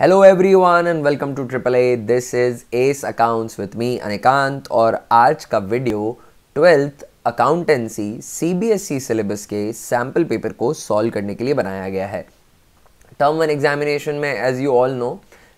Hello everyone and welcome to triple A this is S accounts with me Anikant और आज का video twelfth accountancy CBSE syllabus के sample paper को solve करने के लिए बनाया गया है टर्म वन एग्जामिनेशन में एज यू ऑल नो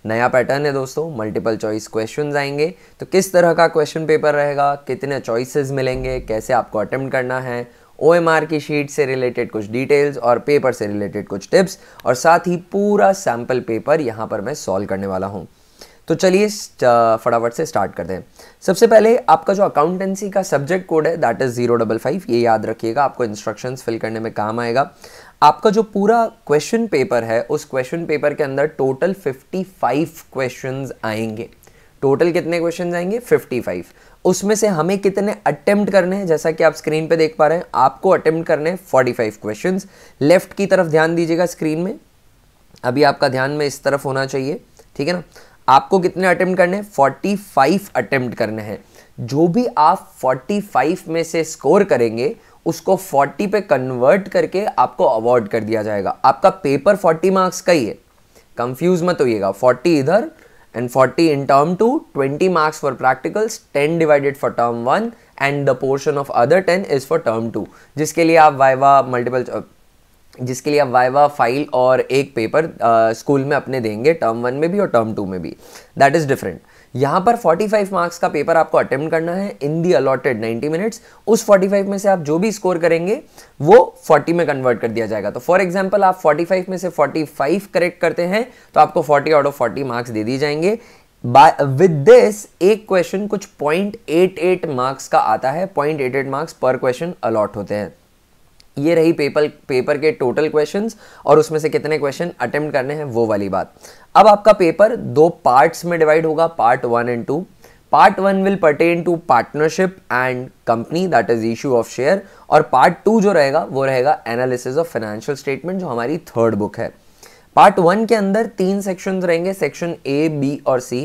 नया पैटर्न है दोस्तों मल्टीपल चॉइस क्वेश्चन आएंगे तो किस तरह का क्वेश्चन पेपर रहेगा कितने चॉइसेस मिलेंगे कैसे आपको अटेम्प्ट करना है ओ की शीट से रिलेटेड कुछ डिटेल्स और पेपर से रिलेटेड कुछ टिप्स और साथ ही पूरा सैम्पल पेपर यहाँ पर मैं सॉल्व करने वाला हूँ तो चलिए फटाफट से स्टार्ट करते हैं सबसे पहले आपका जो अकाउंटेंसी का सब्जेक्ट कोड है that is zero double five ये याद रखिएगा आपको इंस्ट्रक्शंस फिल करने में काम आएगा आपका जो पूरा क्वेश्चन पेपर है उस क्वेश्चन पेपर के अंदर टोटल फिफ्टी फाइव क्वेश्चन आएंगे टोटल कितने क्वेश्चन आएंगे फिफ्टी फाइव उसमें से हमें कितने अटेम्प्ट करने हैं जैसा कि आप स्क्रीन पे देख पा रहे हैं आपको अटेम्प्ट करने हैं फोर्टी फाइव क्वेश्चन लेफ्ट की तरफ ध्यान दीजिएगा स्क्रीन में अभी आपका ध्यान में इस तरफ होना चाहिए ठीक है ना आपको कितने अटेम्प्ट करने हैं फोर्टी फाइव अटेम्प्ट करने हैं जो भी आप फोर्टी फाइव में से स्कोर करेंगे उसको फोर्टी पे कन्वर्ट करके आपको अवार्ड कर दिया जाएगा आपका पेपर फोर्टी मार्क्स का ही है कंफ्यूज मत होइएगा फोर्टी इधर and 40 in term 2, 20 marks for practicals, 10 divided for term 1 and the portion of other 10 is for term 2 जिसके लिए आप वाइवा मल्टीपल जिसके लिए आप वाइवा फाइल और एक पेपर स्कूल में अपने देंगे टर्म वन में भी और टर्म टू में भी दैट इज़ डिफरेंट यहाँ पर 45 मार्क्स का पेपर आपको अटेम्प्ट करना है इन दी अलॉटेड 90 मिनट्स उस 45 में से आप जो भी स्कोर करेंगे वो 40 में कन्वर्ट कर दिया जाएगा तो फॉर एग्जांपल आप 45 में से 45 करेक्ट करते हैं तो आपको 40 आउट ऑफ 40 मार्क्स दे दिए जाएंगे विद दिस एक क्वेश्चन कुछ पॉइंट मार्क्स का आता है पॉइंट मार्क्स पर क्वेश्चन अलॉट होते हैं ये रही पेपर पेपर के टोटल क्वेश्चंस और उसमें से कितने क्वेश्चन अटेम्प्ट करने हैं वो वाली बात अब आपका पेपर दो पार्ट्स में डिवाइड होगा part one and two part one will pertain to partnership and company that is issue of share और पार्ट टू जो रहेगा वो रहेगा एनालिसिस ऑफ फाइनेंशियल स्टेटमेंट जो हमारी थर्ड बुक है पार्ट वन के अंदर तीन सेक्शन रहेंगे सेक्शन ए बी और सी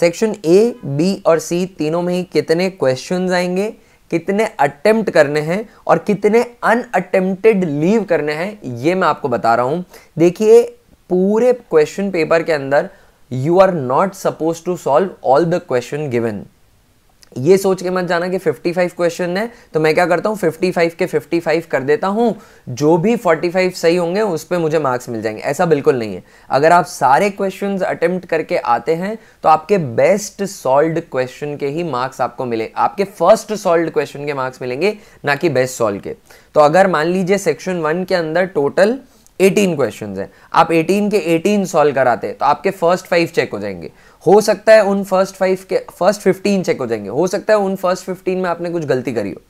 सेक्शन ए बी और सी तीनों में ही कितने क्वेश्चन आएंगे कितने अटेम्प्ट करने हैं और कितने अनअटेम्प्टेड लीव करने हैं ये मैं आपको बता रहा हूँ देखिए पूरे क्वेश्चन पेपर के अंदर you are not suppose to solve all the question given ये सोच के मत जाना कि 55 क्वेश्चन है तो मैं क्या करता हूँ 55 के 55 कर देता हूँ जो भी 45 सही होंगे उस पर मुझे मार्क्स मिल जाएंगे ऐसा बिल्कुल नहीं है अगर आप सारे क्वेश्चंस अटेम्प्ट करके आते हैं तो आपके बेस्ट सॉल्व क्वेश्चन के ही मार्क्स आपको मिले आपके फर्स्ट सॉल्व क्वेश्चन के मार्क्स मिलेंगे ना कि बेस्ट सॉल्व के तो अगर मान लीजिए सेक्शन वन के अंदर टोटल एटीन क्वेश्चन हैं आप एटीन के एटीन सॉल्व कराते हैं तो आपके फर्स्ट फाइव चेक हो जाएंगे हो सकता है उन फर्स्ट फाइव के फर्स्ट फिफ्टीन चेक हो जाएंगे हो सकता है उन फर्स्ट फिफ्टीन में आपने कुछ गलती करी हो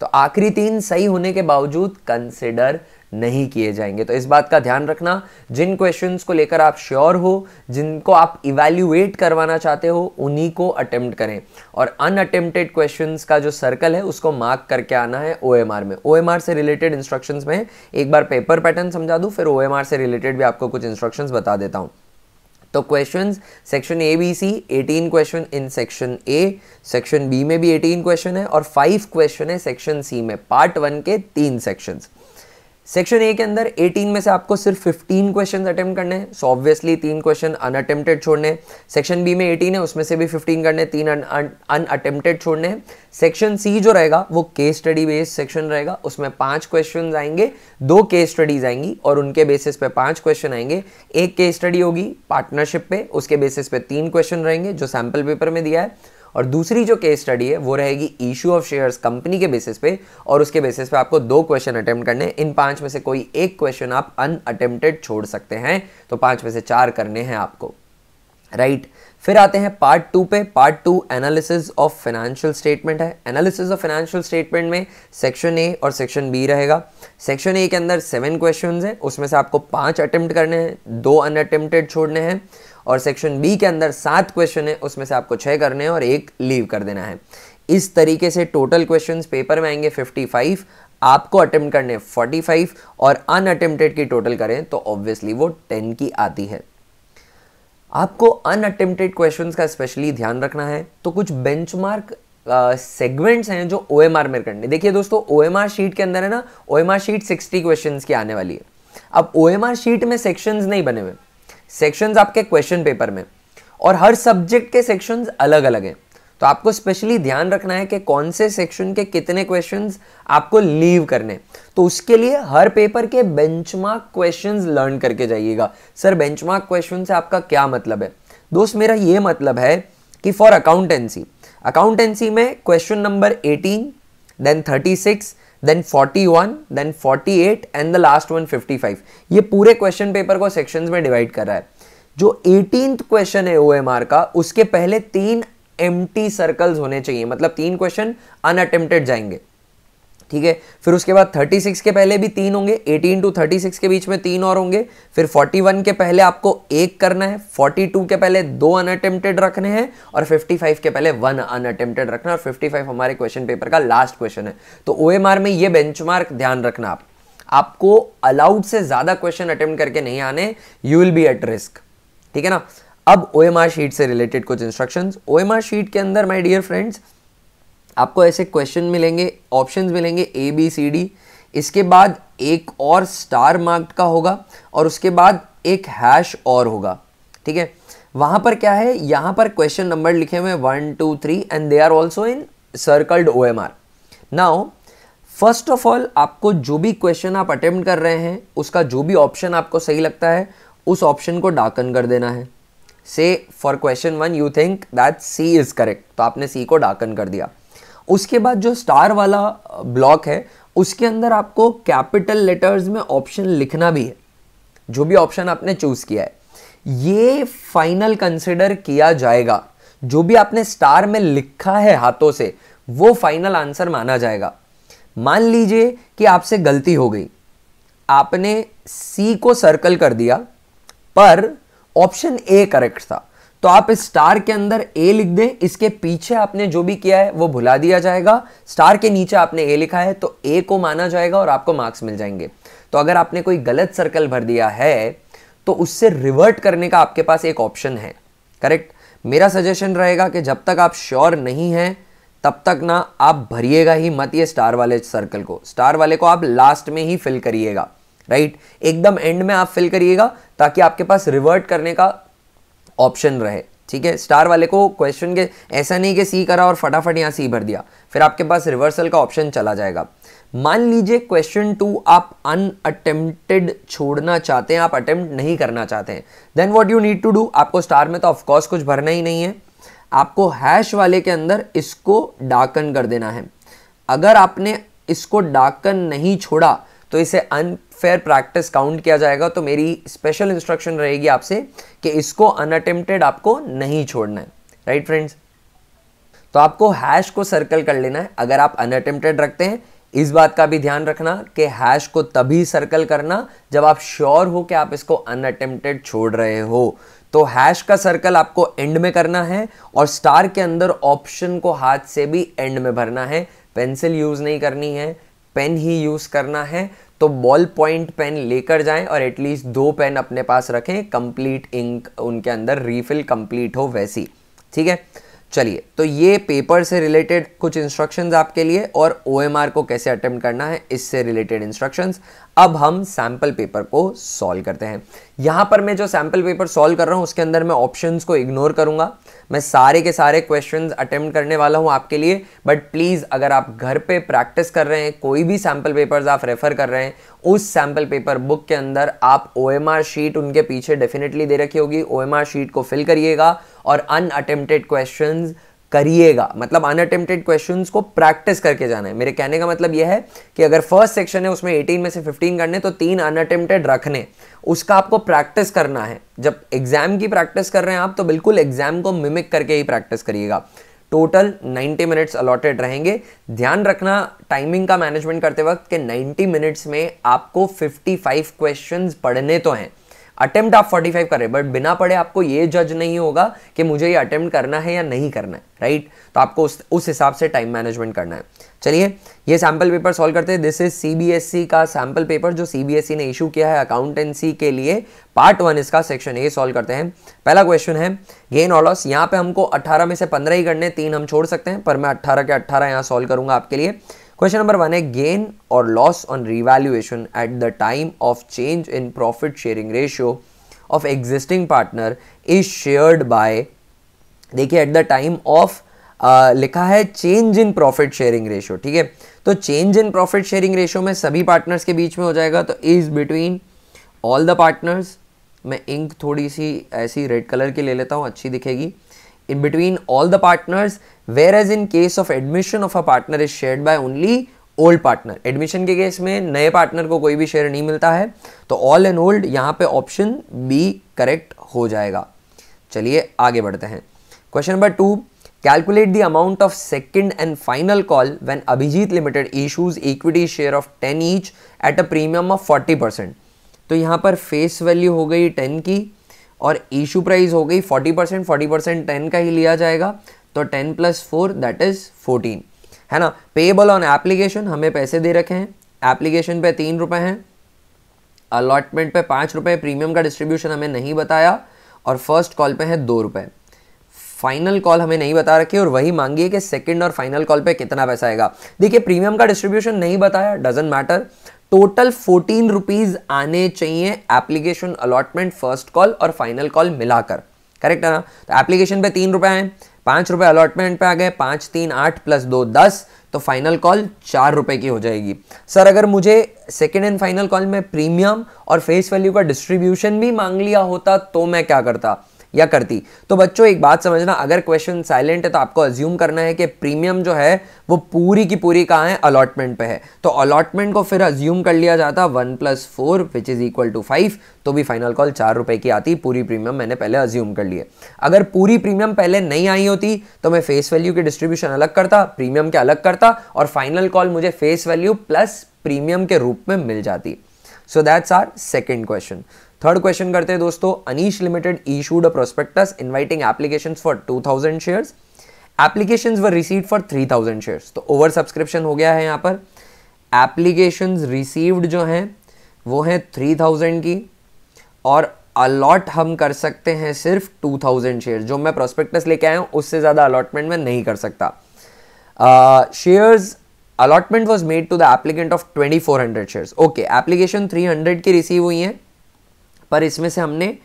तो आखिरी तीन सही होने के बावजूद कंसिडर नहीं किए जाएंगे तो इस बात का ध्यान रखना जिन क्वेश्चंस को लेकर आप श्योर हो जिनको आप इवेल्यूएट करवाना चाहते हो उन्हीं को अटेम्प्ट करें और अन अटेम्प्टेड क्वेश्चंस का जो सर्कल है उसको मार्क करके आना है ओ में ओ से रिलेटेड इंस्ट्रक्शंस में एक बार पेपर पैटर्न समझा दूँ फिर ओ से रिलेटेड भी आपको कुछ इंस्ट्रक्शंस बता देता हूँ तो question section A B C eighteen question in section A section B में भी एटीन क्वेश्चन है और फाइव क्वेश्चन है सेक्शन सी में पार्ट वन के तीन सेक्शंस सेक्शन ए के अंदर 18 में से आपको सिर्फ 15 क्वेश्चन अटेम्प्ट करने हैं सो ऑब्वियसली तीन क्वेश्चन अनअटेम्प्टेड छोड़ने सेक्शन बी में 18 है उसमें से भी 15 करने तीन अनअटेम्प्टेड छोड़ने हैं सेक्शन सी जो रहेगा वो केस स्टडी बेस्ड सेक्शन रहेगा उसमें पांच क्वेश्चन आएंगे दो केस स्टडीज आएंगी और उनके बेसिस पे पांच क्वेश्चन आएंगे एक केस स्टडी होगी पार्टनरशिप पे उसके बेसिस पे तीन क्वेश्चन रहेंगे जो सैम्पल पेपर में दिया है और दूसरी जो केस स्टडी है वो रहेगी इशू ऑफ शेयर्स कंपनी के बेसिस पे और उसके बेसिस पे आपको दो क्वेश्चन अटेम्प्ट करने इन पांच में से कोई एक क्वेश्चन आप अन अटेम्प्टेड छोड़ सकते हैं तो पांच में से चार करने हैं आपको राइट right. फिर आते हैं पार्ट टू पे part two analysis of financial statement है एनालिसिस ऑफ फाइनेंशियल स्टेटमेंट में सेक्शन ए और सेक्शन बी रहेगा सेक्शन ए के अंदर सेवन क्वेश्चन हैं उसमें से आपको पांच अटेम्प्ट करने हैं दो अनअटेम्प्टेड छोड़ने हैं और सेक्शन बी के अंदर सात क्वेश्चन है उसमें से आपको छः करने हैं और एक लीव कर देना है इस तरीके से टोटल क्वेश्चंस पेपर में आएंगे 55 आपको अटेम्प्ट करने 45 और अनअटेम्प्टेड की टोटल करें तो ऑब्वियसली वो 10 की आती है आपको अनअटेम्प्टेड क्वेश्चंस का स्पेशली ध्यान रखना है तो कुछ बेंचमार्क सेगमेंट्स हैं जो ओ में करने देखिए दोस्तों ओ शीट के अंदर है ना ओ शीट सिक्सटी क्वेश्चन की आने वाली है अब ओ एम आर शीट में सेक्शन नहीं बने हुए सेक्शंस आपके क्वेश्चन पेपर में और हर सब्जेक्ट के सेक्शंस अलग अलग हैं तो आपको स्पेशली ध्यान रखना है कि कौन से सेक्शन के कितने क्वेश्चंस आपको लीव करने तो उसके लिए हर पेपर के बेंचमार्क क्वेश्चंस लर्न करके जाइएगा सर बेंचमार्क क्वेश्चन से आपका क्या मतलब है दोस्त मेरा ये मतलब है कि फॉर अकाउंटेंसी अकाउंटेंसी में question number 18 then 36 then 41, then 48 and the last one 55. ये पूरे क्वेश्चन पेपर को सेक्शन में डिवाइड कर रहा है जो एटीन क्वेश्चन है ओ का उसके पहले तीन एम सर्कल्स होने चाहिए मतलब तीन क्वेश्चन अनअटेम्प्टेड जाएंगे ठीक है फिर उसके बाद 36 के पहले भी तीन होंगे 18 टू 36 के बीच में तीन और होंगे फिर 41 के पहले आपको एक करना है 42 के पहले दो अनअटेम्प्टेड रखने हैं और 55 के पहले वन अनअटेम्प्टेड रखना और 55 हमारे क्वेश्चन पेपर का लास्ट क्वेश्चन है तो ओ में ये बेंचमार्क ध्यान रखना आप आपको अलाउड से ज़्यादा क्वेश्चन अटेम्प्ट करके नहीं आने you will be at risk ठीक है ना अब ओ शीट से रिलेटेड कुछ इंस्ट्रक्शन ओ शीट के अंदर माई डियर फ्रेंड्स आपको ऐसे क्वेश्चन मिलेंगे ऑप्शन मिलेंगे ए बी सी डी इसके बाद एक और स्टार मार्क का होगा और उसके बाद एक हैश और होगा ठीक है वहां पर क्या है यहां पर क्वेश्चन नंबर लिखे हुए one two three and they are also in circled O M R now first of all आपको जो भी क्वेश्चन आप अटेम्प्ट कर रहे हैं उसका जो भी ऑप्शन आपको सही लगता है उस ऑप्शन को डाकन कर देना है से for question one you think that C is correct तो आपने सी को डाकन कर दिया उसके बाद जो स्टार वाला ब्लॉक है उसके अंदर आपको कैपिटल लेटर्स में ऑप्शन लिखना भी है जो भी ऑप्शन आपने चूज़ किया है ये फाइनल कंसिडर किया जाएगा जो भी आपने स्टार में लिखा है हाथों से वो फाइनल आंसर माना जाएगा मान लीजिए कि आपसे गलती हो गई आपने सी को सर्कल कर दिया पर ऑप्शन ए करेक्ट था तो आप इस स्टार के अंदर ए लिख दें इसके पीछे आपने जो भी किया है वो भुला दिया जाएगा स्टार के नीचे आपने ए लिखा है तो ए को माना जाएगा और आपको मार्क्स मिल जाएंगे तो अगर आपने कोई गलत सर्कल भर दिया है तो उससे रिवर्ट करने का आपके पास एक ऑप्शन है करेक्ट मेरा सजेशन रहेगा कि जब तक आप श्योर नहीं हैं तब तक ना आप भरिएगा ही मत ये स्टार वाले सर्कल को स्टार वाले को आप लास्ट में ही फिल करिएगा राइट एकदम एंड में आप फिल करिएगा ताकि आपके पास रिवर्ट करने का ऑप्शन रहे ठीक है स्टार वाले को क्वेश्चन के ऐसा नहीं कि सी करा और फटाफट यहाँ सी भर दिया फिर आपके पास रिवर्सल का ऑप्शन चला जाएगा मान लीजिए क्वेश्चन टू आप अनअटेम्प्टेड छोड़ना चाहते हैं आप अटेम्प्ट नहीं करना चाहते हैं then what you need to do आपको स्टार में तो ऑफकोर्स कुछ भरना ही नहीं है आपको हैश वाले के अंदर इसको डाकन कर देना है अगर आपने इसको डाकन नहीं छोड़ा तो इसे अनफेयर प्रैक्टिस काउंट किया जाएगा तो मेरी स्पेशल इंस्ट्रक्शन रहेगी आपसे कि इसको अनअटेम्प्टेड आपको नहीं छोड़ना है राइट फ्रेंड्स तो आपको हैश को सर्कल कर लेना है अगर आप अनअटेम्प्टेड रखते हैं इस बात का भी ध्यान रखना कि हैश को तभी सर्कल करना जब आप श्योर हो कि आप इसको अनअटेम्प्टेड छोड़ रहे हो तो हैश का सर्कल आपको एंड में करना है और स्टार के अंदर ऑप्शन को हाथ से भी एंड में भरना है पेंसिल यूज़ नहीं करनी है पेन ही यूज़ करना है तो बॉल पॉइंट पेन लेकर जाएं और एटलीस्ट दो पेन अपने पास रखें कंप्लीट इंक उनके अंदर रीफिल कंप्लीट हो वैसी ठीक है चलिए तो ये पेपर से रिलेटेड कुछ इंस्ट्रक्शंस आपके लिए और ओ को कैसे अटेम्प्ट करना है इससे रिलेटेड इंस्ट्रक्शंस अब हम सैम्पल पेपर को सॉल्व करते हैं यहाँ पर मैं जो सैम्पल पेपर सॉल्व कर रहा हूँ उसके अंदर मैं ऑप्शंस को इग्नोर करूँगा मैं सारे के सारे क्वेश्चन अटेम्प्ट करने वाला हूँ आपके लिए बट प्लीज़ अगर आप घर पर प्रैक्टिस कर रहे हैं कोई भी सैम्पल पेपर्स आप रेफ़र कर रहे हैं उस सैम्पल पेपर बुक के अंदर आप ओ शीट उनके पीछे डेफिनेटली दे रखी होगी ओ शीट को फिल करिएगा और अनअटेम्प्टेड क्वेश्चंस करिएगा मतलब अनअटेम्प्टेड क्वेश्चन को प्रैक्टिस करके जाना है मेरे कहने का मतलब यह है कि अगर फर्स्ट सेक्शन है उसमें एटीन में से फिफ्टीन करने तो तीन अनअटेम्प्टेड रखने उसका आपको प्रैक्टिस करना है जब एग्जाम की प्रैक्टिस कर रहे हैं आप तो बिल्कुल एग्जाम को मिमिक करके ही प्रैक्टिस करिएगा टोटल 90 मिनट्स अलॉटेड रहेंगे ध्यान रखना टाइमिंग का मैनेजमेंट करते वक्त कि 90 मिनट्स में आपको 55 क्वेश्चंस पढ़ने तो हैं अटेम्प्ट आप 45 कर रहे बट बिना पढ़े आपको ये जज नहीं होगा कि मुझे ये अटेम्प्ट करना है या नहीं करना है राइट right? तो आपको उस उस हिसाब से टाइम मैनेजमेंट करना है चलिए ये सैम्पल पेपर सॉल्व करते हैं दिस इज सीबीएसई का सैम्पल पेपर जो सीबीएसई e ने इशू किया है अकाउंटेंसी के लिए पार्ट वन इसका सेक्शन ए सॉल्व करते हैं पहला क्वेश्चन है गेन और लॉस यहाँ पे हमको 18 में से 15 ही करने तीन हम छोड़ सकते हैं पर मैं 18 के 18 यहाँ सॉल्व करूंगा आपके लिए क्वेश्चन नंबर वन है गेन और loss on revaluation at the time of change in profit sharing ratio of existing partner is shared by देखिए एट द टाइम ऑफ लिखा है change in profit sharing ratio ठीक है तो change in profit sharing ratio में सभी partners के बीच में हो जाएगा तो is between all the partners मैं इंक थोड़ी सी ऐसी रेड कलर की ले लेता हूँ अच्छी दिखेगी in between all the partners whereas in case of admission of a partner is shared by only old partner admission के केस में नए पार्टनर को कोई भी शेयर नहीं मिलता है तो ऑल एंड ओल्ड यहाँ पे ऑप्शन बी करेक्ट हो जाएगा चलिए आगे बढ़ते हैं question number two calculate the amount of second and final call when Abhijit limited issues equity share of ten each at a premium of forty percent तो यहाँ पर फेस वैल्यू हो गई टेन की और इशू प्राइस हो गई 40 परसेंट फोर्टी परसेंट टेन का ही लिया जाएगा तो ten plus four that is 14 है ना पेएबल ऑन एप्लीकेशन हमें पैसे दे रखे हैं एप्लीकेशन पे तीन रुपए हैं अलॉटमेंट पे पांच रुपए प्रीमियम का डिस्ट्रीब्यूशन हमें नहीं बताया और फर्स्ट कॉल पे है दो रुपए फाइनल कॉल हमें नहीं बता रखी और वही मांगिए कि सेकंड और फाइनल कॉल पे कितना पैसा आएगा देखिए प्रीमियम का डिस्ट्रीब्यूशन नहीं बताया doesn't matter total fourteen rupees आने चाहिए एप्लीकेशन अलॉटमेंट फर्स्ट कॉल और फाइनल कॉल मिलाकर करेक्ट है ना तो एप्लीकेशन पे तीन रुपए आए पांच रुपए अलॉटमेंट पे आ गए पांच तीन आठ प्लस दो दस तो फाइनल कॉल चार रुपए की हो जाएगी सर अगर मुझे सेकेंड एंड फाइनल कॉल में प्रीमियम और फेस वैल्यू का डिस्ट्रीब्यूशन भी मांग लिया होता तो मैं क्या करता या करती तो बच्चों एक बात समझना अगर क्वेश्चन साइलेंट है तो आपको अज्यूम करना है कि प्रीमियम जो है वो पूरी की पूरी कहाँ है अलॉटमेंट पे है तो अलॉटमेंट को फिर अज्यूम कर लिया जाता one plus four which is equal to five तो भी फाइनल कॉल चार रुपए की आती पूरी प्रीमियम मैंने पहले अज्यूम कर लिए अगर पूरी प्रीमियम पहले नहीं आई होती तो मैं फेस वैल्यू की डिस्ट्रीब्यूशन अलग करता प्रीमियम के अलग करता और फाइनल कॉल मुझे फेस वैल्यू प्लस प्रीमियम के रूप में मिल जाती so that's our second question third question करते हैं दोस्तों Anish limited issued a prospectus inviting application for two thousand share application were receive for three thousand share तो ओवर सब्सक्रिप्शन हो गया है यहाँ पर एप्लीकेशन रिसीव्ड जो हैं वो हैं थ्री थाउजेंड की और अलॉट हम कर सकते हैं सिर्फ टू थाउजेंड शेयर जो मैं प्रोस्पेक्टस लेके आया हूँ उससे ज़्यादा अलॉटमेंट में नहीं कर सकता shares allotment was made to the applicant of twenty four hundred share okay application three hundred की रिसीव हुई है पर इसमें से हमने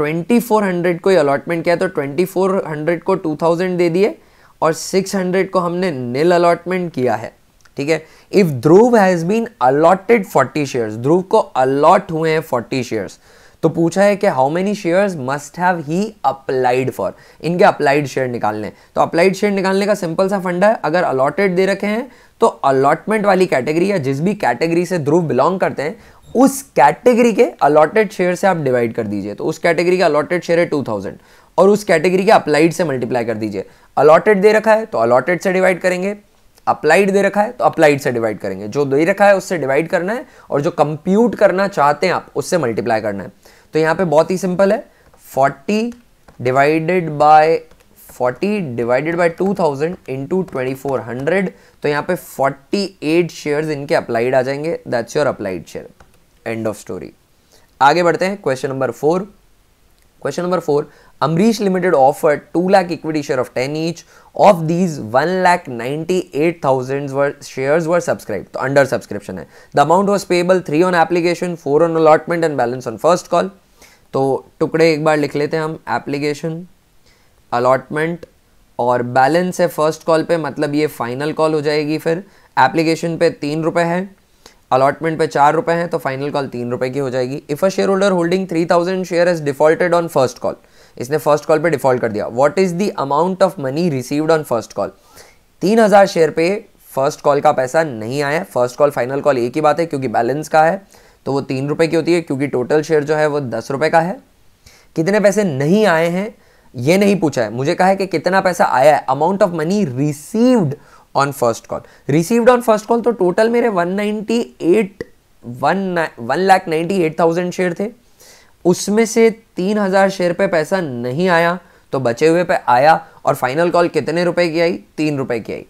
2400 को ही अलॉटमेंट किया तो 2400 को 2000 दे दिए और 600 को हमने नील अलॉटमेंट किया है ठीक है if Dhruv has been allotted 40 shares Dhruv को अलॉट हुए हैं 40 शेयर्स तो पूछा है कि how many shares must have he applied for इनके अप्लाइड शेयर निकालने तो अप्लाइड शेयर निकालने का सिंपल सा फंडा है अगर अलॉटेड दे रखे हैं तो अलॉटमेंट वाली कैटेगरी या जिस भी कैटेगरी से ध्रुव बिलोंग करते हैं उस कैटेगरी के अलॉटेड शेयर से आप डिवाइड कर दीजिए तो उस कैटेगरी का अलॉटेड शेयर है टू थाउजेंड और उस कैटेगरी के अप्लाइड से मल्टीप्लाई कर दीजिए अलॉटेड दे रखा है तो अलॉटेड से डिवाइड करेंगे अप्लाइड दे रखा है तो अप्लाइड से डिवाइड करेंगे जो दे रखा है उससे डिवाइड करना है और जो कंप्यूट करना चाहते हैं आप उससे मल्टीप्लाई करना है तो यहां पे बहुत ही सिंपल है forty divided by forty divided by twenty four hundred तो यहाँ पे एट शेयर इनके अप्लाइड आ जाएंगे that's your applied share end of story आगे बढ़ते हैं question number four question number four Amrish limited offer two lakh equity share of ten each of these one lakh ninety eight thousand share were subscribe तो under subscription है the amount was payable three on application four on allotment and balance on first call तो टुकड़े एक बार लिख लेते हैं हम एप्लीकेशन अलॉटमेंट और बैलेंस है फर्स्ट कॉल पे मतलब ये फाइनल कॉल हो जाएगी फिर एप्लीकेशन पे तीन रुपये है अलॉटमेंट पे चार रुपए हैं तो फाइनल कॉल तीन रुपए की हो जाएगी if a share holder holding three thousand share is defaulted on first call इसने फर्स्ट कॉल पे डिफॉल्ट कर दिया what is the amount of money received on first call तीन हजार शेयर पे फर्स्ट कॉल का पैसा नहीं आया फर्स्ट कॉल फाइनल कॉल एक ही बात है क्योंकि बैलेंस का है तो वो तीन रुपए की होती है क्योंकि टोटल शेयर जो है वो दस रुपए का है कितने पैसे नहीं आए हैं ये नहीं पूछा है मुझे कहा है कि कितना पैसा आया है amount of money received on first call received on first call तो टोटल मेरे 198 one one lakh ninety eight thousand share थे उसमें से तीन हज़ार शेयर पे पैसा नहीं आया तो बचे हुए पे आया और फाइनल कॉल कितने रुपए की आई तीन रुपए की आई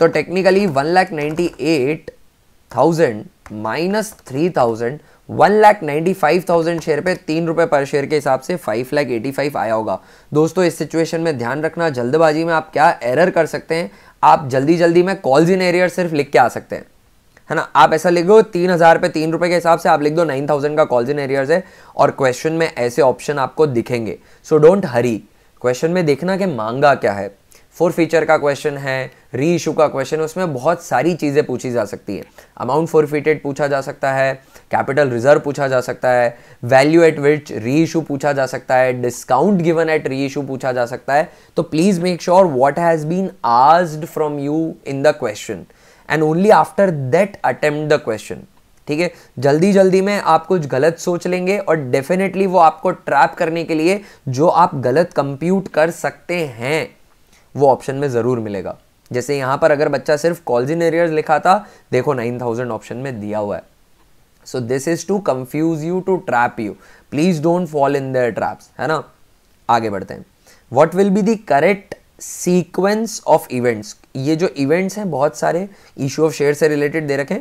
तो technically one lakh ninety eight thousand minus three thousand one lakh ninety five thousand share पे तीन रुपए पर शेयर के हिसाब से फाइव लाख एटी फाइव आया होगा दोस्तों इस सिचुएशन में ध्यान रखना जल्दबाजी में आप क्या एरर कर सकते हैं आप जल्दी जल्दी में कॉल्स इन एरियर सिर्फ लिख के आ सकते हैं है ना आप ऐसा लिखो तीन हज़ार पे तीन रुपए के हिसाब से आप लिख दो नाइन थाउजेंड का कॉल्स इन एरियर्स है और क्वेश्चन में ऐसे ऑप्शन आपको दिखेंगे सो डोंट हरी क्वेश्चन में देखना कि मांगा क्या है फोर फीचर का क्वेश्चन है री इशू का क्वेश्चन है उसमें बहुत सारी चीज़ें पूछी जा सकती है अमाउंट फोर फीटेड पूछा जा सकता है कैपिटल रिजर्व पूछा जा सकता है वैल्यू एट विच री इशू पूछा जा सकता है discount given at reissue पूछा जा सकता है तो please make sure what has been asked from you in the question and only after that attempt the question ठीक है जल्दी जल्दी में आप कुछ गलत सोच लेंगे और डेफिनेटली वो आपको ट्रैप करने के लिए जो आप गलत कंप्यूट कर सकते हैं वो ऑप्शन में ज़रूर मिलेगा जैसे यहाँ पर अगर बच्चा सिर्फ कॉल्ज इन एरियर लिखा था देखो नाइन थाउजेंड ऑप्शन में दिया हुआ है so this is to confuse you to trap you please don't fall in their traps है ना आगे बढ़ते हैं what will be the correct sequence of events ये जो इवेंट्स हैं बहुत सारे इशू ऑफ शेयर से रिलेटेड दे रखें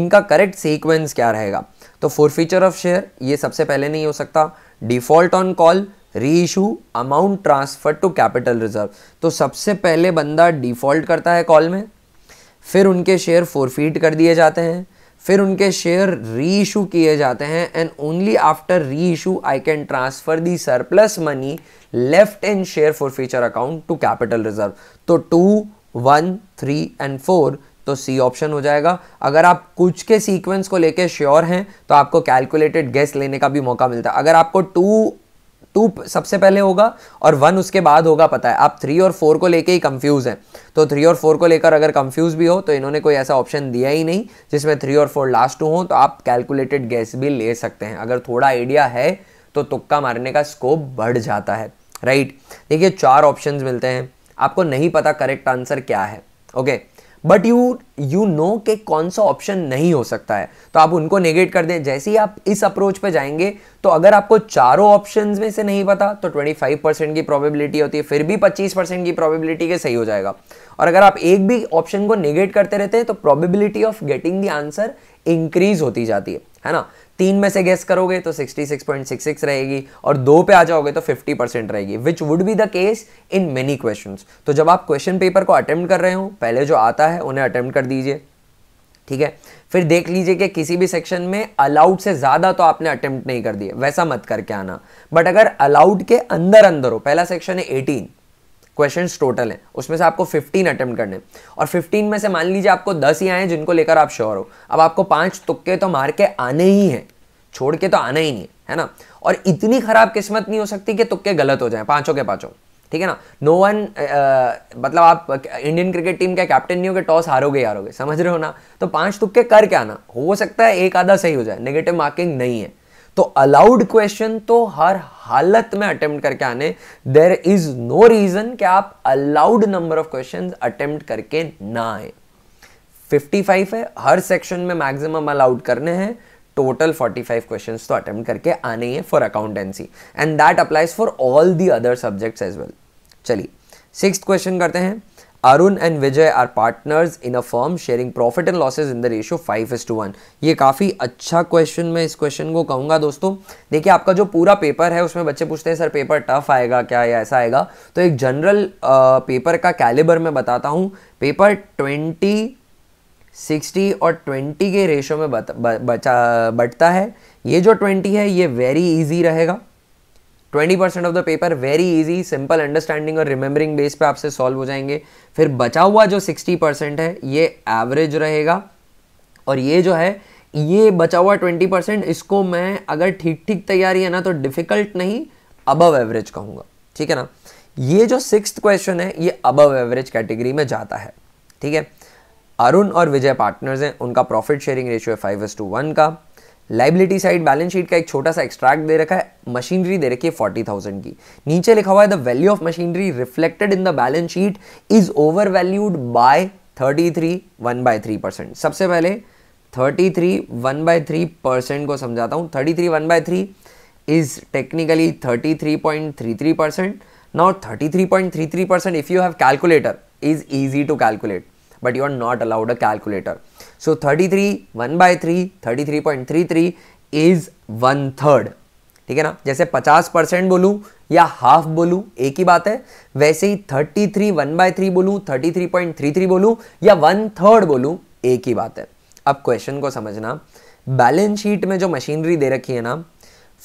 इनका करेक्ट सीक्वेंस क्या रहेगा तो फोर फीचर ऑफ शेयर ये सबसे पहले नहीं हो सकता default on call reissue amount transfer to capital reserve तो सबसे पहले बंदा डिफ़ॉल्ट करता है कॉल में फिर उनके शेयर फोरफीट कर दिए जाते हैं फिर उनके शेयर री इशू किए जाते हैं and only after reissue I can transfer the surplus money left in share forfeiture account to capital reserve तो two one three and four तो सी ऑप्शन हो जाएगा अगर आप कुछ के सीक्वेंस को लेके श्योर हैं तो आपको कैलकुलेटेड गेस लेने का भी मौका मिलता है अगर आपको टू टू सबसे पहले होगा और वन उसके बाद होगा पता है आप थ्री और फोर को लेके ही कंफ्यूज हैं तो थ्री और फोर को लेकर अगर कंफ्यूज भी हो तो इन्होंने कोई ऐसा ऑप्शन दिया ही नहीं जिसमें थ्री और फोर लास्ट टू हो तो आप कैलकुलेटेड गैस भी ले सकते हैं अगर थोड़ा आइडिया है तो तुक्का मारने का स्कोप बढ़ जाता है राइट देखिए चार ऑप्शन मिलते हैं आपको नहीं पता करेक्ट आंसर क्या है okay but you you know के कौन सा ऑप्शन नहीं हो सकता है तो आप उनको नेगेट कर दें जैसे ही आप इस अप्रोच पे जाएंगे तो अगर आपको चारों ऑप्शंस में से नहीं पता तो 25 परसेंट की प्रोबेबिलिटी होती है फिर भी 25 परसेंट की प्रोबेबिलिटी के सही हो जाएगा और अगर आप एक भी ऑप्शन को नेगेट करते रहते हैं तो probability of getting the answer increase होती जाती है है ना तीन में से गेस करोगे तो 66.66 रहेगी और दो पे आ जाओगे तो 50 परसेंट रहेगी which would be the case in many question तो जब आप क्वेश्चन पेपर को अटेम्प्ट कर रहे हो पहले जो आता है उन्हें अटेम्प्ट कर दीजिए ठीक है फिर देख लीजिए कि किसी भी सेक्शन में अलाउड से ज़्यादा तो आपने अटेम्प्ट नहीं कर दिए वैसा मत करके आना बट अगर अलाउड के अंदर अंदर हो पहला सेक्शन है एटीन क्वेश्चन टोटल हैं उसमें से आपको 15 अटेम्प्ट करने और 15 में से मान लीजिए आपको 10 ही आए जिनको लेकर आप श्योर हो अब आपको पांच तुक्के तो मार के आने ही हैं छोड़ के तो आना ही नहीं है है ना और इतनी खराब किस्मत नहीं हो सकती कि तुक्के गलत हो जाए पांचों के पांचों ठीक है ना नो वन मतलब आप इंडियन क्रिकेट टीम के कैप्टन नहीं हो के टॉस हारोगे हारोगे समझ रहे हो ना तो पांच तुक्के करके आना हो सकता है एक आधा सही हो जाए नेगेटिव मार्किंग नहीं है तो अलाउड क्वेश्चन तो हर हालत में अटेम्प्ट करके आने देर इज नो रीजन कि आप allowed number of question attempt करके ना आए 55 है हर सेक्शन में मैक्सिमम अलाउड करने हैं टोटल 45 क्वेश्चंस तो अटेम्प्ट करके आने हैं for accountancy and that applies for all the other subjects as well चलिए सिक्स क्वेश्चन करते हैं Arun and Vijay are partners in a firm sharing profit and losses in the ratio five is to one ये काफ़ी अच्छा question मैं इस question को कहूँगा दोस्तों देखिए आपका जो पूरा पेपर है उसमें बच्चे पूछते हैं सर पेपर टफ आएगा क्या या ऐसा आएगा तो एक जनरल पेपर का कैलिबर मैं बताता हूँ पेपर ट्वेंटी सिक्सटी और ट्वेंटी के रेशो में बत, ब, बचा बटता है ये जो ट्वेंटी है ये वेरी ईजी रहेगा twenty percent of the paper very easy simple understanding और रिमेंबरिंग बेस पे आपसे सॉल्व हो जाएंगे फिर बचा हुआ जो सिक्सटी परसेंट है ये एवरेज रहेगा और ये जो है ये बचा हुआ ट्वेंटी परसेंट इसको मैं अगर ठीक ठीक तैयारी है ना तो डिफिकल्ट नहीं अबव एवरेज कहूँगा ठीक है ना ये जो सिक्स क्वेश्चन है ये अबव एवरेज कैटेगरी में जाता है ठीक है अरुण और विजय पार्टनर्स हैं उनका प्रॉफिट शेयरिंग रेशियो है फाइव एस टू वन का लाइबिलिटी साइड बैलेंस शीट का एक छोटा सा एक्सट्रैक्ट दे रखा है मशीनरी दे रखी है फोर्टी थाउजेंड की नीचे लिखा हुआ है the value of machinery reflected in the balance sheet is over valued by thirty three one by three percent सबसे पहले thirty three one by three percent को समझाता हूँ thirty three one by three is technically thirty three point three three percent now thirty three point three three percent if you have calculator is easy to calculate but you are not allowed a calculator three 33 1 point three three is one third ठीक है ना जैसे 50 percent बोलूँ या half बोलूँ एक ही बात है वैसे ही 33 थ्री वन बाय थ्री बोलूँ thirty three point three three बोलूँ या वन थर्ड बोलूँ एक ही बात है अब क्वेश्चन को समझना बैलेंस शीट में जो मशीनरी दे रखी है ना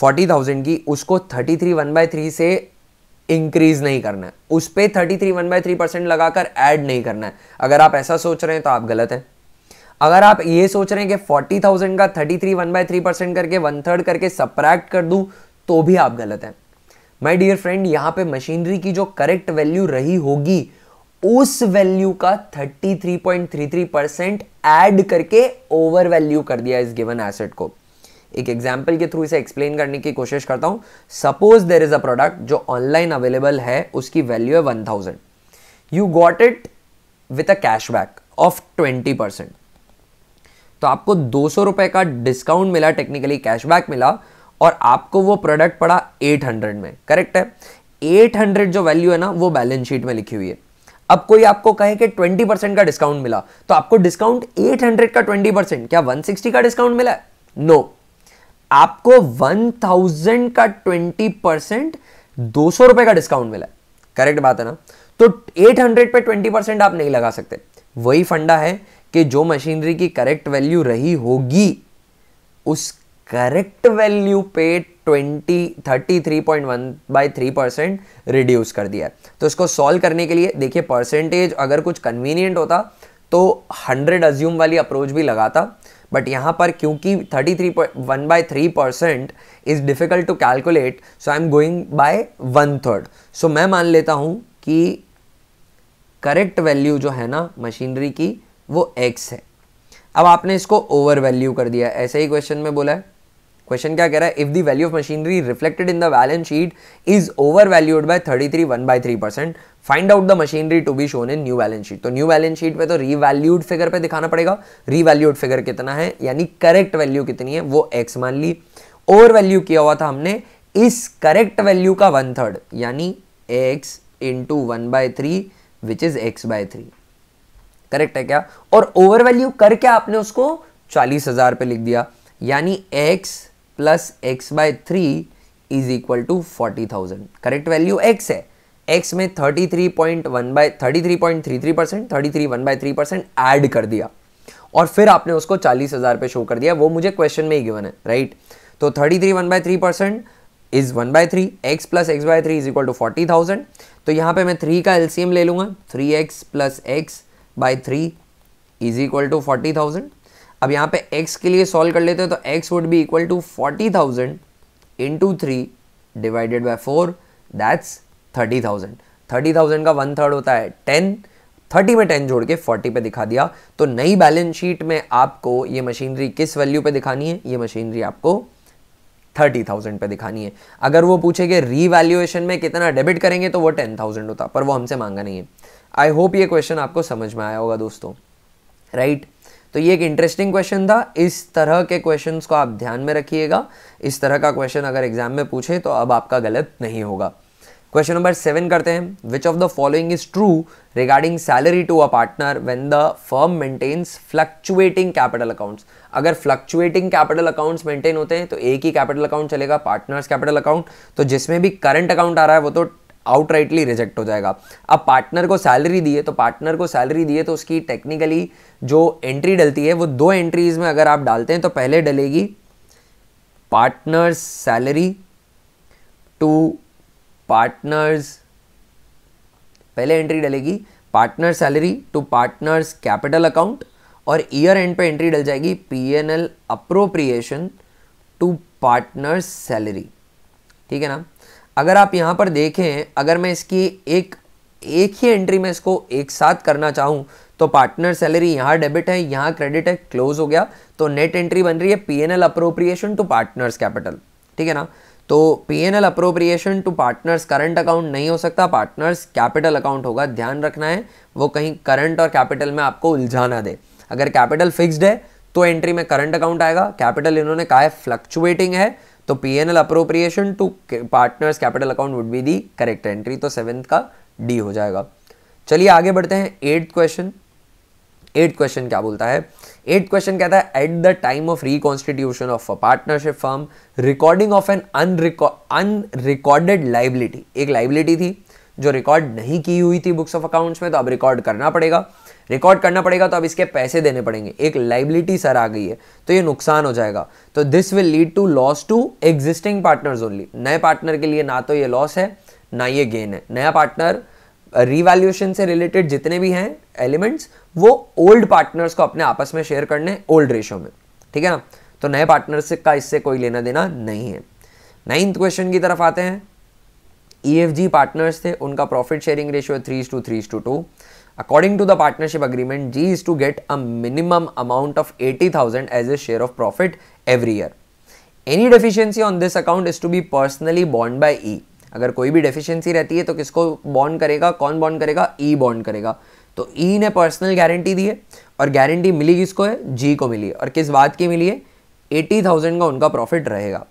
फोर्टी थाउजेंड की उसको thirty three one by three से इंक्रीज नहीं करना है उस पर thirty three one by three percent लगाकर ऐड नहीं करना है अगर आप ऐसा सोच रहे हैं तो आप गलत हैं अगर आप ये सोच रहे हैं कि फोर्टी थाउजेंड का thirty three one by three percent करके वन थर्ड करके सप्रैक्ट कर दूं तो भी आप गलत हैं माई डियर फ्रेंड यहाँ पे मशीनरी की जो करेक्ट वैल्यू रही होगी उस वैल्यू का 33.33 परसेंट एड करके ओवर वैल्यू कर दिया इस गिवन एसेट को एक एग्जाम्पल के थ्रू इसे एक्सप्लेन करने की कोशिश करता हूं suppose there is a product जो ऑनलाइन अवेलेबल है उसकी वैल्यू है thousand you got it with a cashback of twenty percent तो आपको दो सौ रुपये का डिस्काउंट मिला टेक्निकली कैशबैक मिला और आपको वो प्रोडक्ट पड़ा एट हंड्रेड में करेक्ट है हंड्रेड जो वैल्यू है ना वो बैलेंस शीट में लिखी हुई है अब कोई आपको कहे कि ट्वेंटी परसेंट का डिस्काउंट मिला तो आपको डिस्काउंट हंड्रेड का ट्वेंटी परसेंट क्या वन सिक्सटी का डिस्काउंट मिला नो no. आपको थाउजेंड का ट्वेंटी परसेंट दो सौ रुपए का डिस्काउंट मिला करेक्ट बात है ना तो हंड्रेड पे ट्वेंटी परसेंट आप नहीं लगा सकते वही फंडा है कि जो मशीनरी की करेक्ट वैल्यू रही होगी उस करेक्ट वैल्यू पे twenty thirty three point one by three percent reduce कर दिया तो इसको सॉल्व करने के लिए देखिए परसेंटेज अगर कुछ कन्वीनियंट होता तो हंड्रेड अज्यूम वाली अप्रोच भी लगाता बट यहाँ पर क्योंकि thirty three one by three percent is difficult to calculate so I am going by one third so मैं मान लेता हूँ कि करेक्ट वैल्यू जो है ना मशीनरी की वो एक्स है अब आपने इसको ओवर वैल्यू कर दिया ऐसे ही क्वेश्चन में बोला है क्वेश्चन क्या कह रहा है if the value of machinery reflected in the balance sheet is over valued by thirty three one by three percent find out the machinery to be shown in new balance sheet तो new balance sheet पे तो revalued figure पे दिखाना पड़ेगा revalued figure कितना है यानी correct value कितनी है वो एक्स मान ली ओवर वैल्यू किया हुआ था हमने इस करेक्ट वैल्यू का वन थर्ड यानी X into one by three which is X by three correct है क्या और ओवर वैल्यू करके आपने उसको चालीस हजार पे लिख दिया यानी X plus x by three is equal to forty thousand correct value X है एक्स में thirty three point one by thirty three point three three percent thirty three one by three percent add कर दिया और फिर आपने उसको चालीस हज़ार पे शो कर दिया वो मुझे क्वेश्चन में ही गिवन है राइट तो thirty three one by three percent is one by three x plus x by three is equal to forty thousand तो यहां पे मैं थ्री का एलसीएम ले लूंगा three x plus x by three is equal to forty thousand अब यहाँ पे x के लिए सॉल्व कर लेते हैं तो x would be equal to forty thousand into three divided by four that's thirty thousand thirty thousand का वन थर्ड होता है टेन थर्टी में टेन जोड़ के फोर्टी पे दिखा दिया तो नई बैलेंस शीट में आपको ये मशीनरी किस वैल्यू पे दिखानी है ये मशीनरी आपको थर्टी थाउजेंड पे दिखानी है अगर वो पूछेंगे रीवैल्यूएशन में कितना डेबिट करेंगे तो वो टेन थाउजेंड होता पर वो हमसे मांगा नहीं है आई होप ये क्वेश्चन आपको समझ में आया होगा दोस्तों राइट right? तो ये एक इंटरेस्टिंग क्वेश्चन था इस तरह के क्वेश्चन को आप ध्यान में रखिएगा इस तरह का क्वेश्चन अगर एग्जाम में पूछे तो अब आपका गलत नहीं होगा क्वेश्चन नंबर सेवन करते हैं which of the following is true regarding salary to a partner when the firm maintains fluctuating capital accounts अगर फ्लक्चुएटिंग कैपिटल अकाउंट्स मेंटेन होते हैं तो एक ही कैपिटल अकाउंट चलेगा पार्टनर्स कैपिटल अकाउंट तो जिसमें भी करंट अकाउंट आ रहा है वो तो आउटराइटली रिजेक्ट हो जाएगा अब पार्टनर को सैलरी दिए तो पार्टनर को सैलरी दिए तो उसकी टेक्निकली जो एंट्री डलती है वो दो एंट्रीज में अगर आप डालते हैं तो पहले डलेगी पार्टनर्स सैलरी टू पार्टनर्स पहले एंट्री डलेगी partner salary to partners capital account और ईयर एंड पे एंट्री डल जाएगी P N L appropriation to partners salary ठीक है ना अगर आप यहाँ पर देखें अगर मैं इसकी एक एक ही एंट्री में इसको एक साथ करना चाहूँ तो पार्टनर सैलरी यहाँ डेबिट है यहाँ क्रेडिट है क्लोज हो गया तो नेट एंट्री बन रही है P N L appropriation to partners capital ठीक है ना तो P N L appropriation to partners current account नहीं हो सकता पार्टनर्स कैपिटल अकाउंट होगा ध्यान रखना है वो कहीं करंट और कैपिटल में आपको उलझाना दे अगर कैपिटल फिक्स्ड है तो एंट्री में करंट अकाउंट आएगा कैपिटल इन्होंने कहा है फ्लक्चुएटिंग है तो P N L appropriation to partners capital account would be the correct entry तो सेवेंथ का डी हो जाएगा चलिए आगे बढ़ते हैं एट्थ क्वेश्चन एट क्वेश्चन क्या बोलता है एट क्वेश्चन कहता है at the time of reconstitution of a partnership firm recording of an unrecorded liability एक लाइबिलिटी थी जो रिकॉर्ड नहीं की हुई थी बुक्स ऑफ अकाउंट्स में तो अब रिकॉर्ड करना पड़ेगा रिकॉर्ड करना पड़ेगा तो अब इसके पैसे देने पड़ेंगे एक लाइबिलिटी सर आ गई है तो ये नुकसान हो जाएगा तो this will lead to loss to existing partners only नए पार्टनर के लिए ना तो ये लॉस है ना ये गेन है नया पार्टनर रिवैल्यूएशन से रिलेटेड जितने भी हैं एलिमेंट्स वो ओल्ड पार्टनर्स को अपने आपस में शेयर करने ओल्ड रेशो में ठीक है ना तो नए पार्टनर्स का इससे कोई लेना देना नहीं है नाइन्थ क्वेश्चन की तरफ आते हैं ई e पार्टनर्स थे उनका profit sharing ratio three to three to two to the partnership agreement G is to get a minimum amount of eighty thousand as a share of profit every year any deficiency on this account is to be personally bond by E अगर कोई भी deficiency रहती है तो किसको bond करेगा कौन bond करेगा ई e बॉन्ड करेगा तो ई e ने पर्सनल गारंटी दी है और गारंटी मिली किसको है जी को मिली है और किस बात की मिली है एटी थाउजेंड का उनका प्रॉफिट रहेगा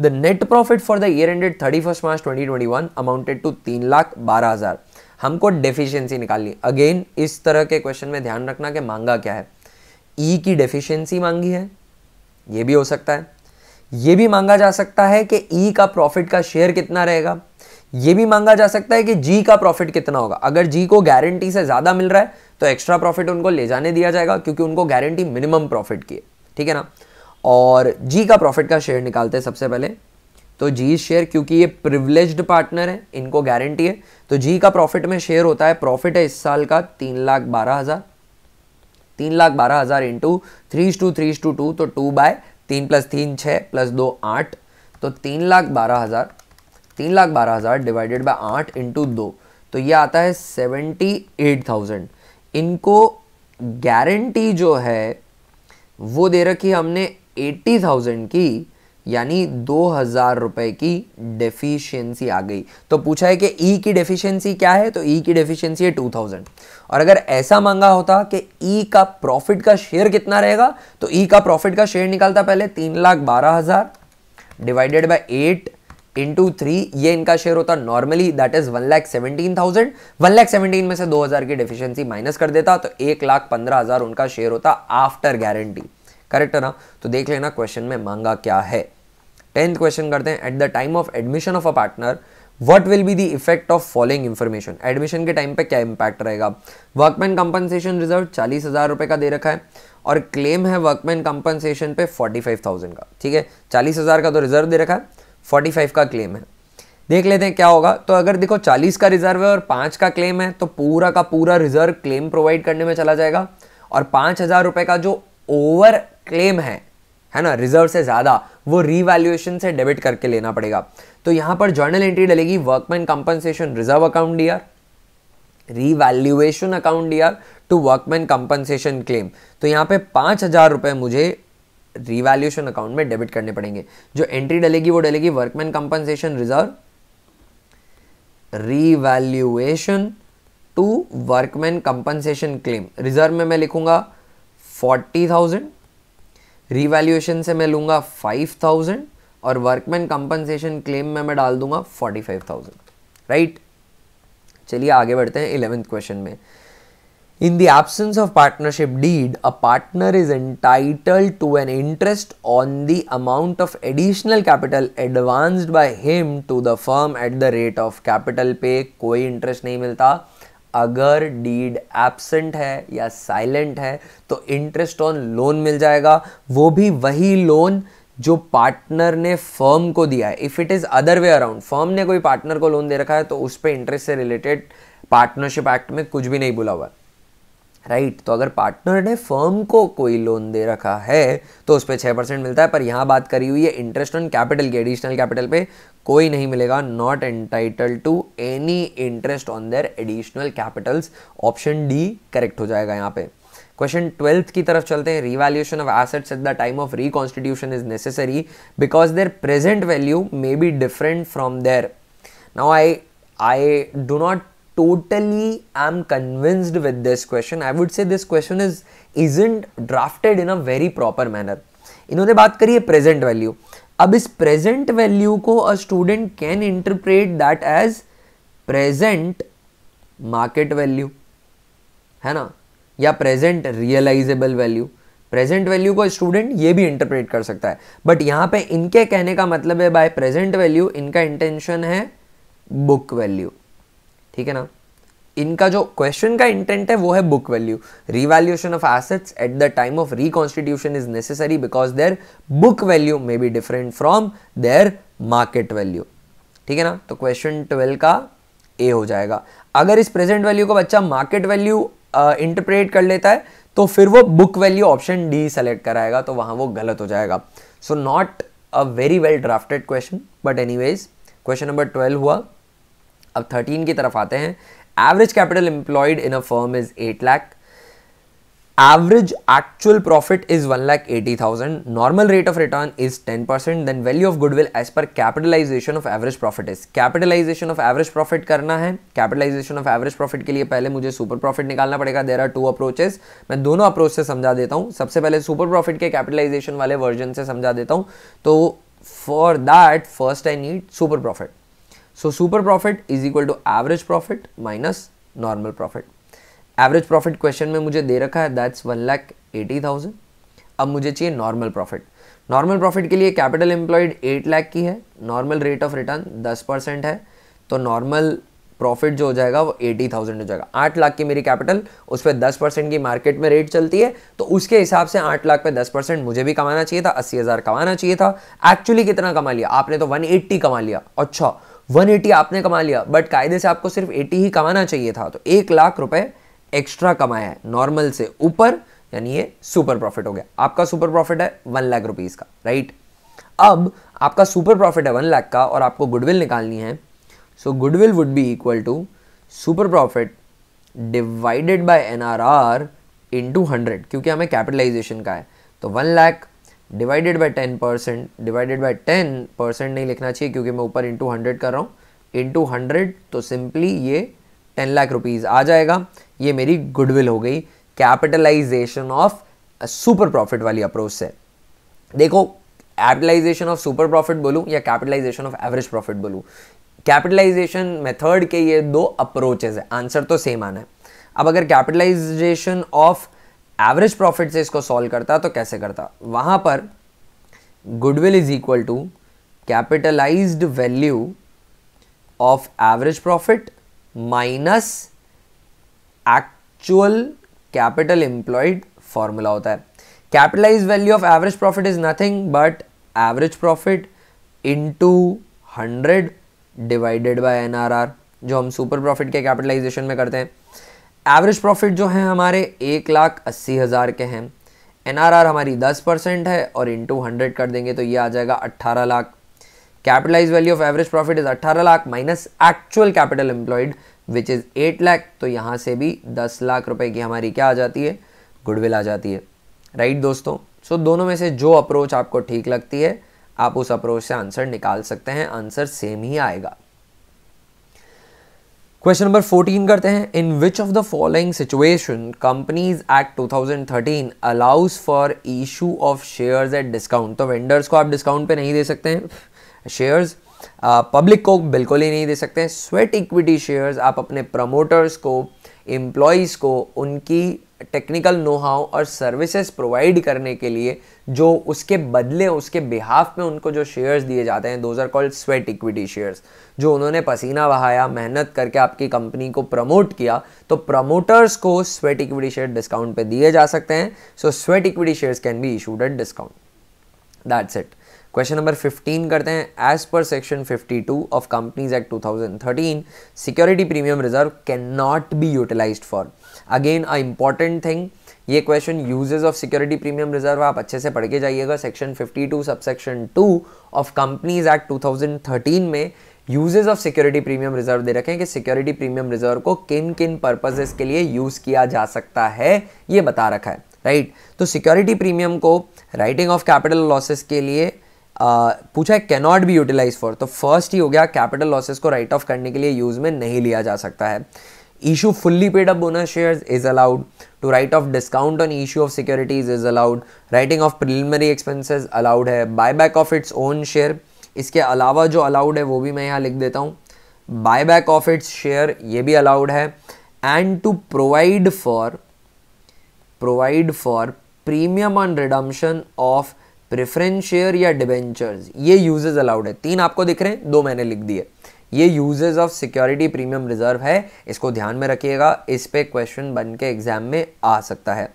the net profit for the year ended thirty first March twenty twenty one amounted to तीन लाख बारह हज़ार हमको डेफिशिएंसी निकालनी अगेन इस तरह के क्वेश्चन में ध्यान रखना कि मांगा क्या है ई e की डेफिशिएंसी मांगी है ये भी हो सकता है ये भी मांगा जा सकता है कि ई e का प्रॉफिट का शेयर कितना रहेगा ये भी मांगा जा सकता है कि जी का प्रॉफिट कितना होगा अगर जी को गारंटी से ज़्यादा मिल रहा है तो एक्स्ट्रा प्रॉफिट उनको ले जाने दिया जाएगा क्योंकि उनको गारंटी मिनिमम प्रॉफिट की है ठीक है ना और जी का प्रॉफिट का शेयर निकालते हैं सबसे पहले तो जी शेयर क्योंकि ये प्रिवलेज पार्टनर है इनको गारंटी है तो जी का प्रॉफिट में शेयर होता है प्रॉफिट है इस साल का तीन लाख बारह हज़ार तीन लाख बारह हज़ार into three to three to two तो टू बाय तीन प्लस तीन छः प्लस दो आठ तो तीन लाख बारह हज़ार तीन लाख बारह हज़ार डिवाइडेड बाय आठ इंटू दो तो ये आता है सेवेंटी एट थाउजेंड इनको गारंटी जो है वो दे रखी हमने एट्टी थाउजेंड की यानी दो हज़ार रुपए की डेफिशिएंसी आ गई तो पूछा है कि ई e की डेफिशिएंसी क्या है तो ई e की डेफिशिएंसी है टू थाउजेंड और अगर ऐसा मांगा होता कि ई e का प्रॉफिट का शेयर कितना रहेगा तो ई e का प्रॉफिट का शेयर निकालता पहले तीन लाख बारह हज़ार divided by eight into three ये इनका शेयर होता normally that is one lakh seventeen thousand one lakh seventeen में से दो हज़ार की डेफिशिएंसी माइनस कर देता तो एक लाख पंद्रह हज़ार उनका शेयर होता आफ्टर गारंटी करेक्ट है ना तो देख लेना क्वेश्चन में मांगा क्या है टेंथ क्वेश्चन करते हैं at the time of admission of a partner what will be the effect of following information admission के टाइम पे क्या इम्पैक्ट रहेगा वर्कमैन कंपनसेशन रिजर्व चालीस हज़ार रुपये का दे रखा है और क्लेम है वर्कमैन कंपनसेशन पे फोर्टी फाइव थाउजेंड का ठीक है चालीस हज़ार का तो रिजर्व दे रखा है फोर्टी फाइव का क्लेम है देख लेते हैं क्या होगा तो अगर देखो चालीस का रिजर्व है और पाँच का क्लेम है तो पूरा का पूरा रिजर्व क्लेम प्रोवाइड करने में चला जाएगा और पाँच हज़ार रुपये का जो ओवर क्लेम है है ना रिजर्व से ज़्यादा वो रिवैल्यूएशन से डेबिट करके लेना पड़ेगा तो यहाँ पर जर्नल एंट्री डलेगी workman compensation reserve account D R revaluation account D R to workman compensation claim तो यहाँ पे पाँच हज़ार रुपये मुझे रिवैल्यूएशन अकाउंट में डेबिट करने पड़ेंगे जो एंट्री डलेगी वो डलेगी workman compensation reserve revaluation to workman compensation claim reserve में मैं लिखूंगा फोर्टी थाउजेंड रीवैल्यूएशन से मैं लूंगा फाइव थाउजेंड और वर्कमैन कंपनसेशन क्लेम में मैं डाल दूंगा फोर्टी फाइव थाउजेंड राइट चलिए आगे बढ़ते हैं इलेवेंथ क्वेश्चन में in the absence of partnership deed a partner is entitle to an interest on the amount of additional capital advanced by him to the firm at the rate of capital पे कोई interest नहीं मिलता अगर deed absent है या silent है तो interest on loan मिल जाएगा वो भी वही लोन जो पार्टनर ने फर्म को दिया है if it is other way around firm ने कोई पार्टनर को लोन दे रखा है तो उस पर इंटरेस्ट से रिलेटेड पार्टनरशिप एक्ट में कुछ भी नहीं बुला हुआ है राइट right, तो अगर पार्टनर ने फर्म को कोई लोन दे रखा है तो उस पर छः परसेंट मिलता है पर यहाँ बात करी हुई है इंटरेस्ट ऑन कैपिटल की एडिशनल कैपिटल पे कोई नहीं मिलेगा not entitle to any interest on their additional capitals option D correct हो जाएगा यहाँ पे क्वेश्चन ट्वेल्थ की तरफ चलते हैं revaluation of assets at the time of reconstitution is necessary because their present value may be different from their now I I do not totally am convinced with this question i would say this question is isn't drafted in a very proper manner इन्होंने बात करी है present value अब इस present value को a student can interpret that as present market value है ना या present realisable value present value को स्टूडेंट ये भी इंटरप्रेट कर सकता है बट यहां पे इनके कहने का मतलब है बाय प्रेजेंट वैल्यू इनका इंटेंशन है बुक वैल्यू ठीक है ना इनका जो क्वेश्चन का इंटेंट है वो है book value revaluation of assets at the time of reconstitution is necessary because their book value may be different from their market value ठीक है ना तो क्वेश्चन ट्वेल्व का ए हो जाएगा अगर इस प्रेजेंट वैल्यू को बच्चा मार्केट वैल्यू इंटरप्रेट कर लेता है तो फिर वो book value option D select कराएगा तो वहां वो गलत हो जाएगा so not a very well drafted question but any question number twelve हुआ अब थर्टीन की तरफ आते हैं average capital employed in a firm is eight lakh average actual profit is one lakh eighty thousand normal rate of return is ten percent then value of goodwill as per capitalisation of average profit is capitalisation of average profit करना है capitalisation of average profit के लिए पहले मुझे super profit निकालना पड़ेगा देर are two approaches मैं दोनों अप्रोच से समझा देता हूँ सबसे पहले सुपर प्रॉफिट के कैपिटलाइजेशन वाले वर्जन से समझा देता हूँ तो for that first I need super profit so super profit is equal to average profit minus normal profit average profit question में मुझे दे रखा है that's one lakh eighty thousand अब मुझे चाहिए नॉर्मल प्रॉफिट नॉर्मल प्रॉफिट के लिए कैपिटल एम्प्लॉयड एट लैख की है नॉर्मल रेट ऑफ रिटर्न दस परसेंट है तो नॉर्मल प्रॉफिट जो हो जाएगा वो एटी थाउजेंड हो जाएगा आठ लाख की मेरी कैपिटल उस पर दस परसेंट की मार्केट में रेट चलती है तो उसके हिसाब से आठ लाख पे दस परसेंट मुझे भी कमाना चाहिए था अस्सी हज़ार कमाना चाहिए था एक्चुअली कितना कमा लिया आपने तो वन एट्टी कमा लिया अच्छा एटी आपने कमा लिया बट कायदे से आपको सिर्फ एटी ही कमाना चाहिए था तो एक लाख रुपए एक्स्ट्रा कमाया है नॉर्मल से ऊपर यानी ये सुपर प्रॉफिट हो गया आपका सुपर प्रॉफिट है वन लाख रुपीज़ का राइट अब आपका सुपर प्रॉफिट है वन लाख का और आपको गुडविल निकालनी है so goodwill would be equal to super profit divided by N R R into hundred क्योंकि हमें कैपिटलाइजेशन का है तो one lakh divided by ten percent divided by ten percent नहीं लिखना चाहिए क्योंकि मैं ऊपर इंटू हंड्रेड कर रहा हूँ इंटू हंड्रेड तो सिंपली ये टेन लाख रुपीज़ आ जाएगा ये मेरी गुडविल हो गई कैपिटलाइजेशन ऑफ सुपर प्रॉफिट वाली अप्रोच से देखो कैपिटलाइजेशन ऑफ सुपर प्रॉफिट बोलूँ या कैपिटलाइजेशन ऑफ एवरेज प्रॉफिट बोलूँ कैपिटलाइजेशन मेथड के ये दो अप्रोचेज है आंसर तो सेम आना है अब अगर कैपिटलाइजेशन ऑफ एवरेज प्रॉफिट से इसको सॉल्व करता तो कैसे करता वहां पर goodwill is equal to capitalise value of average profit minus actual capital employed formula होता है capitalise value of average profit is nothing but average profit to hundred divided R NRR जो हम सुपर प्रॉफिट के capitalisation में करते हैं average profit जो है हमारे एक लाख अस्सी हज़ार के हैं एन हमारी दस परसेंट है और इंटू हंड्रेड कर देंगे तो ये आ जाएगा अट्ठारह lakh capitalise value of average profit is अट्ठारह lakh minus actual capital employed which is eight lakh तो यहाँ से भी दस लाख रुपए की हमारी क्या आ जाती है गुडविल आ जाती है राइट right, दोस्तों सो so, दोनों में से जो अप्रोच आपको ठीक लगती है आप उस अप्रोच से आंसर निकाल सकते हैं आंसर सेम ही आएगा क्वेश्चन नंबर 14 करते हैं in which of the following situation companies act 2013 allows for issue of shares at discount तो वेंडर्स को आप डिस्काउंट पे नहीं दे सकते हैं शेयर्स पब्लिक को बिल्कुल ही नहीं दे सकते हैं स्वेट इक्विटी शेयर्स आप अपने प्रमोटर्स को एम्प्लॉयज़ को उनकी टेक्निकल नोहाव और सर्विसेज प्रोवाइड करने के लिए जो उसके बदले उसके बिहाफ में उनको जो शेयर्स दिए जाते हैं those are called sweat equity shares जो उन्होंने पसीना बहाया मेहनत करके आपकी कंपनी को प्रमोट किया तो प्रमोटर्स को स्वेट इक्विटी शेयर डिस्काउंट पे दिए जा सकते हैं so sweat equity shares can be issued at discount that's it question number 15 करते हैं as per section 52 of companies act 2013 security premium reserve can not be utilised for again a important thing ये question uses of security premium reserve आप अच्छे से पढ़ के जाइएगा section 52 two subsection two of companies act 2013 में uses of security premium reserve दे रखें कि सिक्योरिटी प्रीमियम रिजर्व को किन किन पर्पजेस के लिए यूज़ किया जा सकता है ये बता रखा है राइट right? तो सिक्योरिटी प्रीमियम को राइटिंग ऑफ कैपिटल लॉसेस के लिए पूछा है कैनॉट बी यूटिलाइज फॉर तो फर्स्ट ही हो गया कैपिटल लॉसेज को राइट ऑफ करने के लिए यूज में नहीं लिया जा सकता है issue fully paid up bonus share is allowed to write off discount on issue of securities is allowed writing off preliminary expenses allowed है buy back of its own share इसके अलावा जो अलाउड है वो भी मैं यहाँ लिख देता हूँ buy back of its share ये भी अलाउड है and to provide for provide for premium on redemption of preference share या डिबेंचर्स ये यूजेज अलाउड है तीन आपको दिख रहे हैं दो मैंने लिख दिए ये uses of security premium reserve है इसको ध्यान में रखिएगा इस पे क्वेश्चन बन के एग्जाम में आ सकता है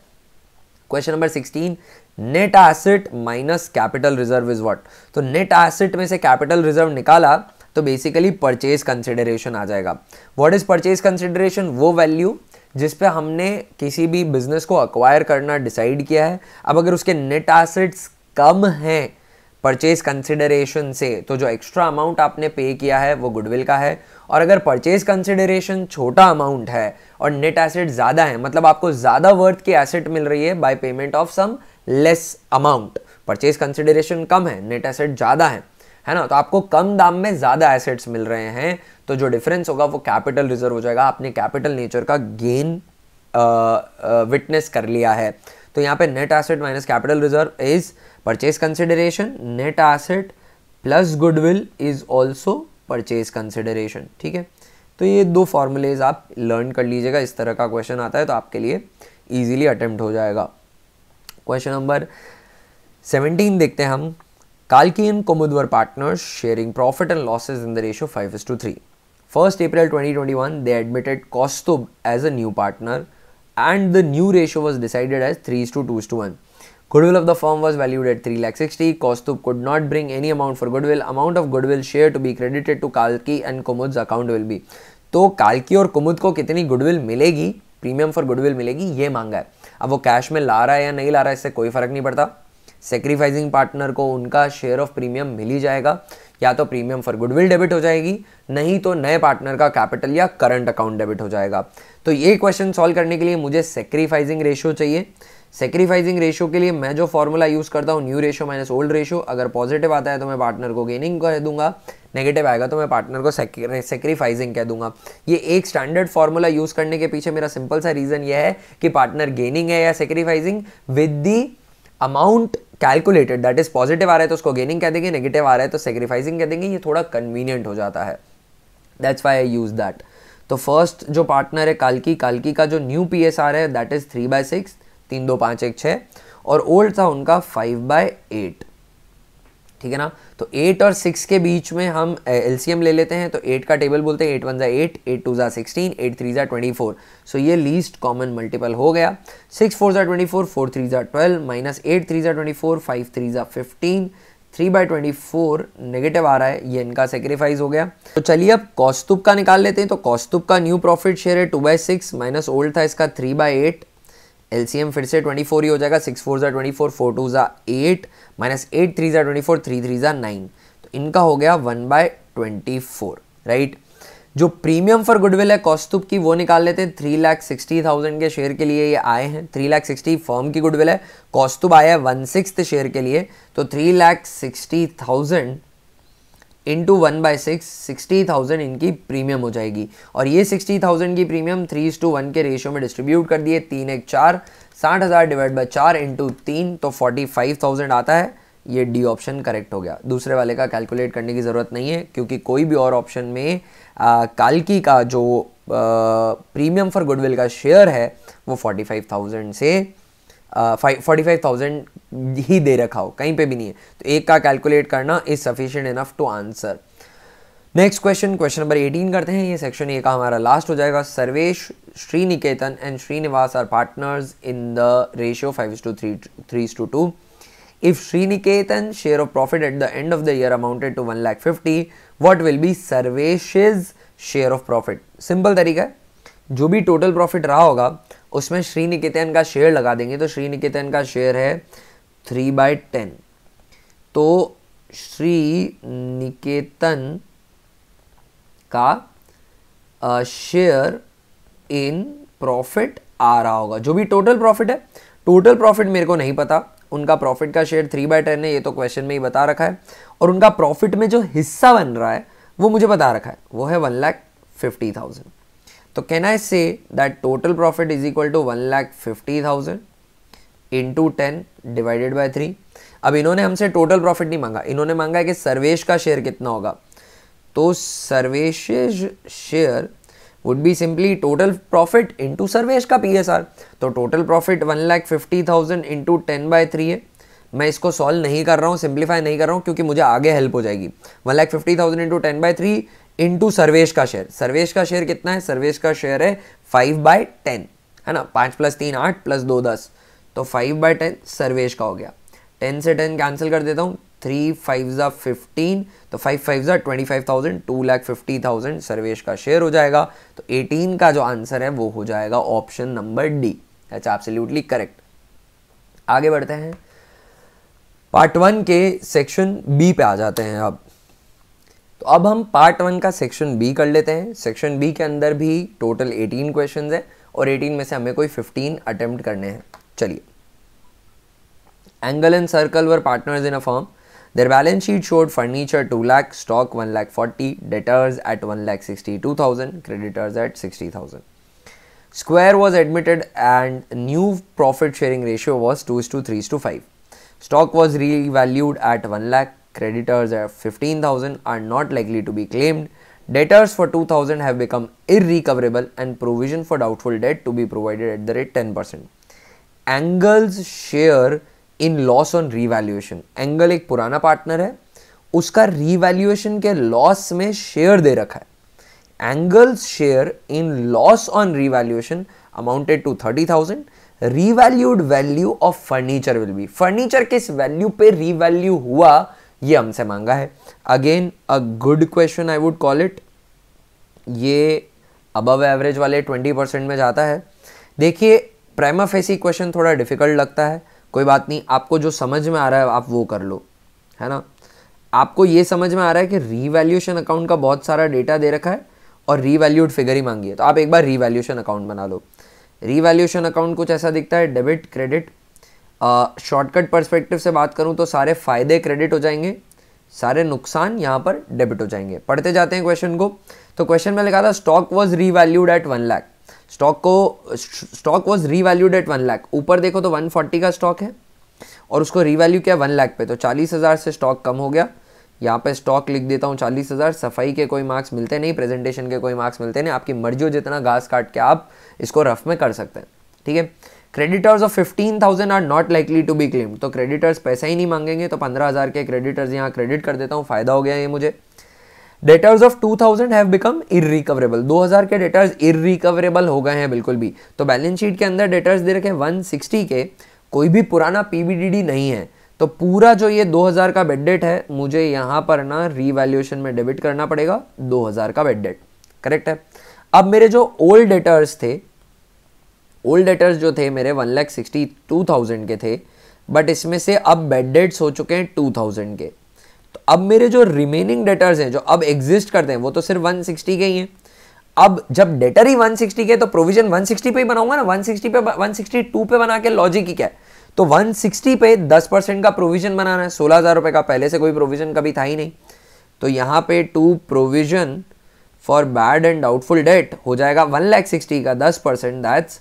question number sixteen net asset minus capital reserve is what तो नेट एसेट में से कैपिटल रिजर्व निकाला तो बेसिकली परचेज कंसिडरेशन आ जाएगा वॉट इज परचेज कंसिडरेशन वो वैल्यू जिस पे हमने किसी भी बिजनेस को अक्वायर करना डिसाइड किया है अब अगर उसके नेट एसेट्स कम है परचेज कंसिडरेशन से तो जो एक्स्ट्रा अमाउंट आपने पे किया है वो गुडविल का है और अगर परचेज कंसिडरेशन छोटा अमाउंट है और नेट एसेट ज़्यादा है मतलब आपको ज़्यादा वर्थ की एसेट मिल रही है by payment of some less amount purchase consideration कम है नेट एसेट ज़्यादा है है ना तो आपको कम दाम में ज़्यादा एसेट्स मिल रहे हैं तो जो डिफरेंस होगा वो कैपिटल रिजर्व हो जाएगा आपने कैपिटल नेचर का गेन विटनेस कर लिया है तो यहाँ पे net asset minus capital reserve is purchase consideration net asset plus goodwill is also purchase consideration ठीक है तो ये दो फॉर्मूलेज आप लर्न कर लीजिएगा इस तरह का क्वेश्चन आता है तो आपके लिए ईजिली अटेम्प्ट हो जाएगा क्वेश्चन नंबर सेवनटीन देखते हैं हम कालकी एंड कोमुदवर partners sharing profit and losses in the ratio five is to three first April twenty twenty one they admitted Kaustubh as a new partner and the new ratio was decided as three is to two is to one Goodwill of the firm was valued at lakh 3,60,000. Kostup could not bring any amount for goodwill. Amount of goodwill share to be credited to Kalki and Kumud's account will be. तो कालकी और कुमुद को कितनी goodwill मिलेगी premium for goodwill मिलेगी ये मांगा है अब वो कैश में ला रहा है या नहीं ला रहा है इससे कोई फर्क नहीं पड़ता सेक्रीफाइजिंग पार्टनर को उनका शेयर ऑफ प्रीमियम मिल ही जाएगा या तो प्रीमियम फॉर गुडविल डेबिट हो जाएगी नहीं तो नए पार्टनर का कैपिटल या करंट अकाउंट डेबिट हो जाएगा तो ये क्वेश्चन सॉल्व करने के लिए मुझे सेक्रीफाइजिंग रेशियो चाहिए सेक्रीफाइसिंग रेशो के लिए मैं जो फॉर्मूला यूज़ करता हूँ new ratio minus old ratio अगर पॉजिटिव आता है तो मैं पार्टनर को गेनिंग कह दूंगा नेगेटिव आएगा तो मैं पार्टनर को सेक्रीफाइसिंग कह दूंगा ये एक स्टैंडर्ड फॉर्मूला यूज़ करने के पीछे मेरा सिंपल सा रीज़न ये है कि पार्टनर गेनिंग है या sacrificing with the amount calculated that is positive आ रहा है तो उसको गेनिंग कह देंगे नेगेटिव आ रहा है तो सेक्रीफाइसिंग कह देंगे ये थोड़ा कन्वीनियंट हो जाता है that's why I use that तो फर्स्ट जो पार्टनर है कालकी कालकी का जो न्यू पी एस आर है that is three by six तीन दो पाँच एक छः और ओल्ड था उनका फाइव बाय एट ठीक है ना तो एट और सिक्स के बीच में हम एल ले लेते हैं तो एट का टेबल बोलते हैं एट वन ज़ा एट एट टू ज़ा सिक्सटीन एट थ्री ज़ा ट्वेंटी फोर सो ये लीस्ट कॉमन मल्टीपल हो गया सिक्स फोर ज़ा ट्वेंटी फोर फोर थ्री ज़ा ट्वेल्व माइनस एट थ्री ज़ा ट्वेंटी फोर फाइव थ्री ज़ा fifteen three by twenty four negative आ रहा है ये इनका सेक्रीफाइस हो गया तो चलिए अब कौस्तुभ का निकाल लेते हैं तो कौस्तुभ का न्यू प्रॉफिट शेयर है two by six minus old था इसका थ्री बाई एट एलसीएम फिर से 24 ही हो जाएगा सिक्स फोर ज़ा ट्वेंटी फोर फोर टू ज़ा एट माइनस एट थ्री ज़ा ट्वेंटी फोर थ्री थ्री ज़ा नाइन तो इनका हो गया one by twenty four right जो प्रीमियम फॉर गुडविल है कौस्तुभ की वो निकाल लेते हैं थ्री लाख सिक्सटी थाउजेंड के शेयर के लिए ये आए हैं थ्री लाख सिक्सटी फर्म की गुडविल है कौस्तुभ आया है वन सिक्स शेयर के लिए तो three lakh sixty thousand into one by six sixty thousand इनकी प्रीमियम हो जाएगी और ये सिक्सटी थाउजेंड की प्रीमियम थ्री टू वन के रेशियो में डिस्ट्रीब्यूट कर दिए तीन एक चार साठ हज़ार डिवाइड बाई चार इंटू तीन तो फोर्टी फाइव थाउजेंड आता है ये डी ऑप्शन करेक्ट हो गया दूसरे वाले का कैलकुलेट करने की ज़रूरत नहीं है क्योंकि कोई भी और ऑप्शन में आ, कालकी का जो प्रीमियम फॉर गुडविल का शेयर है वो फोर्टी फाइव थाउजेंड से फोर्टी फाइव थाउजेंड ही दे रखा हो कहीं पे भी नहीं है तो एक का कैलकुलेट करना is sufficient enough to answer next question question number eighteen करते हैं ये सेक्शन ए का हमारा लास्ट हो जाएगा Sarvesh Sriniketan and Srinivas are partners in the ratio five to three three to two If Sriniketan share of profit at the end of the year amounted to one lakh fifty what will be Sarvesh share of profit simple तरीका है जो भी total profit रहा होगा उसमें श्री निकेतन का share लगा देंगे तो श्री निकेतन का शेयर है थ्री बाई टेन तो श्री निकेतन का शेयर इन प्रॉफिट आ रहा होगा जो भी टोटल प्रॉफिट है टोटल प्रॉफिट मेरे को नहीं पता उनका प्रॉफिट का शेयर थ्री बाय टेन है ये तो क्वेश्चन में ही बता रखा है और उनका प्रॉफिट में जो हिस्सा बन रहा है वो मुझे बता रखा है वो है वन लैख फिफ्टी थाउजेंड तो can I say that total profit is equal to one lakh fifty thousand into ten divided by three अब इन्होंने हमसे टोटल प्रॉफिट नहीं मांगा इन्होंने मांगा है कि सर्वेश का शेयर कितना होगा तो Sarvesh share would be simply total profit into Sarvesh का पी एस आर तो total profit one lakh fifty thousand into ten by three है मैं इसको सॉल्व नहीं कर रहा हूँ सिंप्लीफाई नहीं कर रहा हूँ क्योंकि मुझे आगे हेल्प हो जाएगी one lakh fifty thousand into ten by three into Sarvesh का शेयर सर्वेश का शेयर कितना है सर्वेश का शेयर है फाइव बाय टेन है ना पाँच प्लस तीन आठ प्लस दो दस तो फाइव बाय टेन सर्वेश का हो गया टेन से टेन कैंसिल कर देता हूँ थ्री फाइव ज़ा फिफ्टीन तो फाइव फाइव ज़ा twenty five thousand two lakh fifty thousand Sarvesh का शेयर हो जाएगा तो एटीन का जो आंसर है वो हो जाएगा option number D that's absolutely correct आगे बढ़ते हैं पार्ट वन के सेक्शन बी पे आ जाते हैं अब तो अब हम पार्ट वन का सेक्शन बी कर लेते हैं सेक्शन बी के अंदर भी टोटल 18 क्वेश्चन है और 18 में से हमें कोई 15 अटेम्प्ट करने हैं चलिए Angle and Circle were partners in a firm their balance sheet showed furniture two lakh stock one lakh forty debtors at one lakh sixty two thousand creditors at sixty thousand Square was admitted and new profit sharing ratio two 2 to to 3 is to 5. Stock was revalued at one lakh creditors of 15000 are not likely to be claimed debtors for 2000 have become irrecoverable and provision for doubtful debt to be provided at the rate 10% Angle's share in loss on revaluation Angle एक पुराना partner है उसका revaluation के loss में share दे रखा है Angle's share in loss on revaluation amounted to thirty thousand revalued value of furniture will be furniture किस वैल्यू पे रीवैल्यू हुआ ये हमसे मांगा है again a good question I would call it ये अबव एवरेज वाले ट्वेंटी परसेंट में जाता है देखिए प्राइमा फेसी क्वेश्चन थोड़ा डिफिकल्ट लगता है कोई बात नहीं आपको जो समझ में आ रहा है आप वो कर लो है ना आपको ये समझ में आ रहा है कि रीवैल्यूशन अकाउंट का बहुत सारा डेटा दे रखा है और रीवैल्यूड फिगर ही मांगी है तो आप एक बार रीवैल्यूशन अकाउंट बना लो रीवैल्यूएशन अकाउंट कुछ ऐसा दिखता है डेबिट क्रेडिट शॉर्टकट पर्सपेक्टिव से बात करूँ तो सारे फ़ायदे क्रेडिट हो जाएंगे सारे नुकसान यहाँ पर डेबिट हो जाएंगे पढ़ते जाते हैं क्वेश्चन को तो क्वेश्चन में लिखा था stock was revalued at one lakh stock को stock was revalued at one lakh ऊपर देखो तो वन फोर्टी का स्टॉक है और उसको रीवैल्यू किया वन लैख पे तो चालीस हज़ार से स्टॉक कम हो गया यहाँ पे स्टॉक लिख देता हूँ चालीस हज़ार सफाई के कोई मार्क्स मिलते नहीं प्रेजेंटेशन के कोई मार्क्स मिलते नहीं आपकी मर्जी हो जितना घास काट के आप इसको रफ में कर सकते हैं ठीक है creditors of fifteen thousand are not likely to be claim तो क्रेडिटर्स पैसा ही नहीं मांगेंगे तो पंद्रह हज़ार के क्रेडिटर्स यहाँ क्रेडिट कर देता हूँ फ़ायदा हो गया ये मुझे debtors of two thousand have become irrecoverable दो हज़ार के डेटर्स इरिकवरेबल हो गए हैं बिल्कुल भी तो बैलेंस शीट के अंदर डेटर्स दे रखे वन सिक्सटी के कोई भी पुराना पीबीडीडी नहीं है तो पूरा जो ये 2000 का बेड डेट है मुझे यहाँ पर ना रीवैल्यूएशन में डेबिट करना पड़ेगा 2000 का बेड डेट करेक्ट है अब मेरे जो ओल्ड डेटर्स थे ओल्ड डेटर्स जो थे मेरे one lakh sixty two thousand के थे बट इसमें से अब बेड डेट्स हो चुके हैं टू थाउजेंड के तो अब मेरे जो रिमेनिंग डेटर्स हैं जो अब एग्जिस्ट करते हैं वो तो सिर्फ वन सिक्सटी के ही हैं अब जब डेटर ही वन सिक्सटी के तो प्रोविजन वन सिक्सटी पे ही बनाऊंगा ना वन सिक्सटी पे वन सिक्सटी टू पे बना के लॉजिक ही क्या है तो वन सिक्सटी पे दस परसेंट का प्रोविजन बनाना है सोलह हज़ार रुपये का पहले से कोई प्रोविजन कभी था ही नहीं तो यहाँ पे two provision for bad and doubtful debt हो जाएगा वन लैख सिक्सटी का दस परसेंट दैट्स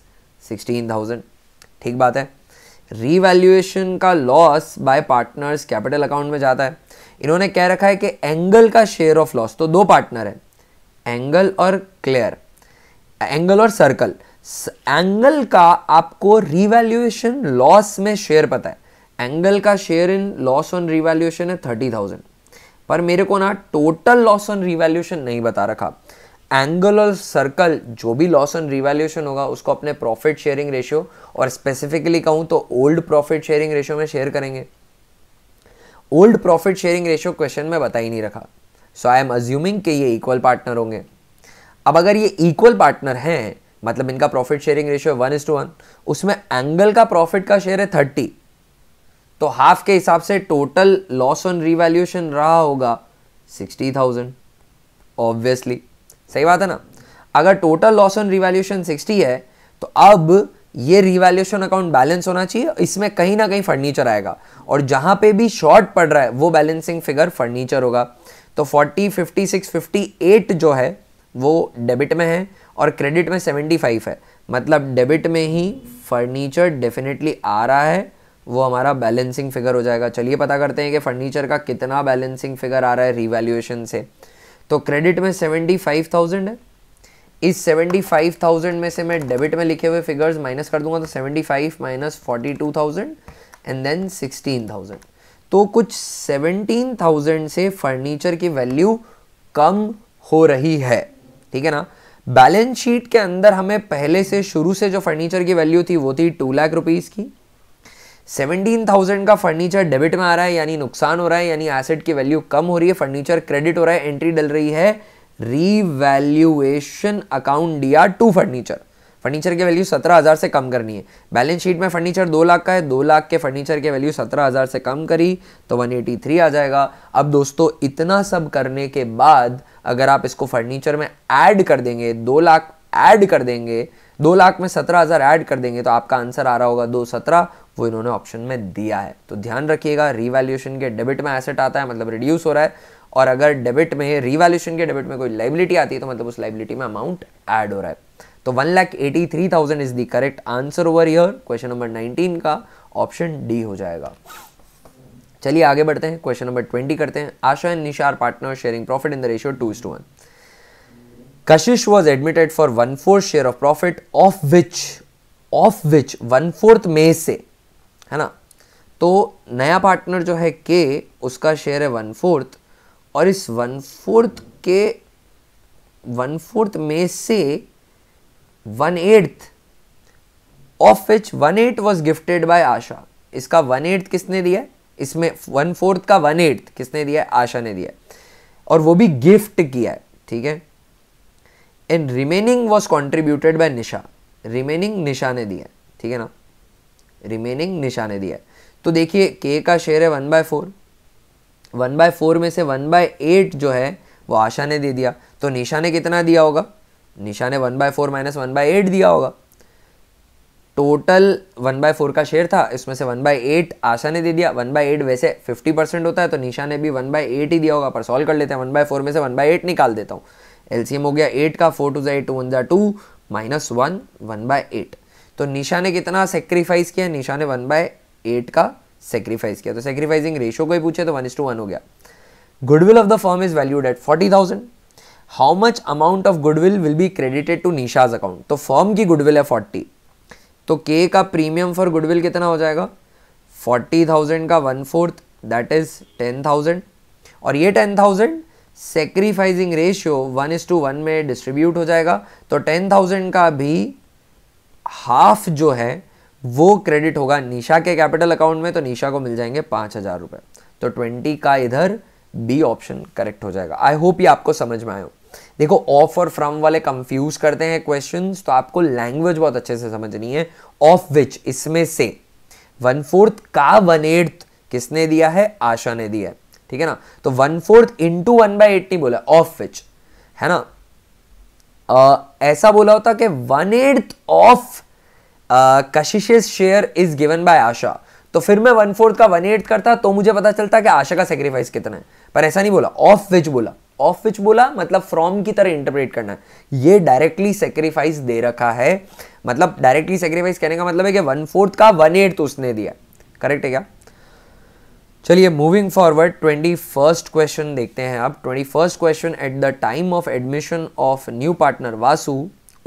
सिक्सटीन थाउजेंड ठीक बात है रीवैल्यूएशन का loss by partners capital account में जाता है इन्होंने कह रखा है कि एंगल का शेयर ऑफ लॉस तो दो पार्टनर है एंगल और क्लियर एंगल और सर्कल एंगल का आपको रिवैल्यूएशन लॉस में शेयर पता है एंगल का share in loss on revaluation है थर्टी थाउजेंड पर मेरे को ना टोटल लॉस ऑन रिवैल्यूएशन नहीं बता रखा एंगल और सर्कल जो भी लॉस एंड रिवैल्यूएशन होगा उसको अपने प्रॉफिट शेयरिंग रेशियो और स्पेसिफिकली कहूँ तो ओल्ड प्रॉफिट शेयरिंग रेशियो में शेयर करेंगे old profit sharing ratio question में बता ही नहीं रखा सो आई एम अज्यूमिंग कि ये इक्वल पार्टनर होंगे अब अगर ये इक्वल पार्टनर हैं मतलब इनका profit sharing ratio one is to one उसमें एंगल का प्रॉफिट का शेयर है थर्टी तो हाफ के हिसाब से टोटल लॉस ऑन रिवैल्यूएशन रहा होगा सिक्सटी थाउजेंड ऑब्वियसली सही बात है ना अगर टोटल लॉस ऑन रिवैल्यूशन 60 है तो अब ये रिवैल्यूशन अकाउंट बैलेंस होना चाहिए इसमें कहीं ना कहीं फर्नीचर आएगा और जहां पे भी शॉर्ट पड़ रहा है वो बैलेंसिंग फिगर फर्नीचर होगा तो 40, 56, 58 जो है वो डेबिट में है और क्रेडिट में 75 है मतलब डेबिट में ही फर्नीचर डेफिनेटली आ रहा है वो हमारा बैलेंसिंग फिगर हो जाएगा चलिए पता करते हैं कि फर्नीचर का कितना बैलेंसिंग फिगर आ रहा है रिवैल्यूएशन से तो क्रेडिट में सेवेंटी फाइव थाउजेंड है इस सेवेंटी फाइव थाउजेंड में से मैं डेबिट में लिखे हुए फिगर्स माइनस कर दूंगा तो seventy five minus forty two thousand and then sixteen thousand तो कुछ सेवेंटीन थाउजेंड से फर्नीचर की वैल्यू कम हो रही है ठीक है ना बैलेंस शीट के अंदर हमें पहले से शुरू से जो फर्नीचर की वैल्यू थी वो थी टू लाख रुपीज़ की सेवनटीन थाउजेंड का फर्नीचर डेबिट में आ रहा है यानी नुकसान हो रहा है यानी एसेट की वैल्यू कम हो रही है फर्नीचर क्रेडिट हो रहा है एंट्री डल रही है रीवैल्यूएशन अकाउंट डिया टू फर्नीचर फर्नीचर की वैल्यू सत्रह हज़ार से कम करनी है बैलेंस शीट में फर्नीचर दो लाख का है दो लाख के फर्नीचर की वैल्यू सत्रह हज़ार से कम करी तो वन एटी थ्री आ जाएगा अब दोस्तों इतना सब करने के बाद अगर आप इसको फर्नीचर में ऐड कर देंगे दो लाख ऐड कर देंगे दो लाख में सत्रह हज़ार ऐड कर देंगे तो आपका आंसर आ रहा होगा दो सत्रह वो इन्होंने ऑप्शन में दिया है तो ध्यान रखिएगा रिवैल्यूएशन के डेबिट में एसेट आता है मतलब रिड्यूस हो रहा है और अगर डेबिट में रिवैल्यूशन के डेबिट में कोई लाइबिलिटी आती है तो मतलब उस लाइबिलिटी में अमाउंट ऐड हो रहा है तो one lakh eighty three thousand is the correct answer over here question number nineteen का ऑप्शन डी हो जाएगा चलिए आगे बढ़ते हैं क्वेश्चन नंबर ट्वेंटी करते हैं Asha and Nisha partner sharing profit in the ratio two is to one Kashish was admitted for one fourth share of profit of which of which one fourth में से है ना तो नया पार्टनर जो है के उसका शेयर है वन फोर्थ और इस वन फोर्थ के वन फोर्थ में से one eighth of which one eight was gifted by Asha इसका वन एट्थ किसने दिया इसमें वन फोर्थ का वन एट्थ किसने दिया आशा ने दिया और वो भी गिफ्ट किया है ठीक है and remaining was contributed by Nisha remaining Nisha ने दिया ठीक है ना रिमेनिंग निशाने दिया है तो देखिए के का शेयर है one by four one by four में से वन बाय एट जो है वो आशा ने दे दिया तो निशा ने कितना दिया होगा निशा ने one by four minus one by eight दिया होगा टोटल वन बाय फोर का शेयर था इसमें से वन बाय एट आशा ने दे दिया वन बाय एट वैसे फिफ्टी परसेंट होता है तो निशा ने भी वन बाय एट ही दिया होगा पर सॉल्व कर लेते हैं वन बाय फोर में से वन बाय एट निकाल देता हूँ एलसीएम हो गया एट का फोर टू ज़ा टू वन ज़ा two minus one one by eight तो निशा ने कितना सेक्रीफाइस किया निशा ने वन बाय एट का सेक्रीफाइस किया तो सेक्रीफाइसिंग रेशो को ही पूछे तो वन इज टू वन हो गया goodwill of the firm is valued at forty thousand how much amount of goodwill will be credited to Nisha's account तो फॉर्म की गुडविल है फोर्टी तो के का प्रीमियम फॉर गुडविल कितना हो जाएगा फोर्टी थाउजेंड का one fourth that is ten thousand और ये ten thousand sacrificing ratio one is to one में डिस्ट्रीब्यूट हो जाएगा तो टेन थाउजेंड का भी हाफ जो है वो क्रेडिट होगा निशा के कैपिटल अकाउंट में तो निशा को मिल जाएंगे पाँच हज़ार रुपये तो ट्वेंटी का इधर बी ऑप्शन करेक्ट हो जाएगा आई होप ये आपको समझ में आए हो देखो ऑफ और फ्रॉम वाले कंफ्यूज करते हैं क्वेश्चन तो आपको लैंग्वेज बहुत अच्छे से समझनी है ऑफ विच इसमें से वन फोर्थ का वन एट्थ किसने दिया है आशा ने दिया है ठीक है ना तो one fourth into one by eight नहीं बोला ऑफ विच है ना ऐसा बोला होता कि one eighth of Kashish share is given by Asha तो फिर मैं वन फोर्थ का वन एट करता तो मुझे पता चलता कि आशा का सेक्रीफाइस कितना है पर ऐसा नहीं बोला ऑफ विच बोला ऑफ विच बोला मतलब फ्रॉम की तरह इंटरप्रेट करना ये डायरेक्टली सेक्रीफाइस दे रखा है मतलब डायरेक्टली सेक्रीफाइस कहने का मतलब है कि वन फोर्थ का वन एट उसने दिया करेक्ट है क्या चलिए moving forward twenty first question देखते हैं आप twenty first question at the time of admission of new partner Vasu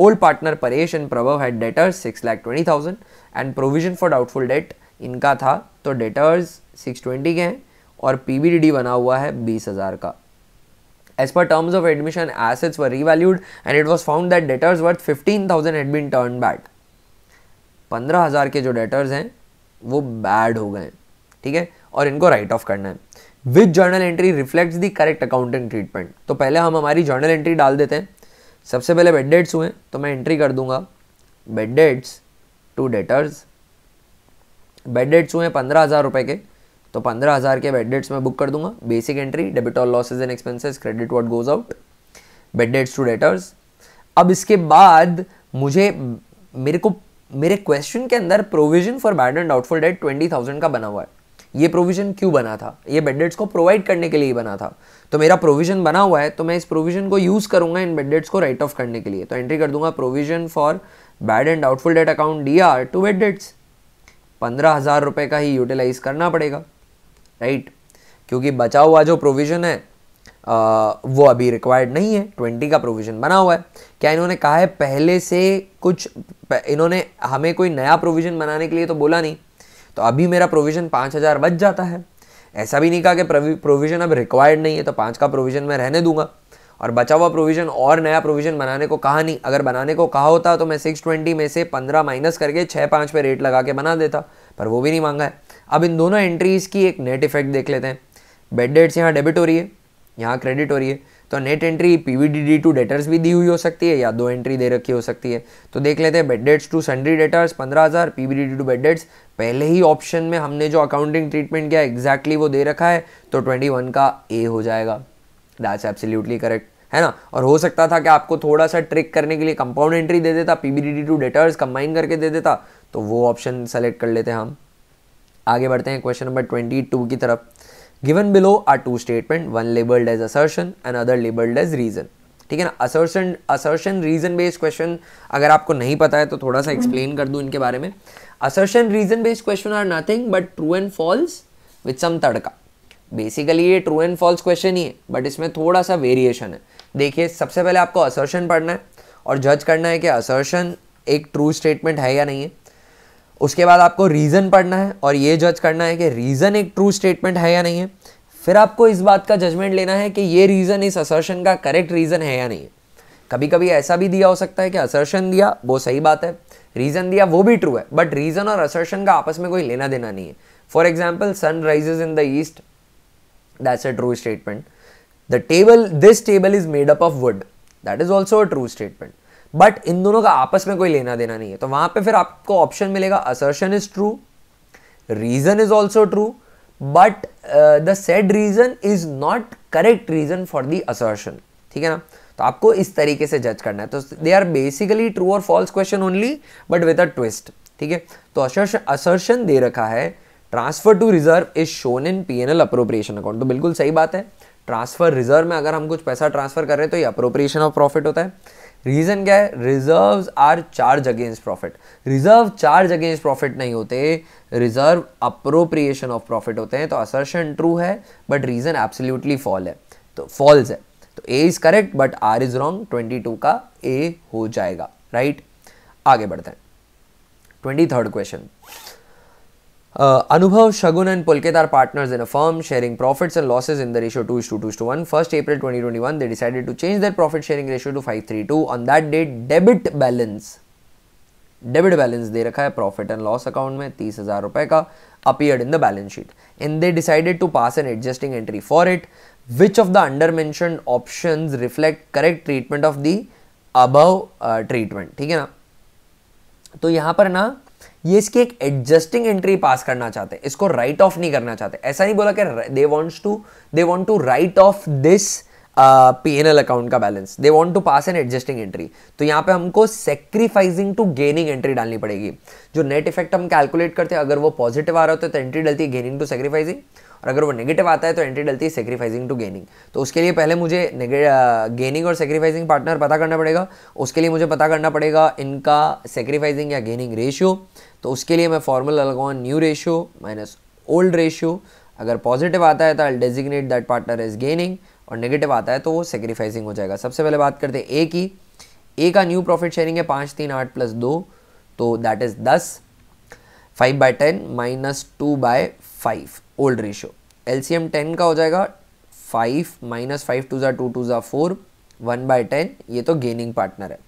old partner Paresh and Prabhav had debtors six lakh twenty thousand and provision for doubtful debt इनका था तो डेटर्स सिक्स ट्वेंटी के हैं और P बना हुआ है बीस हज़ार का As per terms of admission, assets were revalued and it was found that debtors worth 15,000 had been turned back. 15,000 के जो debtors हैं वो bad हो गए ठीक है और इनको राइट ऑफ करना है with journal entry reflects the correct accounting treatment तो पहले हम हमारी जर्नल एंट्री डाल देते हैं सबसे पहले बेड डेट्स हुए तो मैं एंट्री कर दूंगा bad debts to debtors bad debts हुए पंद्रह हज़ार रुपये के तो पंद्रह हज़ार के बेड डेट्स मैं बुक कर दूंगा basic entry debit all losses and expenses credit what goes out bad debts to debtors अब इसके बाद मुझे मेरे को मेरे क्वेश्चन के अंदर provision for bad and doubtful debt twenty thousand का बना हुआ है ये प्रोविजन क्यों बना था ये बेडेट्स को प्रोवाइड करने के लिए बना था तो मेरा प्रोविजन बना हुआ है तो मैं इस प्रोविजन को यूज़ करूंगा इन बेडेट्स को राइट ऑफ करने के लिए तो एंट्री कर दूंगा provision for bad and doubtful debt account D R to bad debts पंद्रह हज़ार रुपये का ही यूटिलाइज करना पड़ेगा राइट क्योंकि बचा हुआ जो प्रोविजन है आ, वो अभी रिक्वायर्ड नहीं है ट्वेंटी का प्रोविज़न बना हुआ है क्या इन्होंने कहा है पहले से कुछ इन्होंने हमें कोई नया प्रोविज़न बनाने के लिए तो बोला नहीं तो अभी मेरा प्रोविज़न पाँच हज़ार बच जाता है ऐसा भी नहीं कहा कि प्रोविज़न अब रिक्वायर्ड नहीं है तो पाँच का प्रोविज़न मैं रहने दूंगा और बचा हुआ प्रोविज़न और नया प्रोविज़न बनाने को कहा नहीं अगर बनाने को कहा होता तो मैं सिक्स ट्वेंटी में से पंद्रह माइनस करके छः पाँच पे रेट लगा के बना देता पर वो भी नहीं मांगा है अब इन दोनों एंट्रीज़ की एक नेट इफेक्ट देख लेते हैं बेड डेट्स यहाँ डेबिट हो रही है यहाँ क्रेडिट हो रही है तो net entry PVDD to debtors भी दी हुई हो सकती है या दो एंट्री दे रखी हो सकती है तो देख लेते हैं bad debts to sundry debtors पंद्रह हज़ार पीवीडीडी टू बेड डेट्स पहले ही ऑप्शन में हमने जो अकाउंटिंग ट्रीटमेंट किया एग्जैक्टली वो दे रखा है तो ट्वेंटी वन का ए हो जाएगा दैट्स एब्सिल्यूटली करेक्ट है ना और हो सकता था कि आपको थोड़ा सा ट्रिक करने के लिए कंपाउंड एंट्री दे देता पीबीडीडी टू डेटर्स कंबाइन करके दे देता तो वो ऑप्शन सेलेक्ट कर लेते हम आगे बढ़ते हैं क्वेश्चन नंबर ट्वेंटी टू की तरफ given below are two statement one labelled as assertion and other labelled as reason ठीक है ना assertion assertion reason based question अगर आपको नहीं पता है तो थोड़ा सा एक्सप्लेन कर दूं इनके बारे में assertion reason based question are nothing but true and false with some tadka basically ये ट्रू एंड फॉल्स क्वेश्चन ही है बट इसमें थोड़ा सा वेरिएशन है देखिए सबसे पहले आपको असर्शन पढ़ना है और जज करना है कि असर्शन एक ट्रू स्टेटमेंट है या नहीं है उसके बाद आपको रीज़न पढ़ना है और ये जज करना है कि रीज़न एक ट्रू स्टेटमेंट है या नहीं है फिर आपको इस बात का जजमेंट लेना है कि ये रीज़न इस असर्शन का करेक्ट रीज़न है या नहीं है कभी कभी ऐसा भी दिया हो सकता है कि असर्शन दिया वो सही बात है रीज़न दिया वो भी ट्रू है बट रीज़न और असर्शन का आपस में कोई लेना देना नहीं है for example sun rises in the east that's a true statement the table this table is made up of wood that is also a true statement but इन दोनों का आपस में कोई लेना देना नहीं है तो वहां पे फिर आपको ऑप्शन मिलेगा assertion is true reason is also true but the said reason is not correct reason for the assertion ठीक है ना तो आपको इस तरीके से जज करना है तो दे आर बेसिकली ट्रू और false question only but with a twist ठीक है तो असर्शन असर्शन दे रखा है transfer to reserve is shown in P N L appropriation account तो बिल्कुल सही बात है ट्रांसफर रिजर्व में अगर हम कुछ पैसा ट्रांसफर कर रहे हैं तो ये अप्रोप्रिएशन ऑफ प्रॉफिट होता है रीज़न क्या है reserve are charge against profit reserve charge against profit नहीं होते रिजर्व अप्रोप्रिएशन ऑफ प्रॉफिट होते हैं तो असर्शन ट्रू है बट रीज़न एब्सोल्यूटली फॉल है तो फॉल्स है तो A is correct but R is wrong twenty two का ए हो जाएगा राइट right? आगे बढ़ते हैं twenty third question Uh, Anubhav, Shagun and Pulkit are partners in a firm, sharing profits and losses in the ratio 2 is to 2 is to 1. 1st April 2021, they decided to change their profit sharing ratio to 532. On that date, debit balance, debit balance दे रखा है profit and loss account में तीस हज़ार रुपये का appeared in the balance sheet. And they decided to pass an adjusting entry for it. Which of the under mentioned options reflect correct treatment of the above uh, treatment? ठीक है ना तो यहाँ पर ना ये इसकी एक एडजस्टिंग एंट्री पास करना चाहते हैं इसको राइट ऑफ नहीं करना चाहते ऐसा नहीं बोला कि they wants to they want to write off this P N L account का balance they want to pass an adjusting entry तो यहाँ पे हमको सेक्रीफाइसिंग टू गेनिंग एंट्री डालनी पड़ेगी जो नेट इफेक्ट हम कैलकुलेट करते हैं अगर वो पॉजिटिव आ रहा होता है तो एंट्री डलती है गेनिंग टू सेक्रीफाइसिंग और अगर वो नेगेटिव आता है तो एंट्री डलती है सेक्रीफाइसिंग टू गेनिंग तो उसके लिए पहले मुझे गेनिंग uh, और सेक्रीफाइसिंग पार्टनर पता करना पड़ेगा उसके लिए मुझे पता करना पड़ेगा इनका सेक्रीफाइसिंग या गेनिंग रेशियो तो उसके लिए मैं फॉर्मूला लगाऊँ new ratio minus old ratio अगर पॉजिटिव आता है तो I designate that partner is gaining और नेगेटिव आता है तो वो सेक्रीफाइसिंग हो जाएगा सबसे पहले बात करते हैं ए की ए का न्यू प्रॉफिट शेयरिंग है पाँच तीन आठ प्लस दो तो दैट इज़ दस five by ten minus two by five old ratio L C M ten का हो जाएगा फाइव माइनस फाइव टू ज़ा टू टू ज़ा फोर वन बाय टेन ये तो गेनिंग पार्टनर है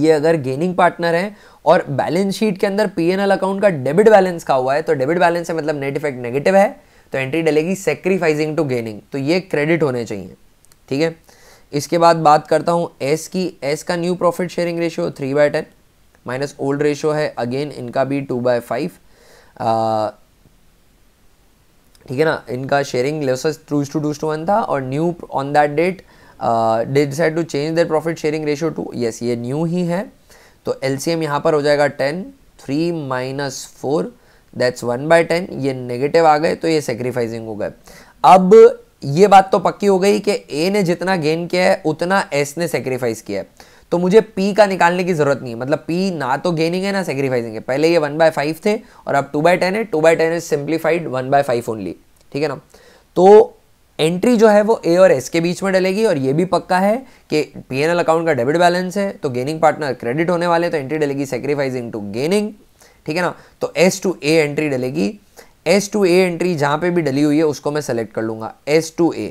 ये अगर गेनिंग पार्टनर है और बैलेंस शीट के अंदर एल अकाउंट का डेबिट बैलेंस का हुआ है तो डेबिट बैलेंस है मतलब नेट इफेक्ट नेगेटिव है तो एंट्री डलेगी सेक्रीफाइसिंग टू गेनिंग तो ये क्रेडिट होने चाहिए ठीक है इसके बाद बात करता हूँ एस की एस का new profit sharing ratio three by ten minus old ratio है अगेन इनका भी टू बाय फाइव ठीक है ना इनका sharing losses two two two one था और new on that date they decide to change their profit sharing ratio to yes ये न्यू ही है तो एल सी एम यहाँ पर हो जाएगा ten three minus four that's one by ten ये नेगेटिव आ गए तो ये सेक्रीफाइसिंग हो गए अब ये बात तो पक्की हो गई कि ए ने जितना गेन किया है उतना एस ने सेक्रीफाइस किया है तो मुझे पी का निकालने की जरूरत नहीं है मतलब पी ना तो गेनिंग है ना सेक्रीफाइसिंग है पहले ये वन बाय फाइव थे और अब टू बाय टेन है two by ten is simplified one by five only ठीक है ना तो एंट्री जो है वो ए और एस के बीच में डलेगी और ये भी पक्का है कि पी अकाउंट का डेबिट बैलेंस है तो गेनिंग पार्टनर क्रेडिट होने वाले तो एंट्री डलेगी सेक्रीफाइस इन टू गेनिंग ठीक है ना तो एस टू ए एंट्री डलेगी एस टू ए एंट्री जहाँ पे भी डली हुई है उसको मैं सेलेक्ट कर लूँगा एस टू ए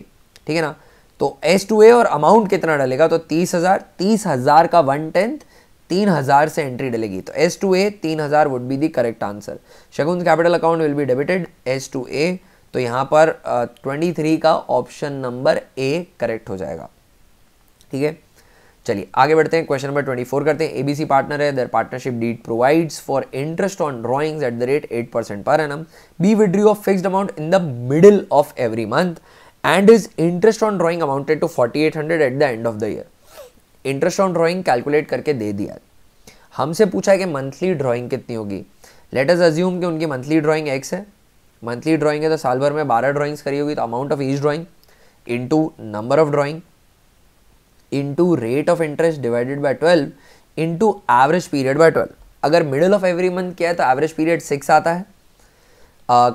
ठीक है ना तो एस टू ए और अमाउंट कितना डलेगा तो तीस हज़ार तीस हज़ार का वन टेंथ तीन हज़ार से एंट्री डलेगी तो एस टू ए तीन हज़ार would be the correct answer Shagun capital account will be debited S to A तो यहाँ पर ट्वेंटी थ्री का ऑप्शन नंबर ए करेक्ट हो जाएगा ठीक है चलिए आगे बढ़ते हैं क्वेश्चन नंबर ट्वेंटी फोर करते हैं एबीसी पार्टनर है their partnership deed provides for interest on drawings at the rate eight percent per annum B withdrew of fixed amount in the middle of every month and is interest on drawing amounted to forty eight hundred at the end of the year interest on drawing calculate करके दे दिया हमसे पूछा है कि monthly drawing कितनी होगी let us assume कि उनकी मंथली ड्रॉइंग एक्स है मंथली ड्राइंग है तो साल भर में बारह ड्राइंग्स करी होगी तो amount of each drawing into number of drawing into rate of interest divided by twelve into average period by twelve अगर मिडिल ऑफ एवरी मंथ क्या है तो एवरेज पीरियड सिक्स आता है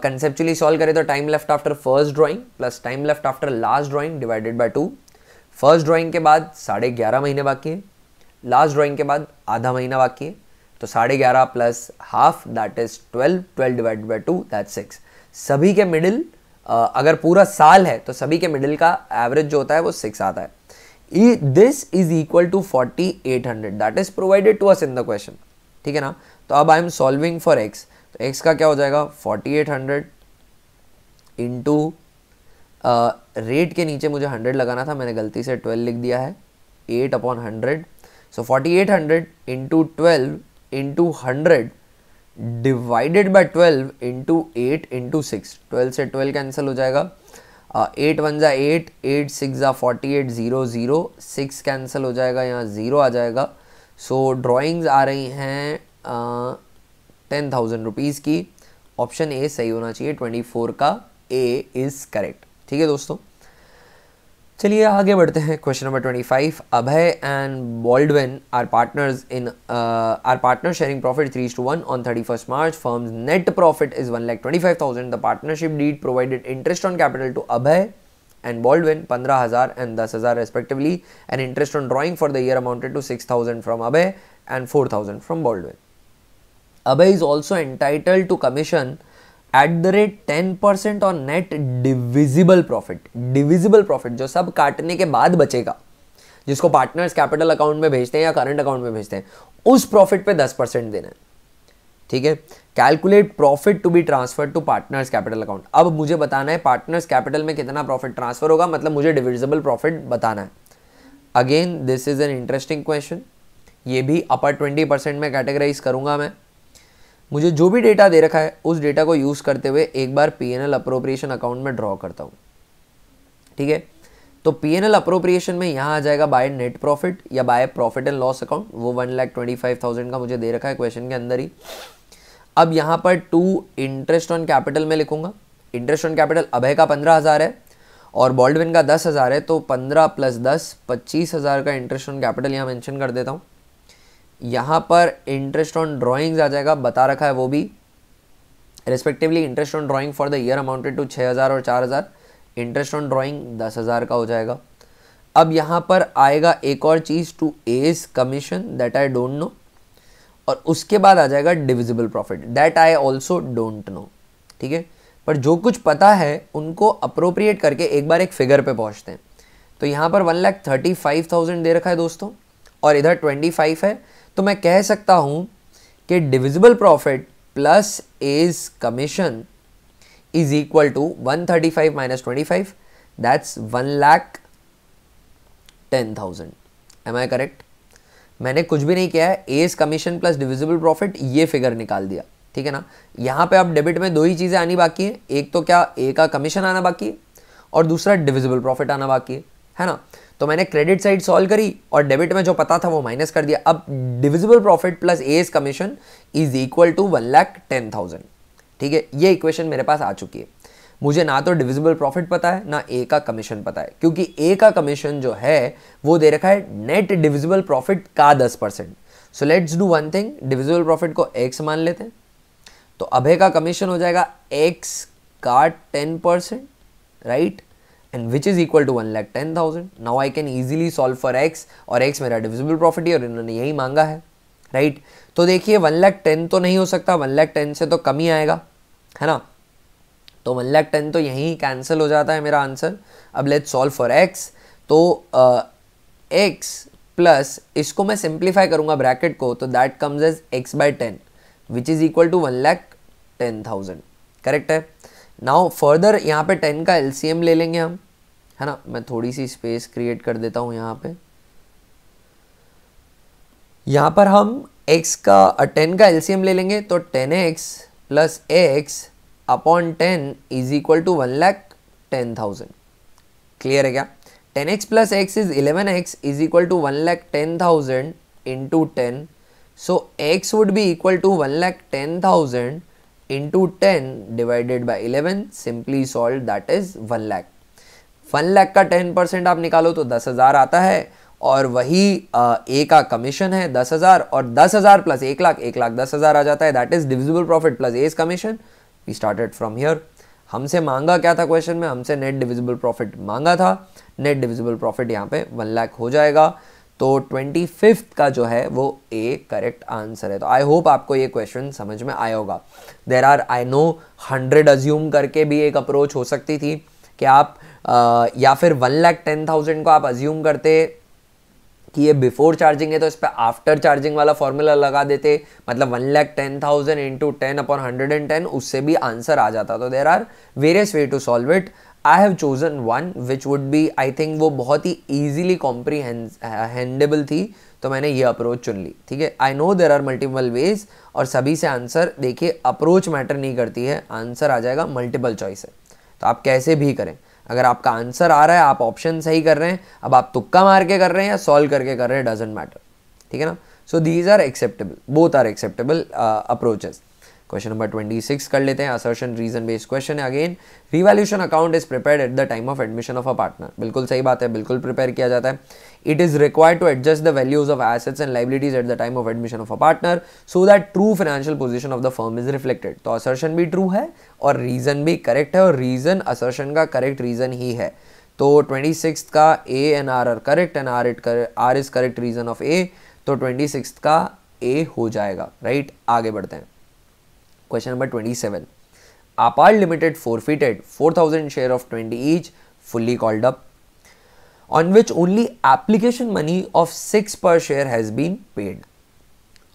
कंसेप्चुअली सॉल्व करें तो time left after first drawing plus time left after last drawing divided by two first drawing के बाद साढ़े ग्यारह महीने बाकी है लास्ट ड्राइंग के बाद आधा महीना बाकी है तो साढ़े ग्यारह plus half that is twelve twelve divide by two that six सभी के मिडिल अगर पूरा साल है तो सभी के मिडिल का एवरेज जो होता है वो सिक्स आता है this is equal to forty eight hundred that is provided to us in the question ठीक है ना तो अब I am solving for x तो एक्स का क्या हो जाएगा forty eight hundred into rate के नीचे मुझे हंड्रेड लगाना था मैंने गलती से ट्वेल्व लिख दिया है eight upon hundred so forty eight hundred into twelve into hundred divided by twelve into eight into six twelve से ट्वेल्व कैंसिल हो जाएगा एट वन ज़ा एट एट सिक्स ज़ा forty eight zero zero six cancel हो जाएगा यहाँ zero आ जाएगा सो so, drawings आ रही हैं टेन थाउजेंड रुपीज़ की ऑप्शन ए सही होना चाहिए ट्वेंटी फोर का ए इज़ करेक्ट ठीक है दोस्तों चलिए आगे बढ़ते हैं question number twenty five Abhay and Baldwin are partners in R partner sharing profit three two one on thirty first March firm net profit is one lakh twenty five thousand the partnership deed provided interest on capital to Abhay and Baldwin पंद्रह हज़ार and दस हज़ार respectively and interest on drawing for the year amounted to six thousand from Abhay and four thousand from Baldwin Abhay is also entitled to commission at the rate ten percent on net divisible profit divisible profit जो सब काटने के बाद बचेगा जिसको partners capital account में भेजते हैं या करंट अकाउंट में भेजते हैं उस प्रॉफिट पे दस परसेंट देना है ठीक है calculate profit to be transfer to partners capital account अब मुझे बताना है पार्टनर्स कैपिटल में कितना प्रॉफिट ट्रांसफर होगा मतलब मुझे डिविजिबल प्रॉफिट बताना है again this is an interesting question ये भी अपर ट्वेंटी परसेंट में कैटेगराइज करूंगा मैं मुझे जो भी डेटा दे रखा है उस डेटा को यूज़ करते हुए एक बार P N L appropriation account में ड्रॉ करता हूँ ठीक है तो पी एन एल अप्रोप्रिएशन में यहाँ आ जाएगा बाय नेट प्रॉफिट या by profit and loss account वो one lakh twenty five thousand का मुझे दे रखा है क्वेश्चन के अंदर ही अब यहाँ पर टू इंटरेस्ट ऑन कैपिटल में लिखूंगा इंटरेस्ट ऑन कैपिटल अभय का पंद्रह हज़ार है और बॉल्डविन का दस हज़ार है तो पंद्रह प्लस दस पच्चीस हज़ार का इंटरेस्ट ऑन कैपिटल यहाँ मेंशन कर देता हूँ यहाँ पर इंटरेस्ट ऑन ड्राइंग्स आ जाएगा बता रखा है वो भी respectively interest on drawing for the year amounted to छः हज़ार और चार हज़ार इंटरेस्ट ऑन ड्राइंग दस हज़ार का हो जाएगा अब यहाँ पर आएगा एक और चीज़ to A's commission that I don't know और उसके बाद आ जाएगा divisible profit that I also don't know ठीक है पर जो कुछ पता है उनको अप्रोप्रिएट करके एक बार एक फिगर पे पहुँचते हैं तो यहाँ पर one lakh thirty five thousand दे रखा है दोस्तों और इधर ट्वेंटी फाइव है तो मैं कह सकता हूँ कि divisible profit plus A's commission is equal to one thirty five minus twenty five that's one lakh ten thousand am I correct मैंने कुछ भी नहीं किया है A's commission plus divisible profit ये फिगर निकाल दिया ठीक है ना यहाँ पे आप डेबिट में दो ही चीज़ें आनी बाकी हैं एक तो क्या ए का कमीशन आना बाकी है और दूसरा डिविजिबल प्रॉफिट आना बाकी है है ना तो मैंने क्रेडिट साइड सॉल्व करी और डेबिट में जो पता था वो माइनस कर दिया अब divisible profit plus A S commission is equal to one lakh ten thousand ठीक है ये इक्वेशन मेरे पास आ चुकी है मुझे ना तो डिविजिबल प्रॉफिट पता है ना ए का कमीशन पता है क्योंकि ए का कमीशन जो है वो दे रखा है नेट डिविजिबल प्रॉफिट का दस percent so let's do one thing divisible profit को एक्स मान लेते हैं तो अभय का कमीशन हो जाएगा एक्स का ten percent right and which is equal to one lakh ten thousand now I can easily solve for x और एक्स मेरा डिविजिबल प्रॉफिट ही और इन्होंने यही मांगा है राइट right? तो देखिए वन लैख टेन तो नहीं हो सकता वन लैख टेन से तो कम ही आएगा है ना तो वन लैख टेन तो यहीं कैंसिल हो जाता है मेरा आंसर अब लेट सॉल्व फॉर एक्स तो एक्स uh, प्लस इसको मैं सिंप्लीफाई करूंगा ब्रैकेट को तो that comes as x by ten which is equal to one lakh ten thousand correct है नाउ फर्दर यहाँ पे टेन का एलसीएम ले लेंगे हम है ना मैं थोड़ी सी स्पेस क्रिएट कर देता हूँ यहाँ पे यहाँ पर हम एक्स का टेन का एलसीएम ले लेंगे तो ten x plus a x upon ten is equal to one lakh ten thousand clear है क्या ten x plus x is eleven x is equal to one lakh ten thousand into ten so x would be equal to one lakh ten thousand into ten divided by eleven simply solve that is one lakh फन लैक का ten percent आप निकालो तो दस हज़ार आता है और वही ए का कमीशन है दस हज़ार और दस हज़ार प्लस एक लाख एक लाख दस हज़ार आ जाता है that is divisible profit plus A's commission we started from here हमसे मांगा क्या था क्वेश्चन में हमसे नेट डिविजिबल प्रॉफिट मांगा था नेट डिविजिबल प्रॉफिट यहाँ पे वन लाख हो जाएगा तो ट्वेंटी फिफ्थ का जो है वो ए करेक्ट आंसर है तो आई होप आपको ये क्वेश्चन समझ में आया होगा there are I know hundred assume करके भी एक अप्रोच हो सकती थी कि आप आ, या फिर वन लैख टेन थाउजेंड को आप अज्यूम करते कि ये बिफोर चार्जिंग है तो इस पर आफ्टर चार्जिंग वाला फॉर्मूला लगा देते मतलब one lakh ten thousand into ten upon hundred and ten उससे भी आंसर आ जाता तो there are various way to solve it I have chosen one which would be I think वो बहुत ही ईजिली कॉम्प्रीहेंडेबल थी तो मैंने ये अप्रोच चुन ली ठीक है I know there are multiple ways और सभी से आंसर देखिए अप्रोच मैटर नहीं करती है आंसर आ जाएगा मल्टीपल चॉइस है तो आप कैसे भी करें अगर आपका आंसर आ रहा है आप ऑप्शन सही कर रहे हैं अब आप तुक्का मार के कर रहे हैं या सॉल्व करके कर रहे हैं डजेंट मैटर ठीक है ना so these are acceptable both are acceptable approaches question number twenty six कर लेते हैं असर्शन रीजन बेस्ड क्वेश्चन है again revaluation account is prepare at the time of admission of a partner बिल्कुल सही बात है बिल्कुल प्रिपेयर किया जाता है it is required to adjust the values of assets and liabilities at the time of admission of a partner so that true financial position of the firm is reflected तो assertion भी true है और reason भी correct है और reason assertion का correct reason ही है तो 26th का A and R are correct and R, it, R is correct reason of A तो 26th का A हो जाएगा right? आगे बढ़ते हैं question number 27 Apal Limited forfeited 4000 share of 20 each fully called up on which only application money of 6 per share has been paid.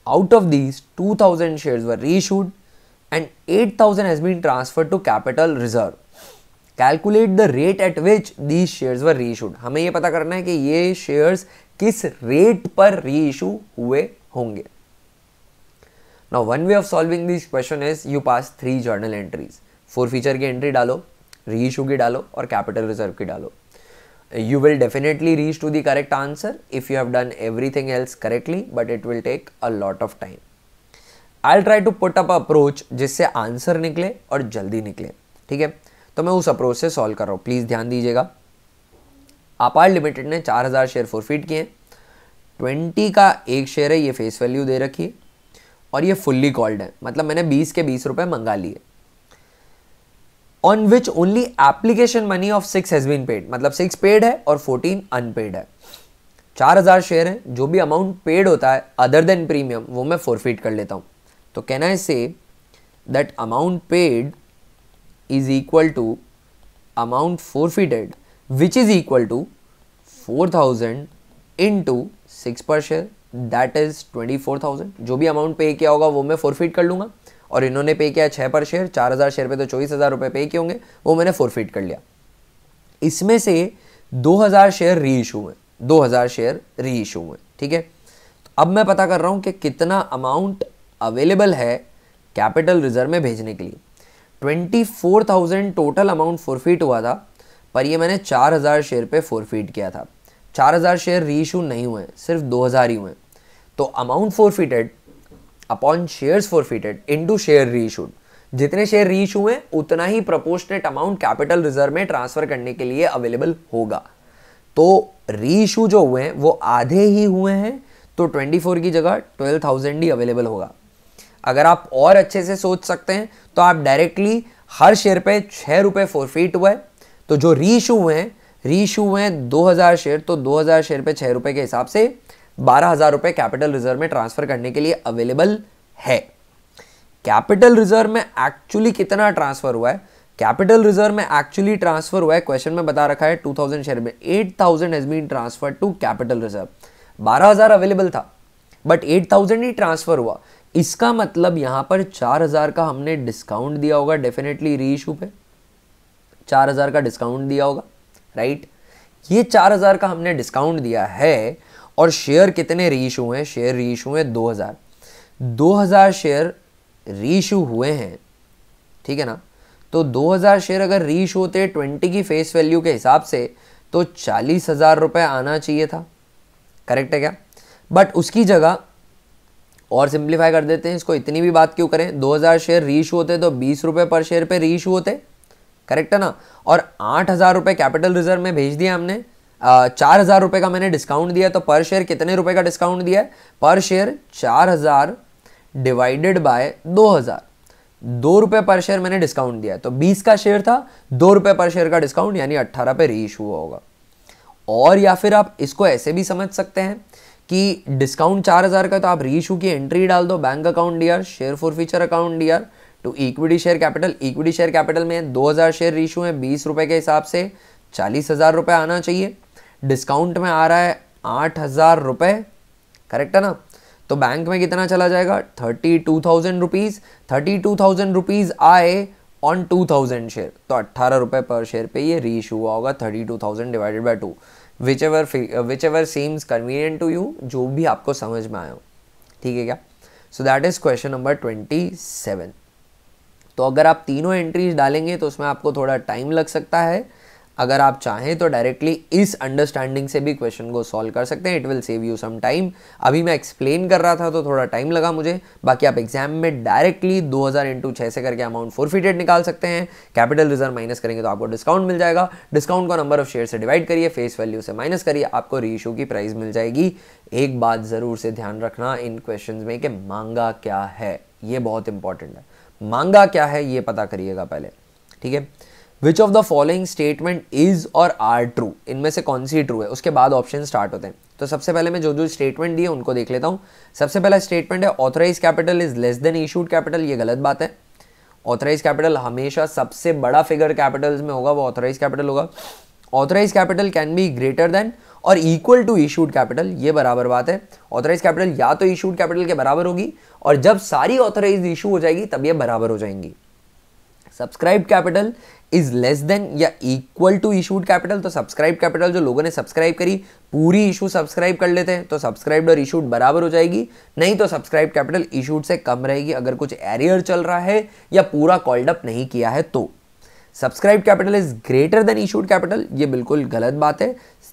Out of these, 2000 shares were reissued and 8000 has been transferred to capital reserve. Calculate the rate at which these shares were reissued हमें ये पता करना है कि ये shares किस rate पर reissue हुए होंगे now one way of solving this question is you pass three journal entries forfeiture की एंट्री डालो रीइशू की डालो और कैपिटल रिजर्व की डालो you will definitely reach to the correct answer if you have done everything else correctly but it will take a lot of time I try to put up approach जिससे answer निकले और जल्दी निकले ठीक है तो मैं उस अप्रोच से सॉल्व कर रहा हूँ प्लीज़ ध्यान दीजिएगा अपार लिमिटेड ने 4000 शेयर फोरफिट किए 20 का एक शेयर है ये फेस वैल्यू दे रखी है और ये फुल्ली कॉल्ड है मतलब मैंने 20 के बीस रुपये मंगा लिए on which only application money of six has been paid मतलब सिक्स पेड है और फोर्टीन अनपेड है चार हज़ार शेयर हैं जो भी अमाउंट पेड होता है अदर देन प्रीमियम वो मैं फोरफिट कर लेता हूँ तो can I say that amount paid is equal to amount forfeited which is equal to four thousand into six per share that is twenty four thousand जो भी amount पे किया होगा वो मैं फोरफिट कर लूंगा और इन्होंने पे किया छः पर शेयर चार हज़ार शेयर पे तो चौबीस हज़ार रुपये पे किए होंगे वो मैंने फोरफिट कर लिया इसमें से दो हज़ार शेयर री इशू हुए दो हज़ार शेयर री इशू हुए ठीक है तो अब मैं पता कर रहा हूँ कि कितना अमाउंट अवेलेबल है कैपिटल रिजर्व में भेजने के लिए twenty four thousand total amount forfeit हुआ था पर ये मैंने चार हज़ार शेयर पे फोरफिट किया था चार हज़ार शेयर री इशू नहीं हुए सिर्फ दो हज़ार ही हुए तो amount forfeited upon shares into share reissued जितने शेयर रीइशू हुए उतना ही प्रपोर्शनेट अमाउंट कैपिटल रिजर्व में ट्रांसफर करने के लिए अवेलेबल होगा तो रीइशू जो हुए हैं वो आधे ही हुए हैं तो 24 की जगह 12,000 ही अवेलेबल होगा अगर आप और अच्छे से सोच सकते हैं तो आप डायरेक्टली हर शेयर पे छः रुपये फोरफीट हुआ है तो जो रीइशू हुए हैं रीइशू हुए हैं दो शेयर तो दो शेयर पे छः रुपये के हिसाब से बारह हज़ार रुपए कैपिटल रिजर्व में ट्रांसफ़र करने के लिए अवेलेबल है कैपिटल रिजर्व में एक्चुअली कितना ट्रांसफ़र हुआ है कैपिटल रिजर्व में एक्चुअली ट्रांसफ़र हुआ है क्वेश्चन में बता रखा है टू थाउजेंड शेयर में eight thousand has been transfer to capital reserve बारह हज़ार अवेलेबल था बट एट थाउजेंड ही ट्रांसफ़र हुआ इसका मतलब यहां पर चार हज़ार का हमने डिस्काउंट दिया होगा डेफिनेटली री इशू पे चार हज़ार का डिस्काउंट दिया होगा राइट right? ये चार हज़ार का हमने डिस्काउंट दिया है और शेयर कितने रीशू हुए हैं शेयर रीइशू हुए दो हज़ार दो हज़ार शेयर रीइशू हुए हैं ठीक है ना तो 2000 शेयर अगर रीइशू होते 20 की फेस वैल्यू के हिसाब से तो चालीस हज़ार रुपये आना चाहिए था करेक्ट है क्या बट उसकी जगह और सिंप्लीफाई कर देते हैं इसको इतनी भी बात क्यों करें 2000 शेयर रीइशू होते तो बीस रुपये पर शेयर पे रीइशू होते करेक्ट है ना और आठ हज़ार रुपये कैपिटल रिजर्व में भेज दिया हमने चार हज़ार रुपये का मैंने डिस्काउंट दिया तो पर शेयर कितने रुपए का डिस्काउंट दिया है पर शेयर चार हज़ार डिवाइडेड बाय दो हज़ार दो रुपये पर शेयर मैंने डिस्काउंट दिया तो बीस का शेयर था दो रुपये पर शेयर का डिस्काउंट यानी अट्ठारह पे री इशू होगा और या फिर आप इसको ऐसे भी समझ सकते हैं कि डिस्काउंट चार हज़ार का तो आप री इशू की एंट्री डाल दो bank account D R share forfeiture account D R to equity share capital equity share capital में दो हज़ार शेयर रीशू है बीस रुपये के हिसाब से चालीस हज़ार रुपये आना चाहिए डिस्काउंट में आ रहा है आठ हज़ार रुपये करेक्ट है ना तो बैंक में कितना चला जाएगा thirty two thousand rupees thirty two thousand rupees आए ऑन टू थाउजेंड शेयर तो अट्ठारह रुपये पर शेयर पे ये री इशू हुआ होगा thirty two thousand divided by two whichever whichever seems convenient to you जो भी आपको समझ में आया हो ठीक है क्या so that is question number twenty seven तो अगर आप तीनों एंट्रीज डालेंगे तो उसमें आपको थोड़ा टाइम लग सकता है अगर आप चाहें तो डायरेक्टली इस अंडरस्टैंडिंग से भी क्वेश्चन को सॉल्व कर सकते हैं it will save you some time अभी मैं एक्सप्लेन कर रहा था तो थोड़ा टाइम लगा मुझे बाकी आप एग्जाम में डायरेक्टली 2000 हज़ार इंटू छः से करके अमाउंट फोरफिटेड निकाल सकते हैं कैपिटल रिजर्व माइनस करेंगे तो आपको डिस्काउंट मिल जाएगा डिस्काउंट को नंबर ऑफ शेयर से डिवाइड करिए फेस वैल्यू से माइनस करिए आपको रीशो की प्राइस मिल जाएगी एक बात ज़रूर से ध्यान रखना इन क्वेश्चन में कि मांगा क्या है ये बहुत इंपॉर्टेंट है मांगा क्या है ये पता करिएगा पहले ठीक है which of the following statement is और आर ट्रू इनमें से कौन सी ट्रू है उसके बाद ऑप्शन स्टार्ट होते हैं तो सबसे पहले मैं जो जो स्टेटमेंट दिए उनको देख लेता हूँ सबसे पहला स्टेटमेंट है authorise capital is less than issued capital ये गलत बात है ऑथराइज कैपिटल हमेशा सबसे बड़ा फिगर कैपिटल में होगा वो ऑथराइज कैपिटल होगा authorise capital can be greater than और इक्वल टू इशूड कैपिटल ये बराबर बात है ऑथराइज कैपिटल या तो इशूड कैपिटल के बराबर होगी और जब सारी ऑथराइज इशू हो जाएगी तब ये बराबर हो जाएंगी subscribe capital is less than या इक्वल टू इशूड कैपिटल तो सब्सक्राइब कैपिटल जो लोगों ने सब्सक्राइब करी पूरी इशू सब्सक्राइब कर लेते हैं तो सब्सक्राइब और इशूड बराबर हो जाएगी नहीं तो सब्सक्राइब कैपिटल इशूड से कम रहेगी अगर कुछ एरियर चल रहा है या पूरा कॉल्डअप नहीं किया है तो subscribe capital is greater than issued capital ये बिल्कुल गलत बात है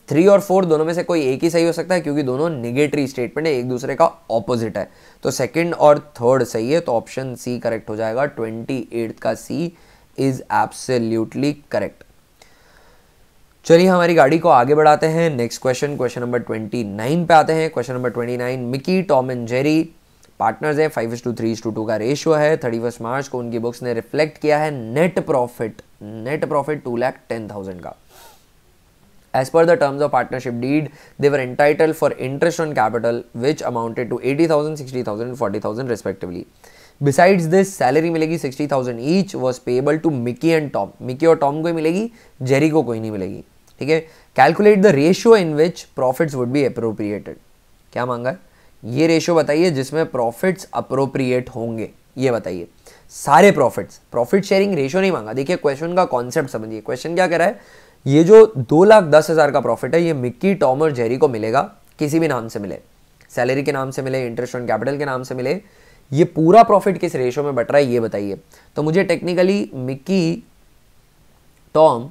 थ्री और फोर दोनों में से कोई एक ही सही हो सकता है क्योंकि दोनों निगेटरी स्टेटमेंट है एक दूसरे का ऑपोजिट है तो सेकंड और थर्ड सही है तो ऑप्शन सी करेक्ट हो जाएगा ट्वेंटी एट्थ का सी इज एब्सोल्यूटली करेक्ट चलिए हमारी गाड़ी को आगे बढ़ाते हैं next question question number twenty nine पे आते हैं question number twenty nine Mickey Tom and Jerry partners है five to three to two का रेशियो है थर्टी फर्स्ट मार्च को उनकी बुक्स ने रिफ्लेक्ट किया है net profit net profit two lakh ten thousand का as per the terms of partnership deed they were entitle for interest on capital which amounted to eighty thousand sixty thousand forty thousand respectively besides this salary मिलेगी sixty thousand each was payable to Mickey and Tom Mickey और Tom को ही मिलेगी Jerry को कोई नहीं मिलेगी ठीक है calculate the ratio in which profits would be appropriated क्या मांगा है ये रेशो बताइए जिसमें प्रॉफिट्स अप्रोप्रिएट होंगे ये बताइए सारे प्रॉफिट्स प्रॉफिट शेयरिंग रेशो नहीं मांगा देखिए क्वेश्चन का कॉन्सेप्ट समझिए क्वेश्चन क्या कह रहा है ये जो दो लाख दस हज़ार का प्रॉफिट है ये मिक्की टॉम और जेरी को मिलेगा किसी भी नाम से मिले सैलरी के नाम से मिले इंटरेस्ट ऑन कैपिटल के नाम से मिले ये पूरा प्रॉफिट किस रेशो में बट रहा है ये बताइए तो मुझे टेक्निकली मिक्की टॉम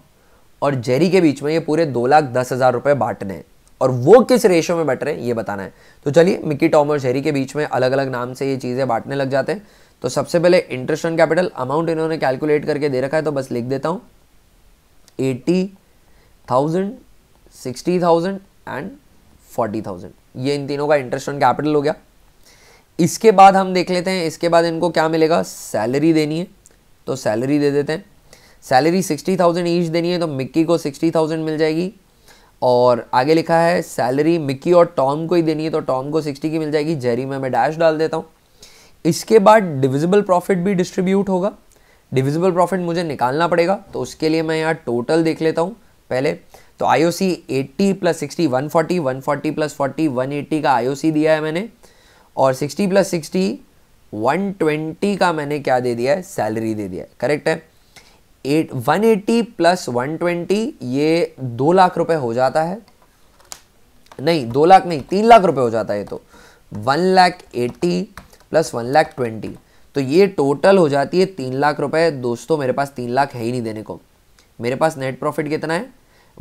और जेरी के बीच में ये पूरे दो लाख दस हज़ार रुपए बांटने हैं और वो किस रेशो में बैठ रहे हैं ये बताना है तो चलिए मिकी टॉम और जेरी के बीच में अलग अलग नाम से ये चीज़ें बांटने लग जाते हैं तो सबसे पहले इंटरेस्ट ऑन कैपिटल अमाउंट इन्होंने कैलकुलेट करके दे रखा है तो बस लिख देता हूँ eighty thousand sixty thousand and forty thousand ये इन तीनों का इंटरेस्ट ऑन कैपिटल हो गया इसके बाद हम देख लेते हैं इसके बाद इनको क्या मिलेगा सैलरी देनी है तो सैलरी दे देते हैं सैलरी सिक्सटी थाउजेंड ईच देनी है तो मिक्की को सिक्सटी थाउजेंड मिल जाएगी और आगे लिखा है सैलरी मिकी और टॉम को ही देनी है तो टॉम को सिक्सटी की मिल जाएगी जेरी में मैं डैश डाल देता हूँ इसके बाद डिविजिबल प्रॉफिट भी डिस्ट्रीब्यूट होगा डिविजिबल प्रॉफिट मुझे निकालना पड़ेगा तो उसके लिए मैं यहाँ टोटल देख लेता हूँ पहले तो I O C eighty plus sixty one forty one forty plus forty one eighty का आई ओ सी दिया है मैंने और sixty plus sixty one twenty का मैंने क्या दे दिया है सैलरी दे दिया है करेक्ट है at one eighty plus one twenty ये दो लाख रुपए हो जाता है नहीं दो लाख नहीं तीन लाख रुपए हो जाता है ये तो one lakh eighty plus one lakh twenty तो ये टोटल हो जाती है तीन लाख रुपए दोस्तों मेरे पास तीन लाख है ही नहीं देने को मेरे पास नेट प्रॉफिट कितना है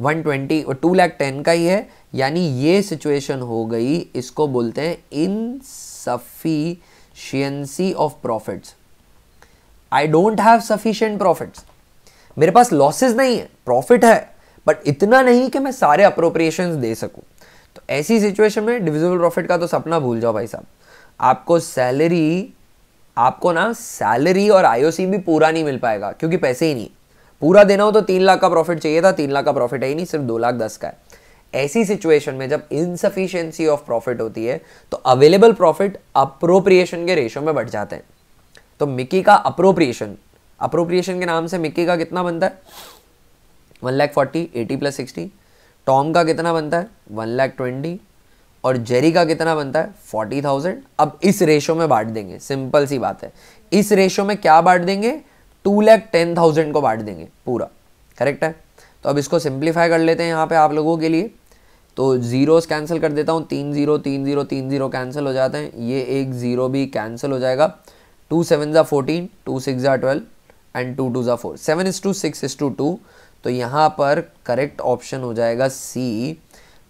वन ट्वेंटी और टू लैख टेन का ही है यानी ये सिचुएशन हो गई इसको बोलते हैं insufficiency of profits I don't have sufficient profits मेरे पास लॉसेज नहीं है प्रॉफिट है बट इतना नहीं कि मैं सारे अप्रोप्रिएशन दे सकूँ तो ऐसी सिचुएशन में डिविजिबल प्रॉफिट का तो सपना भूल जाओ भाई साहब आपको सैलरी आपको ना सैलरी और आईओसी भी पूरा नहीं मिल पाएगा क्योंकि पैसे ही नहीं पूरा देना हो तो तीन लाख का प्रॉफिट चाहिए था तीन लाख का प्रॉफिट है ही नहीं सिर्फ दो लाख दस का है ऐसी सिचुएशन में जब इनसफिशियंसी ऑफ प्रॉफिट होती है तो अवेलेबल प्रॉफिट अप्रोप्रिएशन के रेशो में बढ़ जाते हैं तो मिकी का अप्रोप्रिएशन अप्रोप्रिएशन के नाम से मिक्की का कितना बनता है one lakh forty eighty plus sixty Tom का कितना बनता है वन लैख ट्वेंटी और जेरी का कितना बनता है फोर्टी थाउजेंड अब इस रेशो में बांट देंगे सिंपल सी बात है इस रेशो में क्या बांट देंगे टू लैख टेन थाउजेंड को बांट देंगे पूरा करेक्ट है तो अब इसको सिंप्लीफाई कर लेते हैं यहाँ पे आप लोगों के लिए तो ज़ीरोस कैंसिल कर देता हूँ तीन ज़ीरो तीन ज़ीरो तीन ज़ीरो कैंसिल हो जाते हैं ये एक ज़ीरो भी कैंसिल हो जाएगा टू सेवन ज़ा फोर्टीन टू सिक्स ज़ा ट्वेल्व एंड टू टू ज़ा four seven is two six is two two तो यहाँ पर करेक्ट ऑप्शन हो जाएगा सी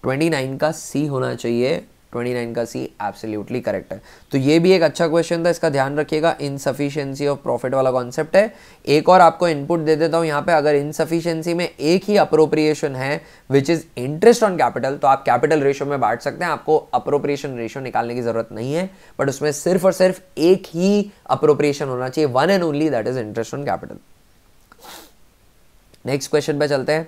ट्वेंटी नाइन का सी होना चाहिए 29 का सी एब्सोल्युटली करेक्ट है तो ये भी एक अच्छा क्वेश्चन था इसका ध्यान रखिएगा इनसफिशियंसी ऑफ प्रॉफिट वाला कॉन्सेप्ट है एक और आपको इनपुट दे देता हूँ यहाँ पे अगर इनसफिशियंसी में एक ही अप्रोप्रिएशन है which is interest on capital तो आप कैपिटल रेशो में बांट सकते हैं आपको अप्रोप्रिएशन रेशो निकालने की जरूरत नहीं है बट उसमें सिर्फ और सिर्फ एक ही अप्रोप्रिएशन होना चाहिए one and only that is interest on capital next question पे चलते हैं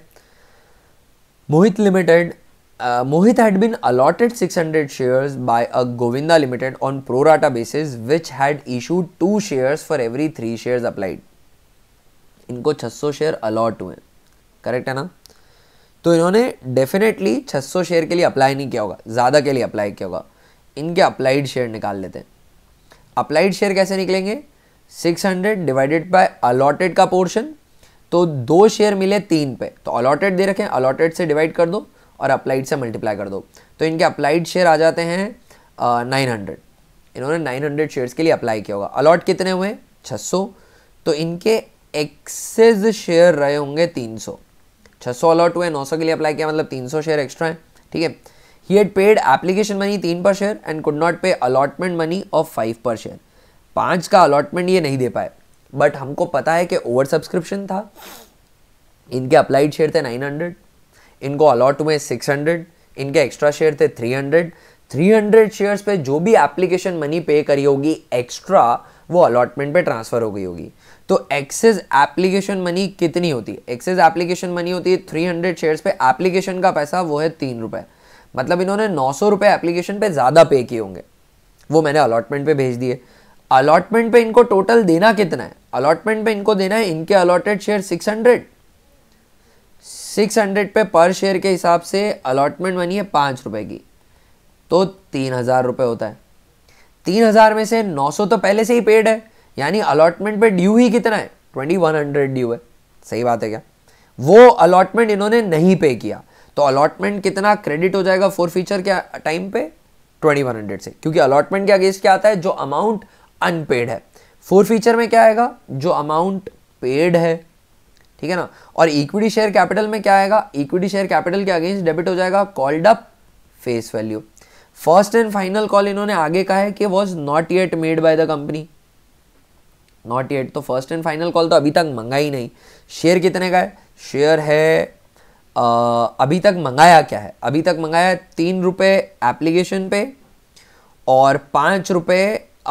Mohit limited Uh, Mohit had been allotted 600 shares by a Govinda Limited on pro rata basis, which had issued two shares for every three shares applied. इनको 600 share allot हुए correct है ना तो इन्होंने definitely 600 share के लिए अप्लाई नहीं किया होगा ज़्यादा के लिए अप्लाई किया होगा इनके अप्लाइड शेयर निकाल लेते हैं अप्लाइड शेयर कैसे निकलेंगे 600 डिवाइडेड बाय अलॉटेड का पोर्शन तो दो शेयर मिले तीन पे तो अलॉटेड दे रखें अलॉटेड से डिवाइड कर दो और अप्लाइड से मल्टीप्लाई कर दो तो इनके अप्लाइड शेयर आ जाते हैं नाइन हंड्रेड इन्होंने नाइन हंड्रेड शेयर्स के लिए अप्लाई किया होगा अलॉट कितने हुए छः सौ तो इनके एक्सेज शेयर रहे होंगे तीन सौ छः सौ अलॉट हुए नौ सौ के लिए अप्लाई किया मतलब तीन सौ शेयर एक्स्ट्रा है ठीक है he had paid application money तीन per share and could not pay allotment money of five per share पाँच का अलॉटमेंट ये नहीं दे पाए बट हमको पता है कि ओवर सब्सक्रिप्शन था इनके अप्लाइड शेयर थे नाइन हंड्रेड इनको अलॉट हुए 600 इनके एक्स्ट्रा शेयर थे 300 300 शेयर्स पे जो भी एप्लीकेशन मनी पे करी होगी एक्स्ट्रा वो अलॉटमेंट पे ट्रांसफ़र हो गई होगी तो एक्सेस एप्लीकेशन मनी कितनी होती है एक्सेस एप्लीकेशन मनी होती है थ्री हंड्रेड शेयर्स पे एप्लीकेशन का पैसा वो है तीन रुपये मतलब इन्होंने नौ सौ रुपये एप्लीकेशन पे ज़्यादा पे किए होंगे वो मैंने अलॉटमेंट पे भेज दिए अलॉटमेंट पे इनको टोटल देना कितना है अलॉटमेंट पे इनको देना है इनके allotted share six hundred six hundred पे पर शेयर के हिसाब से अलॉटमेंट बनी है पाँच रुपये की तो तीन हज़ार रुपये होता है तीन हज़ार में से नौ सौ तो पहले से ही पेड है यानी अलॉटमेंट पे ड्यू ही कितना है ट्वेंटी वन हंड्रेड ड्यू है सही बात है क्या वो अलॉटमेंट इन्होंने नहीं पे किया तो अलॉटमेंट कितना क्रेडिट हो जाएगा फोर फीचर के टाइम पे ट्वेंटी वन हंड्रेड से क्योंकि अलॉटमेंट के अगेंस्ट क्या आता है जो अमाउंट अनपेड है फोर फीचर में क्या आएगा जो अमाउंट पेड है ठीक है ना और इक्विटी शेयर कैपिटल में क्या आएगा इक्विटी शेयर कैपिटल के अगेंस्ट डेबिट हो जाएगा called up face value first and final call इन्होंने आगे कहा है कि was not yet made by the company not yet तो फर्स्ट एंड फाइनल कॉल तो अभी तक मंगा ही नहीं शेयर कितने का है शेयर है आ, अभी तक मंगाया क्या है अभी तक मंगाया है तीन रुपये एप्लीकेशन पे और पाँच रुपये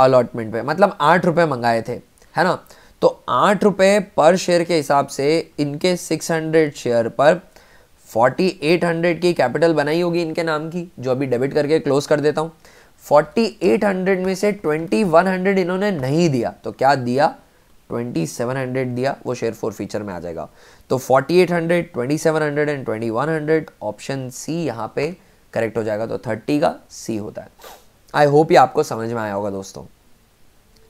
अलॉटमेंट पे मतलब आठ रुपये मंगाए थे है ना तो आठ रुपये पर शेयर के हिसाब से इनके 600 शेयर पर 4800 की कैपिटल बनाई होगी इनके नाम की जो अभी डेबिट करके क्लोज कर देता हूँ 4800 में से 2100 इन्होंने नहीं दिया तो क्या दिया 2700 दिया वो शेयर फोर फीचर में आ जाएगा तो 4800, 2700 एंड 2100 ऑप्शन सी यहाँ पे करेक्ट हो जाएगा तो 30 का सी होता है आई होप ये आपको समझ में आया होगा दोस्तों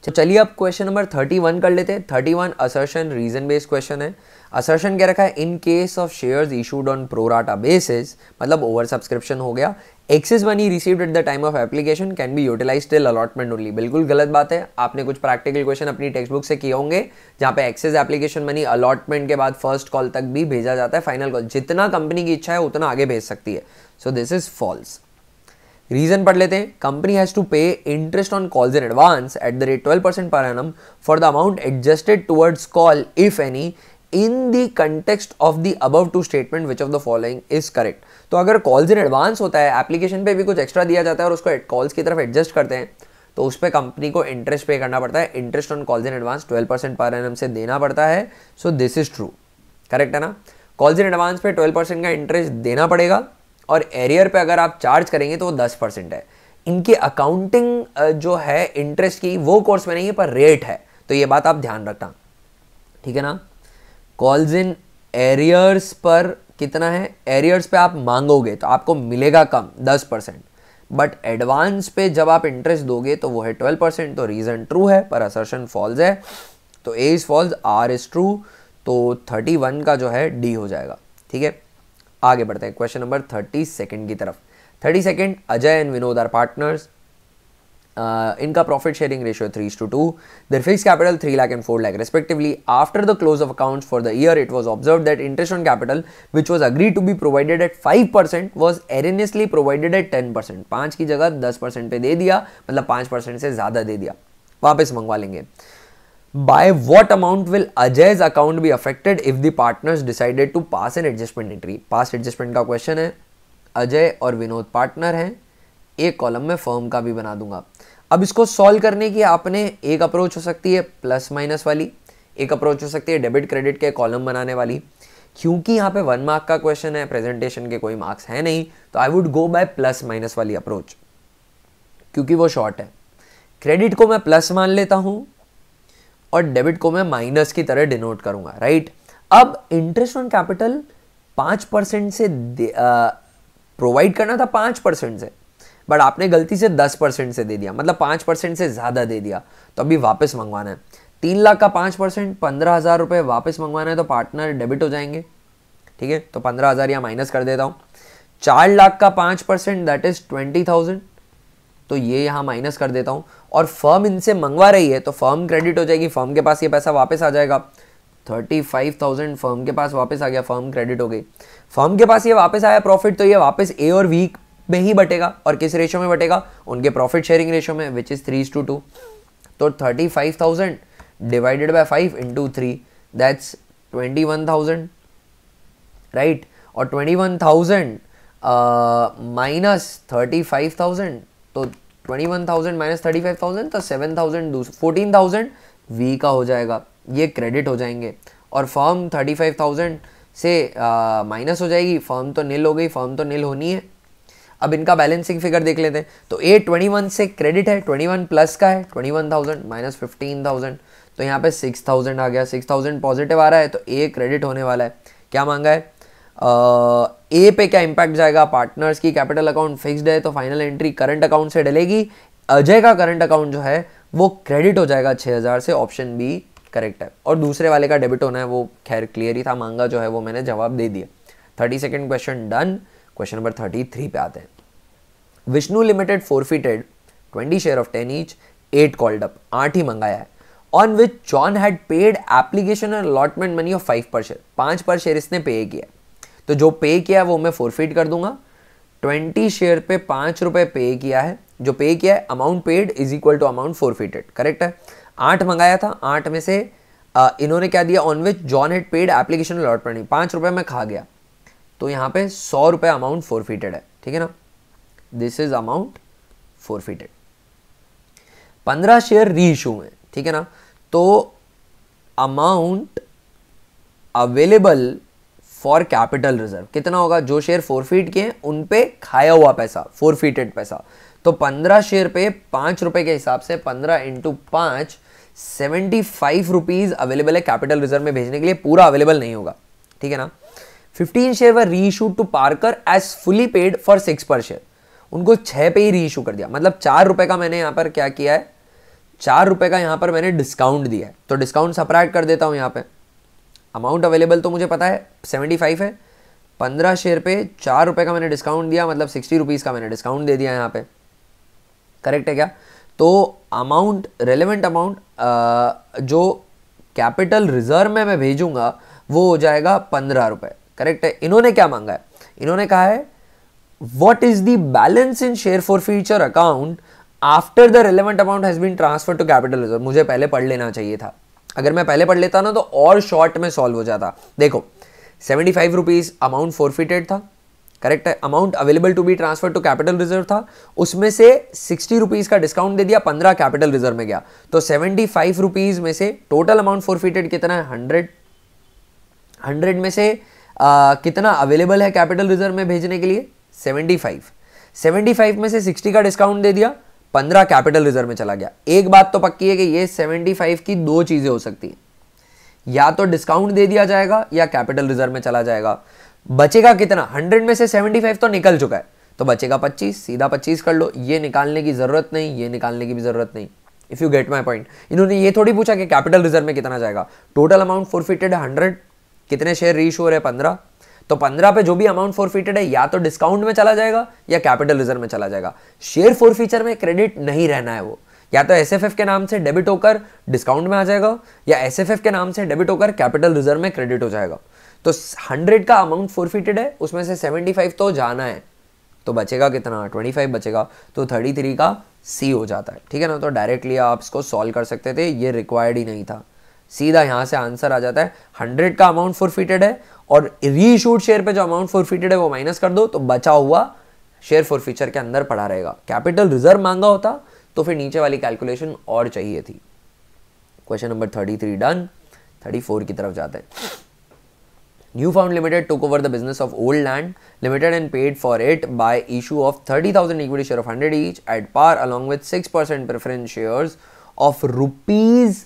तो चलिए अब क्वेश्चन नंबर थर्टी वन कर लेते हैं thirty one assertion reason based question है असर्शन क्या रखा है in case of shares issued on pro rata basis मतलब ओवर सब्सक्रिप्शन हो गया excess money received at the time of application can be utilise till allotment only बिल्कुल गलत बात है आपने कुछ प्रैक्टिकल क्वेश्चन अपनी टेक्स्ट बुक से किए होंगे जहाँ पे एक्सेस एप्लीकेशन मनी अलॉटमेंट के बाद फर्स्ट कॉल तक भी भेजा जाता है फाइनल कॉल जितना कंपनी की इच्छा है उतना आगे भेज सकती है so this is false reason पढ़ लेते हैं company has to pay interest on calls in advance at the rate twelve percent per annum for the amount adjusted towards call if any in the context of the above two statement which of the following is correct तो अगर calls in advance होता है application पे भी कुछ extra दिया जाता है और उसको कॉल्स की तरफ एडजस्ट करते हैं तो उस पर कंपनी को इंटरेस्ट पे करना पड़ता है interest on calls in advance twelve percent per annum से देना पड़ता है so this is true correct है ना कॉल्स इन एडवांस पे ट्वेल्व परसेंट का इंटरेस्ट देना पड़ेगा और एरियर पे अगर आप चार्ज करेंगे तो वो दस परसेंट है इनके अकाउंटिंग जो है इंटरेस्ट की वो कोर्स में नहीं है पर रेट है तो ये बात आप ध्यान रखना ठीक है ना कॉल्स इन एरियर्स पर कितना है एरियर्स पे आप मांगोगे तो आपको मिलेगा कम दस परसेंट बट एडवांस पे जब आप इंटरेस्ट दोगे तो वो है ट्वेल्व परसेंट तो रीज़न ट्रू है पर असर्शन फॉल्स है तो A is false R is true तो थर्टी वन का जो है डी हो जाएगा ठीक है आगे बढ़ते हैं क्वेश्चन नंबर थर्टी सेकेंड की तरफ thirty second Ajay and Vinod are partners इनका profit sharing ratio three to two their fixed capital three lakh and four lakh respectively after the close of account for the year it was observe that interest on capital which was agree to be provided at five percent was erroneously provided at ten percent पांच की जगह दस percent पे दे दिया मतलब पांच percent से ज्यादा दे दिया वापस मंगवा लेंगे by what amount will Ajay's account be affected if the partners decided to pass an adjustment entry pass adjustment का क्वेश्चन है अजय और विनोद पार्टनर हैं एक कॉलम में फर्म का भी बना दूंगा अब इसको सॉल्व करने की आपने एक अप्रोच हो सकती है प्लस माइनस वाली एक अप्रोच हो सकती है डेबिट क्रेडिट के कॉलम बनाने वाली क्योंकि यहाँ पे वन मार्क का क्वेश्चन है प्रेजेंटेशन के कोई मार्क्स है नहीं तो I would go by plus minus वाली अप्रोच क्योंकि वो शॉर्ट है क्रेडिट को मैं प्लस मान लेता हूँ और डेबिट को मैं माइनस की तरह डिनोट करूंगा राइट अब इंटरेस्ट ऑन कैपिटल पांच परसेंट से प्रोवाइड करना था पांच परसेंट से बट आपने गलती से दस परसेंट से दे दिया मतलब पांच परसेंट से ज़्यादा दे दिया तो अभी वापस मंगवाना है तीन लाख का पांच परसेंट पंद्रह हज़ार रुपए वापस मंगवाना है तो पार्टनर डेबिट हो जाएंगे ठीक है तो पंद्रह हज़ार या माइनस कर देता हूं चार लाख का पांच percent that is twenty thousand तो ये यहाँ माइनस कर देता हूँ और फर्म इनसे मंगवा रही है तो फर्म क्रेडिट हो जाएगी फर्म के पास ये पैसा वापस आ जाएगा थर्टी फाइव थाउजेंड फर्म के पास वापस आ गया फर्म क्रेडिट हो गई फर्म के पास ये वापस आया प्रॉफिट तो ये वापस ए और वी में ही बटेगा और किस रेशो में बटेगा उनके प्रॉफिट शेयरिंग रेशो में which is three to two तो thirty five thousand divided by five into three that's twenty one thousand right और twenty one thousand minus thirty five thousand तो twenty one thousand minus thirty five thousand तो seven thousand fourteen thousand V का हो जाएगा ये credit हो जाएंगे और फर्म थर्टी फाइव थाउजेंड से माइनस हो जाएगी फर्म तो निल हो गई फर्म तो निल होनी है अब इनका बैलेंसिंग फिगर देख लेते हैं तो ए ट्वेंटी वन से क्रेडिट है ट्वेंटी वन प्लस का है twenty one thousand minus fifteen thousand तो यहाँ पे सिक्स थाउजेंड आ गया सिक्स थाउजेंड पॉजिटिव आ रहा है तो ए क्रेडिट होने वाला है क्या मांगा है ए पे क्या इम्पैक्ट जाएगा पार्टनर्स की कैपिटल अकाउंट फिक्स्ड है तो फाइनल एंट्री करंट अकाउंट से डलेगी अजय का करंट अकाउंट जो है वो क्रेडिट हो जाएगा 6000 से ऑप्शन बी करेक्ट है और दूसरे वाले का डेबिट होना है वो खैर क्लियर ही था मांगा जो है वो मैंने जवाब दे दिया thirty second question done question number thirty three पे आते हैं Vishnu limited forfeited twenty share of ten each at called up आठ ही मंगाया है on which John had paid application और allotment money of five per share पांच पर शेयर इसने पे किया तो जो पे किया है वो मैं फोरफिट कर दूंगा ट्वेंटी शेयर पे पाँच रुपये पे किया है जो पे किया है amount paid is equal to amount forfeited correct है आठ मंगाया था आठ में से आ, इन्होंने क्या दिया on which John had paid application allotment पाँच रुपये में खा गया तो यहाँ पे सौ रुपये अमाउंट फोरफिटेड है ठीक है ना दिस इज अमाउंट फोरफिटेड पंद्रह शेयर री इशू में ठीक है ना तो amount available for capital reserve कितना होगा जो शेयर फोरफीट किए उन पे खाया हुआ पैसा फोर फीटेड पैसा तो पंद्रह शेयर पे पाँच रुपये के हिसाब से पंद्रह इंटू पाँच सेवेंटी फाइव रुपीज़ अवेलेबल है कैपिटल रिजर्व में भेजने के लिए पूरा अवेलेबल नहीं होगा ठीक है ना fifteen share were reissue to Parker as fully paid for six per share उनको छः पे ही री इशू कर दिया मतलब चार रुपये का मैंने यहाँ पर क्या किया है चार रुपये का यहाँ पर मैंने डिस्काउंट दिया है तो डिस्काउंट सप्राइट कर देता हूँ यहाँ पर अमाउंट अवेलेबल तो मुझे पता है सेवेंटी फाइव है पंद्रह शेयर पे चार रुपये का मैंने डिस्काउंट दिया मतलब सिक्सटी रुपीज़ का मैंने डिस्काउंट दे दिया यहाँ पे करेक्ट है क्या तो अमाउंट रेलिवेंट अमाउंट जो कैपिटल रिजर्व में मैं भेजूंगा वो हो जाएगा पंद्रह रुपये करेक्ट है इन्होंने क्या मांगा है इन्होंने कहा है what is the balance in share forfeiture account after the relevant amount has been transfer to capital reserve मुझे पहले पढ़ लेना चाहिए था अगर मैं पहले पढ़ लेता ना तो और शॉर्ट में सॉल्व हो जाता देखो seventy five rupees amount forfeited था करेक्ट है amount available to be transfer to capital reserve था उसमें से सिक्सटी रुपीज़ का डिस्काउंट दे दिया पंद्रह कैपिटल रिजर्व में गया तो सेवेंटी फाइव रुपीज़ में से टोटल अमाउंट फोरफिटेड कितना है हंड्रेड हंड्रेड में से आ, कितना अवेलेबल है कैपिटल रिजर्व में भेजने के लिए सेवेंटी फाइव सेवेंटी फाइव में से सिक्सटी का डिस्काउंट दे दिया पंद्रह कैपिटल रिजर्व में चला गया एक बात तो पक्की है कि ये सेवेंटी फाइव की दो चीज़ें हो सकती है या तो डिस्काउंट दे दिया जाएगा या कैपिटल रिजर्व में चला जाएगा बचेगा कितना हंड्रेड में से सेवेंटी फाइव तो निकल चुका है तो बचेगा पच्चीस सीधा पच्चीस कर लो ये निकालने की ज़रूरत नहीं ये निकालने की भी ज़रूरत नहीं if you get my point इन्होंने ये थोड़ी पूछा कि कैपिटल रिजर्व में कितना जाएगा टोटल अमाउंट फोरफिटेड हंड्रेड कितने शेयर रीश हो रहे पंद्रह तो पंद्रह पे जो भी अमाउंट फोरफिटेड है या तो डिस्काउंट में चला जाएगा या कैपिटल रिजर्व में चला जाएगा शेयर फोर फीचर में क्रेडिट नहीं रहना है वो या तो एस के नाम से डेबिट होकर डिस्काउंट में आ जाएगा या एस के नाम से डेबिट होकर कैपिटल रिजर्व में क्रेडिट हो जाएगा तो हंड्रेड का अमाउंट फोरफिटेड है उसमें से सेवेंटी फाइव तो जाना है तो बचेगा कितना ट्वेंटी फाइव बचेगा तो थर्टी थ्री का सी हो जाता है ठीक है ना तो डायरेक्टली आप इसको सॉल्व कर सकते थे ये रिक्वायर्ड ही नहीं था सीधा यहां से आंसर आ जाता है हंड्रेड का अमाउंट फॉरफीटेड है और रीशूट शेयर पे जो अमाउंट फॉरफीटेड है वो माइनस कर दो तो बचा हुआ शेयर फॉरफीचर के अंदर पड़ा रहेगा कैपिटल रिजर्व मांगा होता तो फिर नीचे वाली कैलकुलेशन और चाहिए थी question number thirty three done thirty four की तरफ जाते हैं New Found limited took over the business of Old Land limited and paid for it by issue of thirty thousand equity share of hundred each at par along with six percent preference share of rupees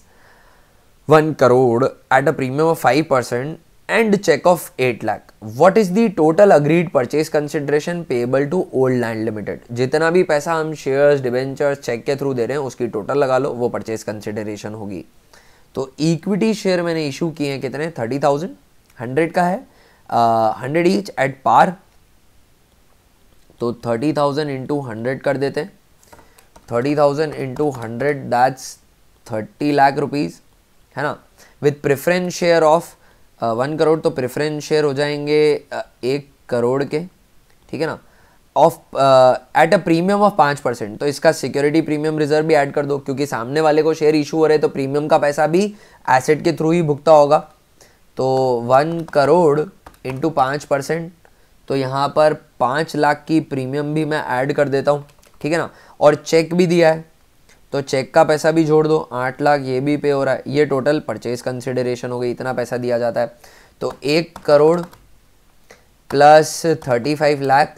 crore at a premium of five percent and cheque of eight lakh what is the total agreed purchase consideration payable to Old Land limited जितना भी पैसा हम shares debenture cheque के through दे रहे हैं उसकी total लगा लो वो परचेज कंसिडरेशन होगी तो इक्विटी शेयर मैंने इशू किए हैं कितने थर्टी थाउजेंड हंड्रेड का है हंड्रेड ईच एट पार तो थर्टी थाउजेंड इंटू हंड्रेड कर देते हैं thirty thousand into hundred that's thirty lakh rupees है ना with preference share of one crore तो प्रेफरेंस शेयर हो जाएंगे uh, एक करोड़ के ठीक है ना of at a premium of पाँच परसेंट तो इसका सिक्योरिटी प्रीमियम रिजर्व भी ऐड कर दो क्योंकि सामने वाले को शेयर इशू हो रहे तो प्रीमियम का पैसा भी एसेट के थ्रू ही भुगता होगा तो वन करोड़ इंटू पाँच परसेंट तो यहाँ पर पाँच लाख की प्रीमियम भी मैं ऐड कर देता हूँ ठीक है ना और चेक भी दिया है तो चेक का पैसा भी जोड़ दो आठ लाख ये भी पे हो रहा है ये टोटल परचेज कंसिडरेशन हो गई इतना पैसा दिया जाता है तो एक crore plus thirty five lakh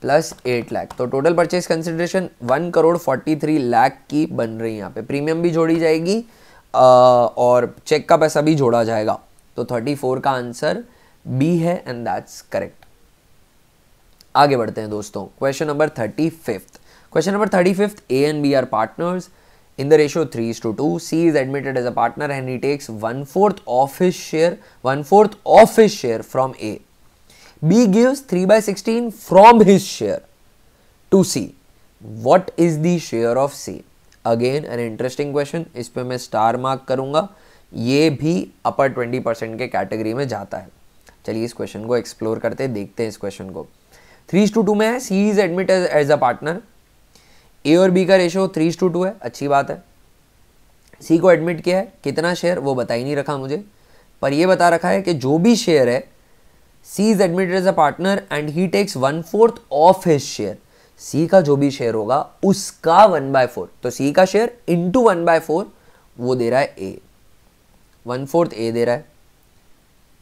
plus eight lakh तो total purchase consideration one crore forty three lakh की बन रही है यहाँ पे प्रीमियम भी जोड़ी जाएगी और चेक का पैसा भी जोड़ा जाएगा तो थर्टी फोर का आंसर बी है एंड दैट्स करेक्ट आगे बढ़ते हैं दोस्तों question number thirty fifth question number thirty fifth A and B are partners in the ratio three is to two C is admitted as a partner and he takes one fourth of his share one fourth of his share from A B gives three by sixteen from his share to C what is the share of C again an interesting question इस पर मैं star mark करूंगा ये भी upper twenty percent के category में जाता है चलिए इस क्वेश्चन को एक्सप्लोर करते हैं देखते हैं इस क्वेश्चन को थ्री टू टू में C is admitted as a partner A और बी का रेशो थ्री टू टू है अच्छी बात है सी को एडमिट किया है कितना शेयर वो बता ही नहीं रखा मुझे पर यह बता रखा है कि जो भी शेयर है C is admitted as a partner and he takes one fourth of his share C का जो भी शेयर होगा उसका वन बाय फोर तो सी का share into one by four वो दे रहा है ए वन फोर्थ ए दे रहा है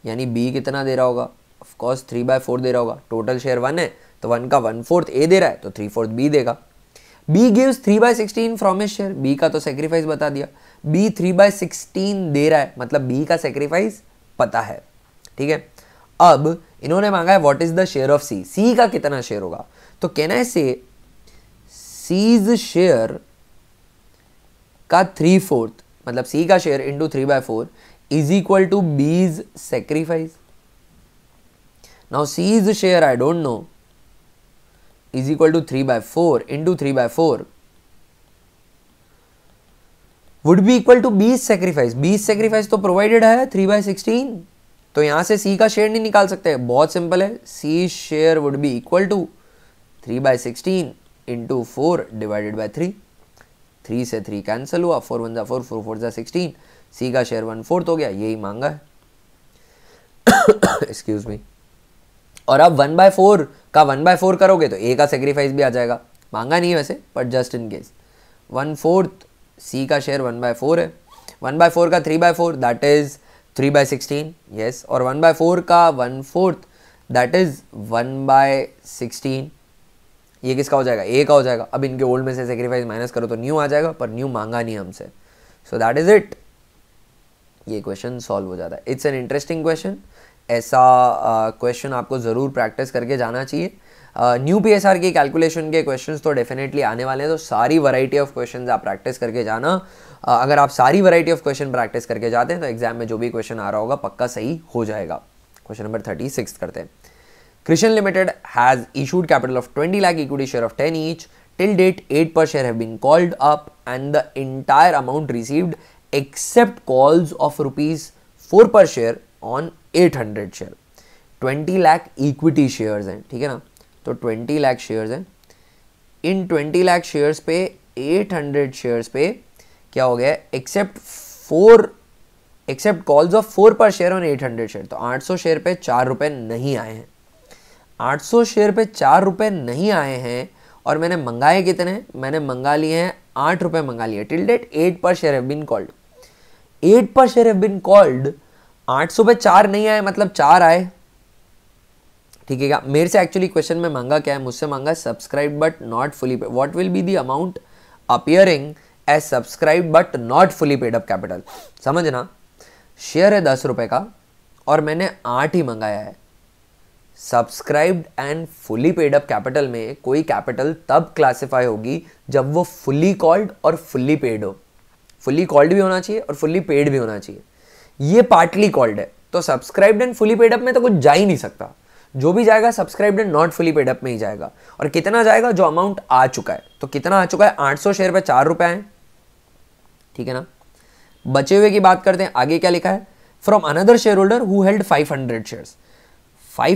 यानी बी कितना दे रहा होगा ऑफकोर्स थ्री बाय फोर दे रहा होगा टोटल शेयर वन है तो वन का वन फोर्थ ए दे रहा है तो थ्री फोर्थ बी देगा B gives three by sixteen from A share B का तो सेक्रीफाइस बता दिया बी थ्री बाय सिक्सटीन दे रहा है मतलब बी का सेक्रीफाइस पता है ठीक है अब इन्होंने मांगा है what is the share of C C का कितना शेयर होगा तो can I say C's share का थ्री फोर्थ मतलब सी का share into three by four is equal to B's sacrifice now C's share I don't know is equal to three by four into three by four would be equal to B's sacrifice B's sacrifice तो provided है three by sixteen तो यहाँ से सी का share नहीं निकाल सकते बहुत सिंपल है C share would be equal to three by sixteen two four divided by three three से थ्री कैंसिल हुआ फोर वन ज़ा फोर फोर फोर ज़ा सिक्सटीन सी का शेयर वन फोर्थ हो गया यही मांगा है एक्सक्यूज़ मी और अब वन बाय फोर का वन बाय फोर करोगे तो ए का सेक्रीफाइस भी आ जाएगा मांगा नहीं है वैसे but just in case one fourth C का शेयर वन बाय फोर है वन बाय फोर का three by four that is three by sixteen yes और वन बाय फोर का one fourth that is one by sixteen ये किसका हो जाएगा ए का हो जाएगा अब इनके ओल्ड में से सेक्रीफाइस माइनस करो तो न्यू आ जाएगा पर न्यू मांगा नहीं हमसे सो दैट इज़ इट ये क्वेश्चन सॉल्व हो जाता है इट्स एन इंटरेस्टिंग क्वेश्चन ऐसा क्वेश्चन आपको ज़रूर प्रैक्टिस करके जाना चाहिए न्यू पी एस आर की कैलकुलेशन के क्वेश्चंस तो डेफिनेटली आने वाले हैं तो सारी वैरायटी ऑफ क्वेश्चंस आप प्रैक्टिस करके जाना uh, अगर आप सारी वैरायटी ऑफ क्वेश्चन प्रैक्टिस करके जाते हैं तो एग्जाम में जो भी क्वेश्चन आ रहा होगा पक्का सही हो जाएगा क्वेश्चन नंबर थर्टी सिक्स करते हैं Krishan limited has issued capital of twenty lakh equity share of ten each till date eight per share have been called up and the entire amount received except calls of rupees four per share on eight hundred share twenty lakh equity shares हैं ठीक है ना तो twenty lakh shares हैं इन twenty lakh shares पे eight hundred shares पे क्या हो गया except four except calls of four per share on eight hundred share तो आठ सौ शेयर पे चार रुपये नहीं आए हैं आठ सौ शेयर पे चार रुपये नहीं आए हैं और मैंने मंगाए कितने मैंने मंगा लिए हैं आठ रुपये मंगा लिए till date eight per share have been called eight per share have been called आठ सुबह चार नहीं आए मतलब चार आए ठीक है क्या मेरे से एक्चुअली क्वेश्चन में मांगा क्या है मुझसे मांगा subscribe but not fully paid what will be the amount appearing as subscribe but not fully paid up capital समझना शेयर है दस रुपए का और मैंने आठ ही मंगाया है subscribed and fully paid up capital में कोई कैपिटल तब क्लासिफाई होगी जब वो फुली कॉल्ड और फुली पेड हो फुली कॉल्ड भी होना चाहिए और फुली पेड भी होना चाहिए ये पार्टली कॉल्ड है तो सब्सक्राइब एंड फुली पेडअप में तो कुछ जा ही नहीं सकता जो भी जाएगा subscribe and not fully paid up में ही जाएगा और कितना जाएगा जो अमाउंट आ चुका है तो कितना आ चुका है आठ शेयर पे चार रुपए हैं ठीक है ना बचे हुए की बात करते हैं आगे क्या लिखा है from another shareholder who held 500 shares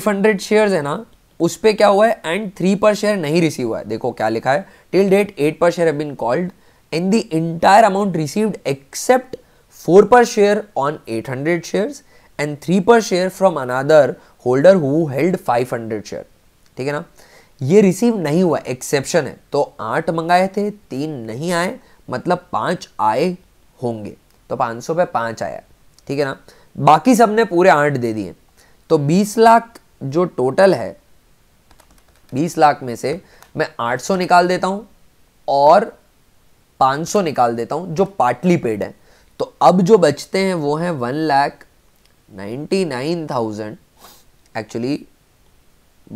hundred share है ना उस पर क्या हुआ है एंड थ्री पर शेयर नहीं रिसीव हुआ है देखो क्या लिखा है till date eight per share been called in the entire amount received except four share on eight hundred share and three per share from another holder who held five hundred share ठीक है ना ये receive नहीं हुआ exception है तो आठ मंगाए थे तीन नहीं आए मतलब पांच आए होंगे तो पांच सौ पे पांच आया ठीक है ना बाकी सबने पूरे आठ दे दिए तो बीस लाख जो टोटल है बीस लाख में से मैं आठ सौ निकाल देता हूं और पांच सौ निकाल देता हूं जो पार्टली पेड है तो अब जो बचते हैं वो हैं one lakh ninety nine thousand actually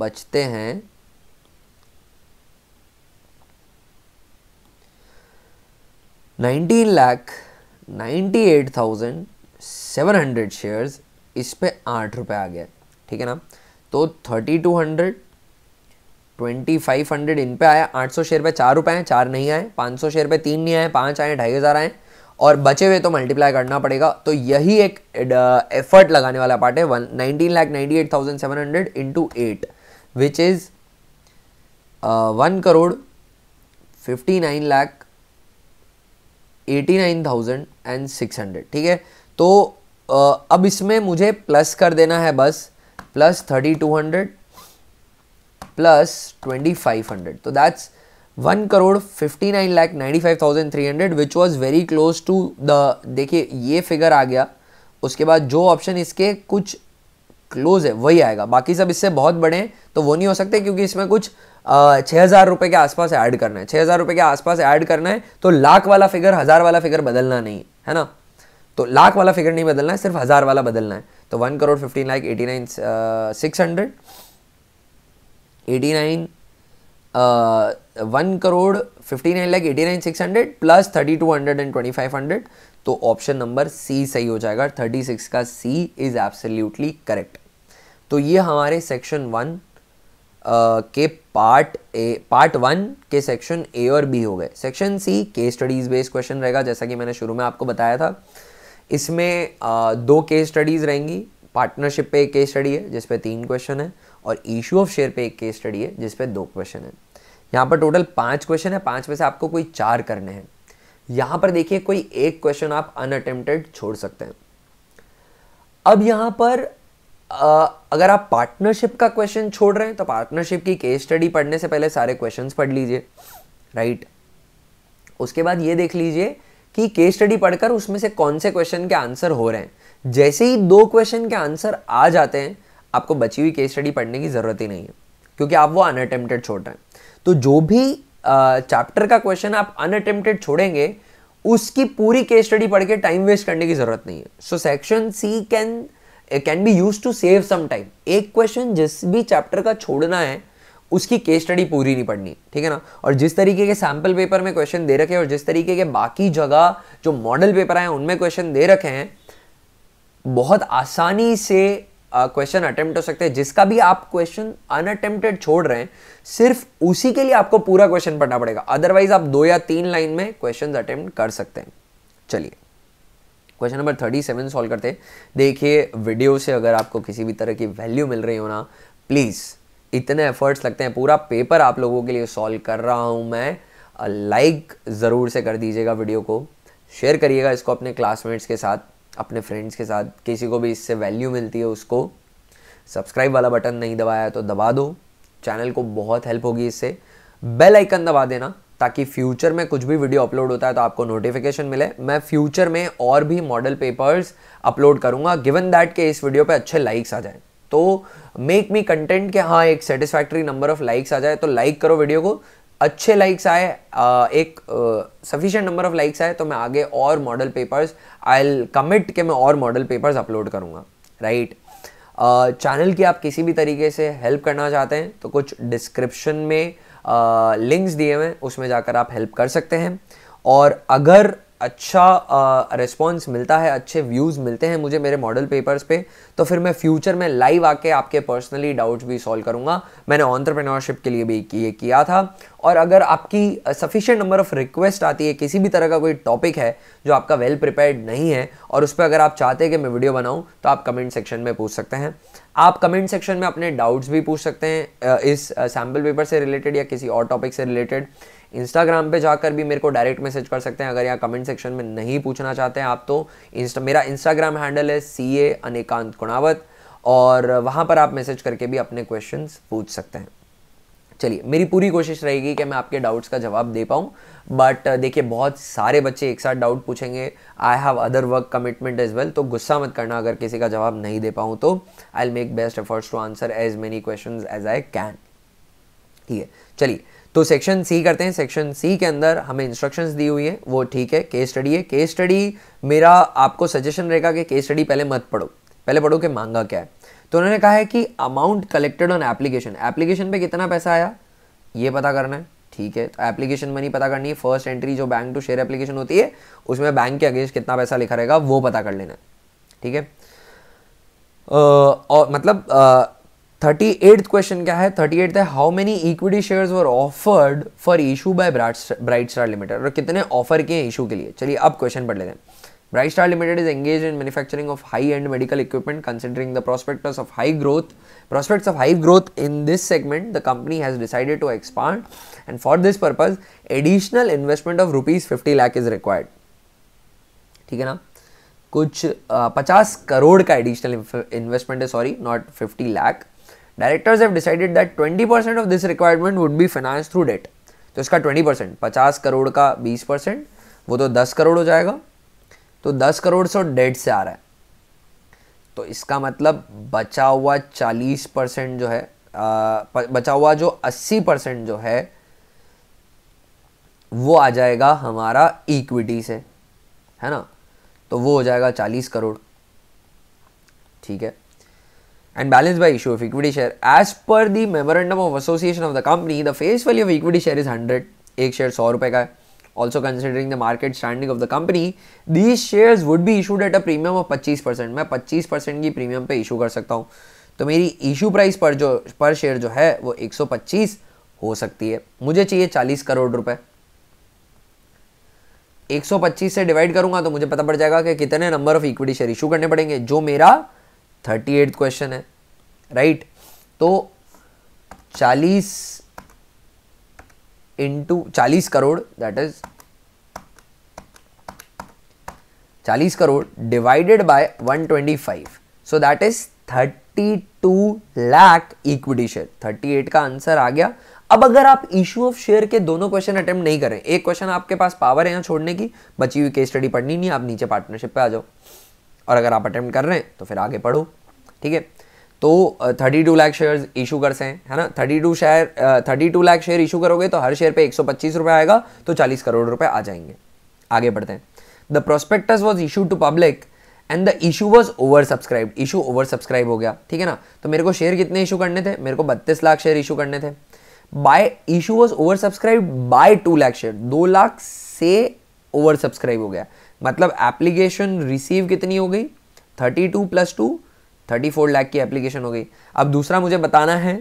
बचते हैं nineteen lakh ninety eight thousand seven hundred shares इस पे आठ रुपये आ गया ठीक है ना तो thirty two hundred twenty five hundred इन पे आया आठ सौ शेयर पे चार रुपए हैं चार नहीं आए पाँच सौ शेयर पे तीन नहीं आए पाँच आए ढाई हज़ार आए और बचे हुए तो मल्टीप्लाई करना पड़ेगा तो यही एक एफर्ट लगाने वाला पार्ट है one nineteen lakh ninety eight thousand seven hundred into eight which is one crore fifty nine lakh eighty nine thousand and six hundred ठीक है तो uh, अब इसमें मुझे प्लस कर देना है बस plus thirty two hundred plus twenty five hundred तो that's one crore fifty nine lakh ninety five thousand three hundred which was very close to the देखिए ये फिगर आ गया उसके बाद जो ऑप्शन इसके कुछ क्लोज है वही आएगा बाकी सब इससे बहुत बड़े हैं तो वो नहीं हो सकते क्योंकि इसमें कुछ छः हज़ार रुपये के आसपास ऐड करना है छः हज़ार रुपये के आसपास ऐड करना है तो लाख वाला फिगर हज़ार वाला फिगर बदलना नहीं है ना तो लाख वाला फिगर नहीं बदलना है सिर्फ हज़ार वाला बदलना है तो one crore fifteen lakh eighty nine six hundred eighty nine one crore fifty nine lakh eighty nine six hundred plus thirty two hundred and twenty five hundred तो ऑप्शन नंबर सी सही हो जाएगा थर्टी सिक्स का सी इज़ एब्सोल्यूटली करेक्ट तो ये हमारे section one के part A part one के सेक्शन ए और बी हो गए सेक्शन सी के स्टडीज़ बेस्ड क्वेश्चन रहेगा जैसा कि मैंने शुरू में आपको बताया था इसमें uh, दो केस स्टडीज़ रहेंगी पार्टनरशिप पे एक केस स्टडी है जिसपे तीन क्वेश्चन है और इशू ऑफ शेयर पे एक केस स्टडी है जिसपे दो क्वेश्चन है यहाँ पर टोटल पांच क्वेश्चन है पांच में से आपको कोई चार करने हैं यहां पर देखिए कोई एक क्वेश्चन आप अनअटेम्प्टेड छोड़ सकते हैं अब यहां पर आ, अगर आप पार्टनरशिप का क्वेश्चन छोड़ रहे हैं तो पार्टनरशिप की केस स्टडी पढ़ने से पहले सारे क्वेश्चन पढ़ लीजिए राइट उसके बाद ये देख लीजिए कि केस स्टडी पढ़कर उसमें से कौन से क्वेश्चन के आंसर हो रहे हैं जैसे ही दो क्वेश्चन के आंसर आ जाते हैं आपको बची हुई केस स्टडी पढ़ने की ज़रूरत ही नहीं है क्योंकि आप वो अनअटेम्प्टेड छोड़ रहे हैं तो जो भी चैप्टर का क्वेश्चन आप अनअटेम्प्टेड छोड़ेंगे उसकी पूरी केस स्टडी पढ़ के टाइम वेस्ट करने की ज़रूरत नहीं है so section C can can be use to save some time एक क्वेश्चन जिस भी चैप्टर का छोड़ना है उसकी केस स्टडी पूरी नहीं पढ़नी ठीक है ना और जिस तरीके के सैम्पल पेपर में क्वेश्चन दे रखे हैं और जिस तरीके के बाकी जगह जो मॉडल पेपर आए उनमें क्वेश्चन दे रखे हैं बहुत आसानी से क्वेश्चन अटेम्प्ट हो सकते हैं जिसका भी आप क्वेश्चन अनअटेम्प्टेड छोड़ रहे हैं सिर्फ उसी के लिए आपको पूरा क्वेश्चन पढ़ना पड़ेगा अदरवाइज आप दो या तीन लाइन में क्वेश्चन अटेम्प्ट कर सकते हैं चलिए question number thirty seven solve करते हैं देखिए वीडियो से अगर आपको किसी भी तरह की वैल्यू मिल रही हो ना प्लीज़ इतने एफर्ट्स लगते हैं पूरा पेपर आप लोगों के लिए सॉल्व कर रहा हूँ मैं लाइक ज़रूर से कर दीजिएगा वीडियो को शेयर करिएगा इसको अपने क्लासमेट्स के साथ अपने फ्रेंड्स के साथ किसी को भी इससे वैल्यू मिलती है उसको सब्सक्राइब वाला बटन नहीं दबाया तो दबा दो चैनल को बहुत हेल्प होगी इससे बेल आइकन दबा देना ताकि फ्यूचर में कुछ भी वीडियो अपलोड होता है तो आपको नोटिफिकेशन मिले मैं फ्यूचर में और भी मॉडल पेपर्स अपलोड करूंगा गिवन दैट के इस वीडियो पे अच्छे लाइक्स तो हाँ, आ जाए तो मेक मी कंटेंट के हाँ एक सेटिस्फैक्ट्री नंबर ऑफ लाइक्स आ जाए तो लाइक करो वीडियो को अच्छे लाइक्स आए एक सफिशिएंट नंबर ऑफ लाइक्स आए तो मैं आगे और मॉडल पेपर्स आई कमिट के मैं और मॉडल पेपर्स अपलोड करूँगा राइट चैनल की आप किसी भी तरीके से हेल्प करना चाहते हैं तो कुछ डिस्क्रिप्शन में लिंक्स दिए हुए हैं उसमें जाकर आप हेल्प कर सकते हैं और अगर अच्छा रिस्पॉन्स मिलता है अच्छे व्यूज़ मिलते हैं मुझे मेरे मॉडल पेपर्स पे तो फिर मैं फ्यूचर में लाइव आके आपके पर्सनली डाउट्स भी सॉल्व करूँगा मैंने ऑन्टरप्रेन्योरशिप के लिए भी ये किया था और अगर आपकी सफिशियंट नंबर ऑफ़ रिक्वेस्ट आती है किसी भी तरह का कोई टॉपिक है जो आपका वेल well प्रिपेयर्ड नहीं है और उस पर अगर आप चाहते हैं कि मैं वीडियो बनाऊँ तो आप कमेंट सेक्शन में पूछ सकते हैं आप कमेंट सेक्शन में अपने डाउट्स भी पूछ सकते हैं इस सैम्पल पेपर से रिलेटेड या किसी और टॉपिक से रिलेटेड इंस्टाग्राम पे जाकर भी मेरे को डायरेक्ट मैसेज कर सकते हैं अगर यहाँ कमेंट सेक्शन में नहीं पूछना चाहते हैं आप तो इंस्टा मेरा इंस्टाग्राम हैंडल है सी ए अनिकांत कुणावत और वहाँ पर आप मैसेज करके भी अपने क्वेश्चन पूछ सकते हैं चलिए मेरी पूरी कोशिश रहेगी कि मैं आपके डाउट्स का जवाब दे पाऊँ बट देखिए बहुत सारे बच्चे एक साथ डाउट पूछेंगे I have other work commitment as well तो गुस्सा मत करना अगर किसी का जवाब नहीं दे पाऊँ तो I will make best efforts to answer as many question as I can ठीक है चलिए तो सेक्शन सी करते हैं सेक्शन सी के अंदर हमें इंस्ट्रक्शंस दी हुई है वो ठीक है केस स्टडी है केस स्टडी मेरा आपको सजेशन रहेगा कि केस स्टडी पहले मत पढ़ो पहले पढ़ो कि मांगा क्या है तो उन्होंने कहा है कि amount collected on application application पे कितना पैसा आया ये पता करना है ठीक है तो एप्लीकेशन मनी पता करनी है फर्स्ट एंट्री जो बैंक टू शेयर एप्लीकेशन होती है उसमें बैंक के अगेंस्ट कितना पैसा लिखा रहेगा वो पता कर लेना है ठीक है और मतलब आ, थर्टी एट क्वेश्चन क्या है थर्टी एट है how many equity share offered for issue by Bright Star limited और कितने ऑफर किए इशू के लिए चलिए अब क्वेश्चन पढ़ लेते हैं Bright Star limited is engage in manufacturing of high end medical equipment considering the prospect of high growth prospects of high growth in this segment the company has decided to expand and for this purpose additional investment of rupees fifty lakh is required ठीक है ना कुछ पचास करोड़ का additional investment है sorry not fifty lakh directors have decided that 20 percent of this requirement would be finance through debt तो इसका 20 percent पचास करोड़ का 20 परसेंट वो तो 10 करोड़ हो जाएगा तो 10 करोड़ से डेट से आ रहा है तो इसका मतलब बचा हुआ चालीस परसेंट जो है आ, बचा हुआ जो अस्सी परसेंट जो है वो आ जाएगा हमारा इक्विटी से है ना तो वो हो जाएगा चालीस करोड़ ठीक है and balance by issue of equity share. As per the memorandum of association of the company, the face value of equity share is 100. एक शेयर सौ रुपए का है also considering the market standing of the company these share would be issued at a premium of पच्चीस percent मैं पच्चीस percent की premium पे इशू कर सकता हूँ तो मेरी इशू प्राइस पर जो पर शेयर जो है वो एक सौ पच्चीस हो सकती है मुझे चाहिए चालीस करोड़ रुपए एक सौ पच्चीस से डिवाइड करूंगा तो मुझे पता पड़ जाएगा कि कितने number of equity share issue करने पड़ेंगे जो मेरा थर्टी एट क्वेश्चन है राइट तो 40 इंटू चालीस crore that is 40 crore divided by 125 so that is 32 lakh equity share 38 का आंसर आ गया अब अगर आप इश्यू ऑफ शेयर के दोनों क्वेश्चन अटेम्प्ट नहीं करें एक क्वेश्चन आपके पास पावर है यहां छोड़ने की बची हुई केस स्टडी पढ़नी नहीं आप नीचे पार्टनरशिप पे आ जाओ और अगर आप अटेम्प्ट कर रहे हैं तो फिर आगे पढ़ो ठीक है तो thirty two lakh share issue कर से है ना thirty two share thirty two lakh share issue करोगे तो हर शेयर पे एक सौ पच्चीस रुपये आएगा तो चालीस करोड़ रुपए आ जाएंगे आगे बढ़ते हैं the prospectus was issue to public and the issue was over subscribe issue over subscribe हो गया ठीक है ना तो मेरे को शेयर कितने इशू करने थे मेरे को बत्तीस लाख शेयर इशू करने थे by issue was over subscribe by two lakh share दो लाख से ओवर सब्सक्राइब हो गया मतलब एप्लीकेशन रिसीव कितनी हो गई thirty two plus two thirty four lakh की एप्लीकेशन हो गई अब दूसरा मुझे बताना है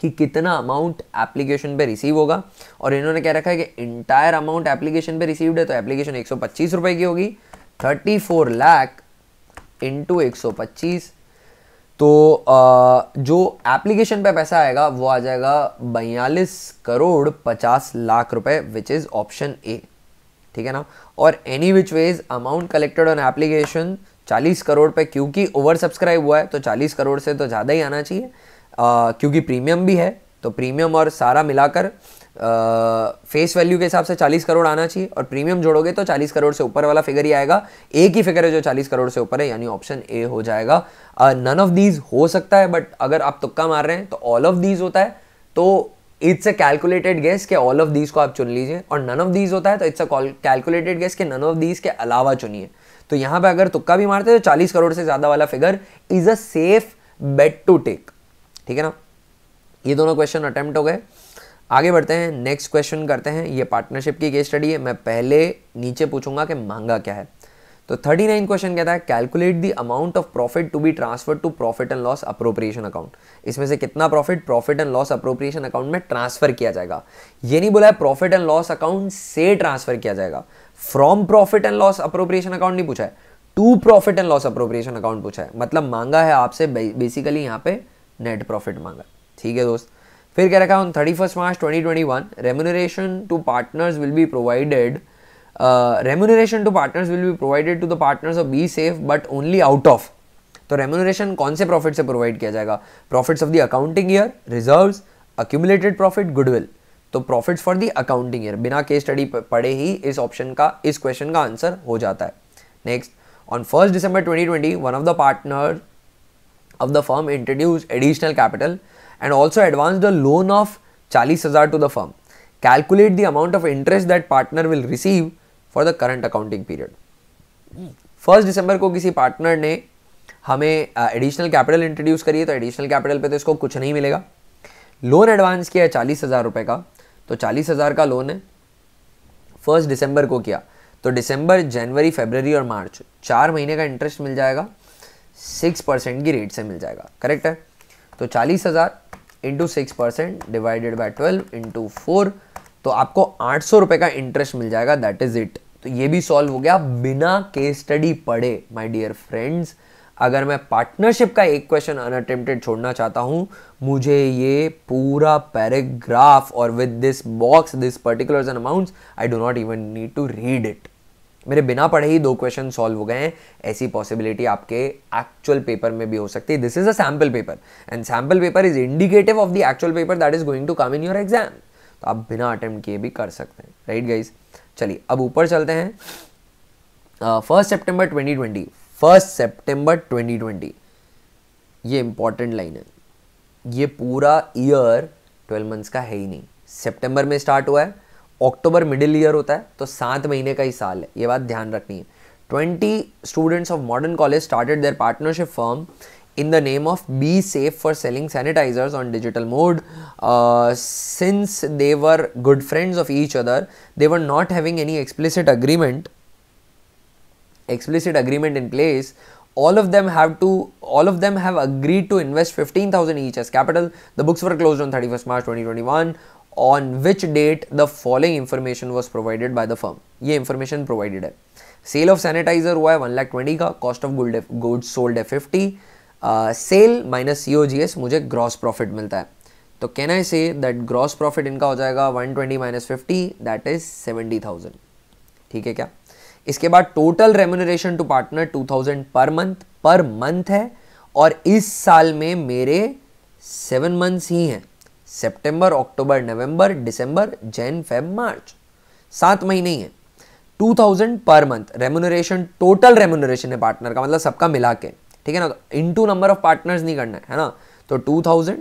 कि कितना अमाउंट एप्लीकेशन पे रिसीव होगा और इन्होंने क्या रखा है कि इंटायर अमाउंट एप्लीकेशन पे रिसीव्ड है तो एप्लीकेशन एक सौ की होगी थर्टी फोर लैख इंटू एक तो जो एप्लीकेशन पे पैसा आएगा वो आ जाएगा बयालीस करोड़ पचास लाख रुपए विच इज़ ऑप्शन ए ठीक है ना और any which ways amount collected on application 40 crore पे क्योंकि ओवर सब्सक्राइब हुआ है तो 40 करोड़ से तो ज़्यादा ही आना चाहिए क्योंकि प्रीमियम भी है तो प्रीमियम और सारा मिलाकर फेस वैल्यू के हिसाब से 40 करोड़ आना चाहिए और प्रीमियम जोड़ोगे तो 40 करोड़ से ऊपर वाला फिगर ही आएगा एक ही फिगर है जो 40 करोड़ से ऊपर है यानी ऑप्शन ए हो जाएगा नन ऑफ दीज हो सकता है बट अगर आप तुक्का मार रहे हैं तो ऑल ऑफ दीज होता है तो इट्स अ कैलकुलेटेड गेस के ऑल ऑफ दीज को आप चुन लीजिए और नन ऑफ दीज होता है तो इट्स अ कैलकुलेटेड गेस के नन ऑफ दीज के अलावा चुनिए तो यहां पे अगर तुक्का भी मारते तो 40 करोड़ से ज़्यादा वाला figure is a safe bet to take ठीक है ना ये दोनों क्वेश्चन अटेम्प्ट हो गए आगे बढ़ते हैं नेक्स्ट क्वेश्चन करते हैं ये पार्टनरशिप की केस स्टडी है मैं पहले नीचे पूछूंगा कि मांगा क्या है तो थर्टी नाइन क्वेश्चन कहता है calculate the amount of profit to be transfer to profit and loss appropriation account इसमें से कितना profit profit and loss appropriation account में ट्रांसफर किया जाएगा ये नहीं बोला है प्रॉफिट एंड लॉस अकाउंट से ट्रांसफर किया जाएगा from profit and loss appropriation account नहीं पूछा है to profit and loss appropriation account पूछा है मतलब मांगा है आपसे बेसिकली यहाँ पे नेट प्रॉफिट मांगा ठीक है दोस्त फिर कह रखा on thirty first March twenty twenty one remuneration to partners will be provided remuneration to partners will be provided to the partners of B safe but only out of तो remuneration कौन से प्रॉफिट से provide किया जाएगा profits of the accounting year reserve accumulated profit goodwill तो profits for the accounting year बिना case study पढ़े ही इस ऑप्शन का इस क्वेश्चन का आंसर हो जाता है next on first December 2020 one of the partner of the firm introduce additional capital and also advance the loan of चालीस हज़ार to the firm calculate the amount of interest that partner will receive for the current accounting period first December को किसी partner ने हमें additional capital introduce करिए तो additional capital पे तो इसको कुछ नहीं मिलेगा लोन एडवांस किया है चालीस हज़ार रुपये का तो चालीस हज़ार का लोन है फर्स्ट दिसंबर को किया तो दिसंबर जनवरी फेबररी और मार्च चार महीने का इंटरेस्ट मिल जाएगा सिक्स परसेंट की रेट से मिल जाएगा करेक्ट है तो चालीस हज़ार into six percent divided by twelve into four तो आपको आठ सौ रुपये का इंटरेस्ट मिल जाएगा दैट इज़ इट तो ये भी सॉल्व हो गया बिना केस स्टडी पढ़े माई डियर फ्रेंड्स अगर मैं पार्टनरशिप का एक क्वेश्चन अनअटेम्प्टेड छोड़ना चाहता हूँ मुझे ये पूरा पैराग्राफ और with this box this particular amounts I do not even need to read it मेरे बिना पढ़े ही दो क्वेश्चन सॉल्व हो गए हैं ऐसी पॉसिबिलिटी आपके एक्चुअल पेपर में भी हो सकती है this is a sample paper and sample paper is indicative of the actual paper that is going to come in your exam तो आप बिना अटेम्प्ट किए भी कर सकते हैं राइट गाइज चलिए अब ऊपर चलते हैं first September twenty twenty first September twenty ये इंपॉर्टेंट लाइन है ये पूरा ईयर ट्वेल्व मंथ्स का है ही नहीं सेप्टेम्बर में स्टार्ट हुआ है अक्टूबर मिडिल ईयर होता है तो सात महीने का ही साल है ये बात ध्यान रखनी है twenty students of modern college started their partnership firm in the name of B Safe for selling sanitizer on digital mode since they were good friends of each other they were not having any explicit agreement explicit agreement in place all of them have to all of them have agreed to invest 15000 each as capital the books were closed on 31st march 2021 on which date the following information was provided by the firm ye information provided hai sale of sanitizer हुआ है one lakh twenty का cost of good good sold है fifty sale minus C O G S मुझे gross profit मिलता है तो can I say that gross profit इनका हो जाएगा one twenty minus fifty that is seventy thousand ठीक है क्या इसके बाद total remuneration to partner 2000 per month per month है और इस साल में मेरे सेवन मंथ्स ही हैं सितंबर, अक्टूबर नवंबर दिसंबर जैन फेब मार्च सात महीने ही हैं 2000 per month remuneration total remuneration है पार्टनर का मतलब सबका मिला के ठीक है ना into number of partners नहीं करना है है ना तो 2000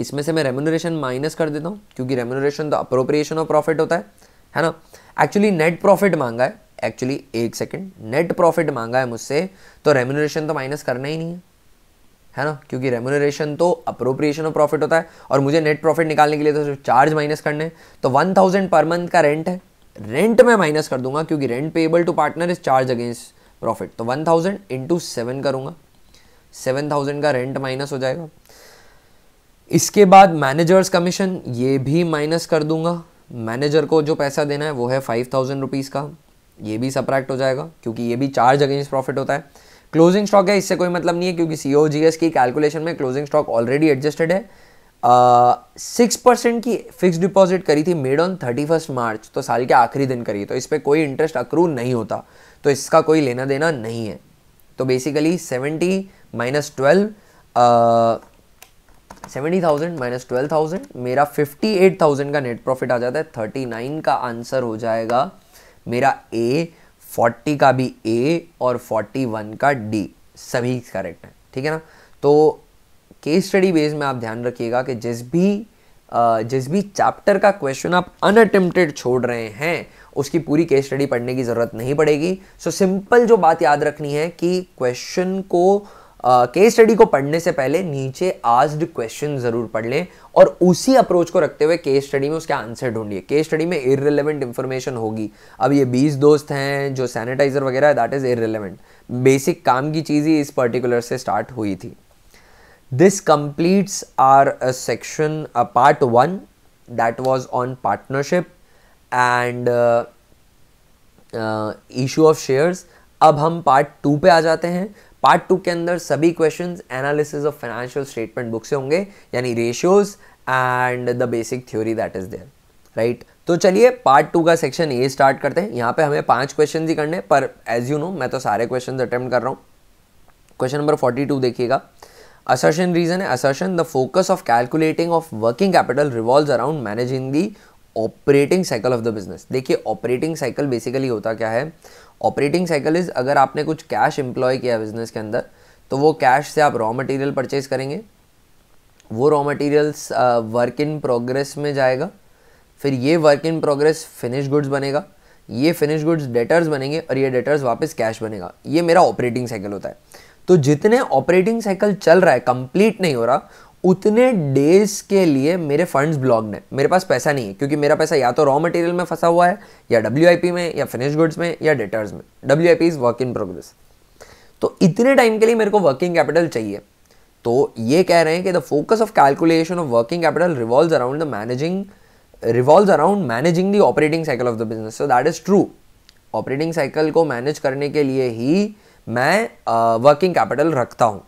इसमें से मैं रेमुनरेशन माइनस कर देता हूँ क्योंकि रेमुनरेशन तो अप्रोप्रिएशन ऑफ प्रॉफिट होता है है ना एक्चुअली नेट प्रॉफिट मांगा है एक्चुअली एक सेकेंड नेट प्रॉफिट मांगा है मुझसे तो रेमुनरेशन तो माइनस करना ही नहीं है है ना क्योंकि रेमुनरेशन तो अप्रोप्रिएशन ऑफ प्रॉफिट होता है और मुझे नेट प्रॉफिट निकालने के लिए तो सिर्फ चार्ज माइनस करने तो वन थाउजेंड पर मंथ का रेंट है रेंट में माइनस कर दूंगा क्योंकि rent payable to partner is charge against profit तो वन थाउजेंड इंटू सेवन करूंगा सेवन थाउजेंड का रेंट माइनस हो जाएगा इसके बाद मैनेजर्स कमीशन ये भी माइनस कर दूंगा मैनेजर को जो पैसा देना है वो है फाइव थाउजेंड रुपीज़ का ये भी सप्रैक्ट हो जाएगा क्योंकि ये भी चार्ज अगेंस्ट प्रॉफिट होता है क्लोजिंग स्टॉक है इससे कोई मतलब नहीं है क्योंकि सी ओ जी एस की कैलकुलेशन में क्लोजिंग स्टॉक ऑलरेडी एडजस्टेड है सिक्स uh, परसेंट की फिक्स डिपॉजिट करी थी made on thirty first March तो साल के आखिरी दिन करी तो इस पर कोई इंटरेस्ट अक्रू नहीं होता तो इसका कोई लेना देना नहीं है तो basically seventy minus twelve seventy thousand minus twelve thousand मेरा फिफ्टी एट थाउजेंड का नेट प्रॉफिट आ जाता है थर्टी नाइन का आंसर हो जाएगा मेरा ए फोर्टी का भी ए और फोर्टी वन का डी सभी करेक्ट है ठीक है ना तो केस स्टडी बेस में आप ध्यान रखिएगा कि जिस भी जिस भी चैप्टर का क्वेश्चन आप अनअटेम्प्टेड छोड़ रहे हैं उसकी पूरी केस स्टडी पढ़ने की ज़रूरत नहीं पड़ेगी सो so, सिंपल जो बात याद रखनी है कि क्वेश्चन को केस स्टडी को पढ़ने से पहले नीचे आज क्वेश्चन जरूर पढ़ लें और उसी अप्रोच को रखते हुए केस स्टडी में उसके आंसर ढूंढिए केस स्टडी में इरेलीवेंट इन्फॉर्मेशन होगी अब ये बीस दोस्त हैं जो सैनिटाइजर वगैरह है दैट इज़ इरेलीवेंट बेसिक काम की चीज़ ही इस पर्टिकुलर से स्टार्ट हुई थी this completes our section part one that was on partnership and issue of shares अब हम पार्ट टू पे आ जाते हैं पार्ट टू के अंदर सभी questions analysis of financial statement book से होंगे यानी ratios and the basic theory that is there right तो चलिए पार्ट टू का सेक्शन ए स्टार्ट करते हैं यहाँ पे हमें पांच क्वेश्चन ही करने पर एज यू नो मैं तो सारे क्वेश्चन अटेम्प्ट कर रहा हूँ क्वेश्चन नंबर फोर्टी टू देखिएगा असर्शन रीजन है assertion the focus of calculating of working capital revolve around managing the operating cycle of the business देखिए ऑपरेटिंग साइकिल बेसिकली होता क्या है ऑपरेटिंग साइकिल इज़ अगर आपने कुछ कैश एम्प्लॉय किया बिजनेस के अंदर तो वो कैश से आप रॉ मटेरियल परचेज करेंगे वो raw materials work in progress में जाएगा फिर ये work in progress finish goods बनेगा ये फिनिश गुड्स डेटर्स बनेंगे और ये डेटर्स वापस कैश बनेगा ये मेरा ऑपरेटिंग साइकिल होता है तो जितने ऑपरेटिंग साइकिल चल रहा है कंप्लीट नहीं हो रहा उतने डेज के लिए मेरे फंड्स ब्लॉग्ड हैं मेरे पास पैसा नहीं है क्योंकि मेरा पैसा या तो रॉ मटेरियल में फंसा हुआ है या डब्ल्यू में या फिनिश गुड्स में या डेटर्स में W I is work in progress तो इतने टाइम के लिए मेरे को वर्किंग कैपिटल चाहिए तो ये कह रहे हैं कि the focus of calculation of working capital revolve around the managing revolve around managing the operating cycle of the business so that is true operating cycle को मैनेज करने के लिए ही मैं वर्किंग uh, कैपिटल रखता हूँ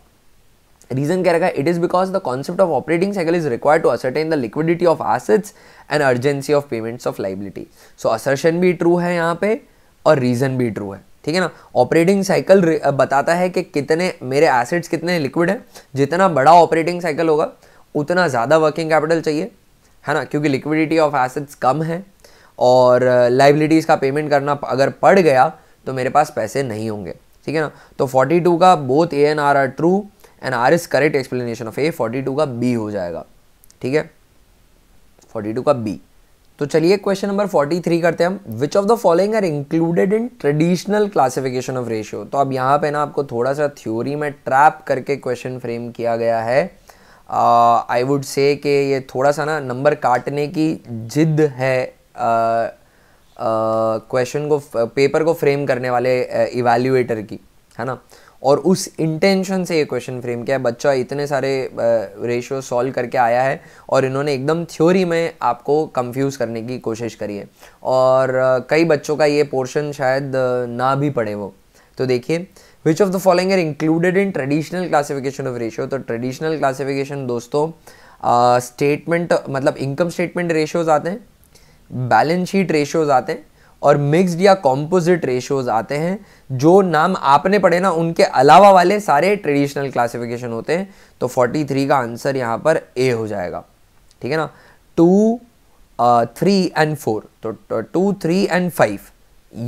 रीजन क्या रहेगा it is because the concept of operating cycle is required to ascertain the liquidity of assets and urgency of payments of liability so assertion भी ट्रू है यहाँ पे और रीज़न भी ट्रू है ठीक है ना ऑपरेटिंग साइकिल बताता है कि कितने मेरे एसेट्स कितने लिक्विड हैं जितना बड़ा ऑपरेटिंग साइकिल होगा उतना ज़्यादा वर्किंग कैपिटल चाहिए है ना क्योंकि लिक्विडिटी ऑफ एसेट्स कम है और लाइबिलिटीज़ का पेमेंट करना अगर पड़ गया तो मेरे पास पैसे नहीं होंगे ठीक है ना तो 42 का both A and R are true and R is correct explanation of A forty two का बी हो जाएगा ठीक है फोर्टी टू का बी तो चलिए क्वेश्चन नंबर फोर्टी थ्री करते हैं हम which of the following are included in traditional classification of ratio तो अब यहाँ पे ना आपको थोड़ा सा थ्योरी में ट्रैप करके क्वेश्चन फ्रेम किया गया है आई वुड से कि ये थोड़ा सा ना नंबर काटने की जिद है क्वेश्चन uh, uh, को पेपर को फ्रेम करने वाले इवेल्यूएटर uh, की है ना और उस इंटेंशन से ये क्वेश्चन फ्रेम किया है बच्चा इतने सारे रेशियो सॉल्व करके आया है और इन्होंने एकदम थ्योरी में आपको कंफ्यूज करने की कोशिश करी है और कई बच्चों का ये पोर्शन शायद ना भी पढ़े वो तो देखिए which of the following are included in traditional classification of ratio तो ट्रेडिशनल क्लासिफिकेशन दोस्तों स्टेटमेंट uh, मतलब इनकम स्टेटमेंट रेशियोज आते हैं बैलेंस शीट रेशियोज आते हैं और मिक्सड या कॉम्पोजिट रेशियोज आते हैं जो नाम आपने पढ़े ना उनके अलावा वाले सारे ट्रेडिशनल क्लासिफिकेशन होते हैं तो 43 का आंसर यहाँ पर ए हो जाएगा ठीक है ना टू थ्री एंड फोर तो टू थ्री एंड फाइव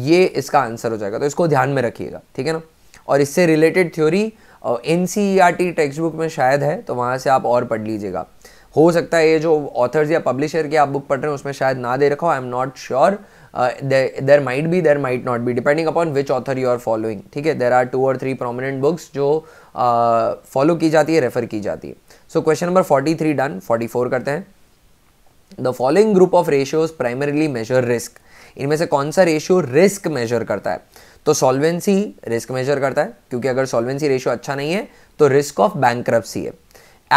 ये इसका आंसर हो जाएगा तो इसको ध्यान में रखिएगा ठीक है ना और इससे related theory N C R T text book में शायद है तो वहाँ से आप और पढ़ लीजिएगा हो सकता है ये जो ऑथर्स या पब्लिशर की आप बुक पढ़ रहे हैं उसमें शायद ना दे रखा हो I am not sure there might be there might not be depending upon which author you are following ठीक है देर आर टू और थ्री प्रोमिनेंट बुक्स जो फॉलो uh, की जाती है रेफर की जाती है so question number forty three done forty four करते हैं the following group of ratios primarily measure risk इनमें से कौन सा रेशियो रिस्क मेजर करता है तो सॉल्वेंसी रिस्क मेजर करता है क्योंकि अगर सॉल्वेंसी रेशियो अच्छा नहीं है तो रिस्क ऑफ बैंक है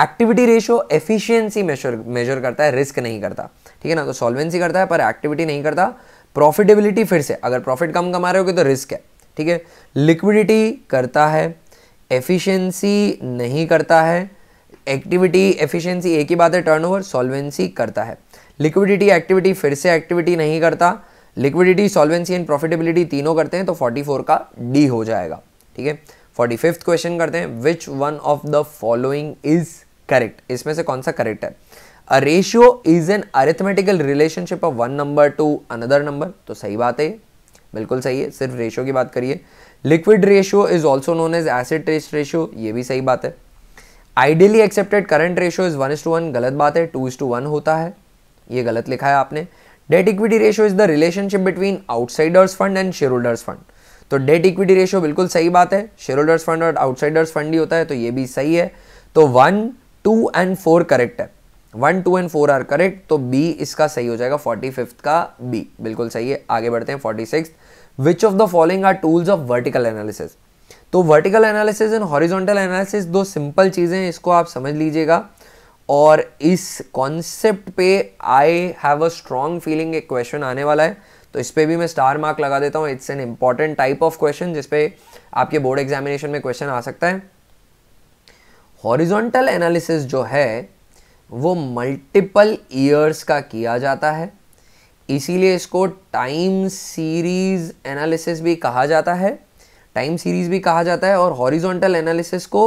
activity ratio efficiency measure measure करता है रिस्क नहीं करता ठीक है ना तो सॉल्वेंसी करता है पर एक्टिविटी नहीं करता प्रॉफिटेबिलिटी फिर से अगर प्रॉफिट कम कमा रहे होगे तो रिस्क है ठीक है लिक्विडिटी करता है एफिशिएंसी नहीं करता है एक्टिविटी एफिशिएंसी एक ही बात है टर्नओवर सॉल्वेंसी करता है लिक्विडिटी एक्टिविटी फिर से एक्टिविटी नहीं करता लिक्विडिटी सॉल्वेंसी एंड प्रॉफिटेबिलिटी तीनों करते हैं तो 44 का डी हो जाएगा ठीक है फोर्टी फिफ्थ क्वेश्चन करते हैं which one of the following is correct इसमें से कौन सा करेक्ट है a ratio is an arithmetical relationship of one number to another number तो सही बात है बिल्कुल सही है सिर्फ रेशियो की बात करिए liquid ratio is also known as acid test ratio ये भी सही बात है ideally accepted current ratio is one is to one गलत बात है टू इज टू वन होता है ये गलत लिखा है आपने debt equity ratio is the relationship between outsiders fund and shareholders fund तो डेट इक्विटी रेशियो बिल्कुल सही बात है शेयर होल्डर्स फंड और आउटसाइडर्स फंड ही होता है तो ये भी सही है तो one two and four correct है one two and four are correct तो बी इसका सही हो जाएगा फोर्टी फिफ्थ का बी बिल्कुल सही है आगे बढ़ते हैं forty six which of the following are tools of vertical analysis तो vertical analysis and horizontal analysis दो सिंपल चीज़ें हैं इसको आप समझ लीजिएगा और इस कॉन्सेप्ट पे I have a strong feeling एक क्वेश्चन आने वाला है तो इस पर भी मैं स्टार मार्क लगा देता हूँ it's an important type of question जिसपे आपके बोर्ड एग्जामिनेशन में क्वेश्चन आ सकता है हॉरिजॉन्टल एनालिसिस जो है वो मल्टीपल ईयर्स का किया जाता है इसीलिए इसको टाइम सीरीज एनालिसिस भी कहा जाता है टाइम सीरीज भी कहा जाता है और हॉरिजॉन्टल एनालिसिस को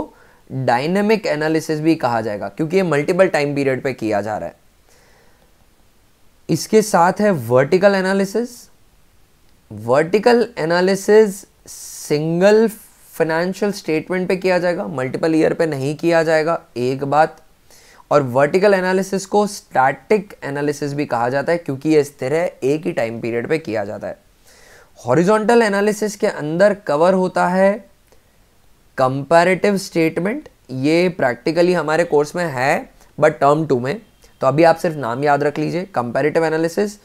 डायनेमिक एनालिसिस भी कहा जाएगा क्योंकि ये मल्टीपल टाइम पीरियड पे किया जा रहा है इसके साथ है vertical analysis vertical analysis single financial statement पे किया जाएगा मल्टीपल ईयर पे नहीं किया जाएगा एक बात और वर्टिकल एनालिसिस को स्टैटिक एनालिसिस भी कहा जाता है क्योंकि ये स्थिर है एक ही टाइम पीरियड पे किया जाता है हॉरिजॉन्टल एनालिसिस के अंदर कवर होता है कंपैरेटिव स्टेटमेंट ये प्रैक्टिकली हमारे कोर्स में है बट टर्म टू में तो अभी आप सिर्फ नाम याद रख लीजिए कंपैरेटिव एनालिसिस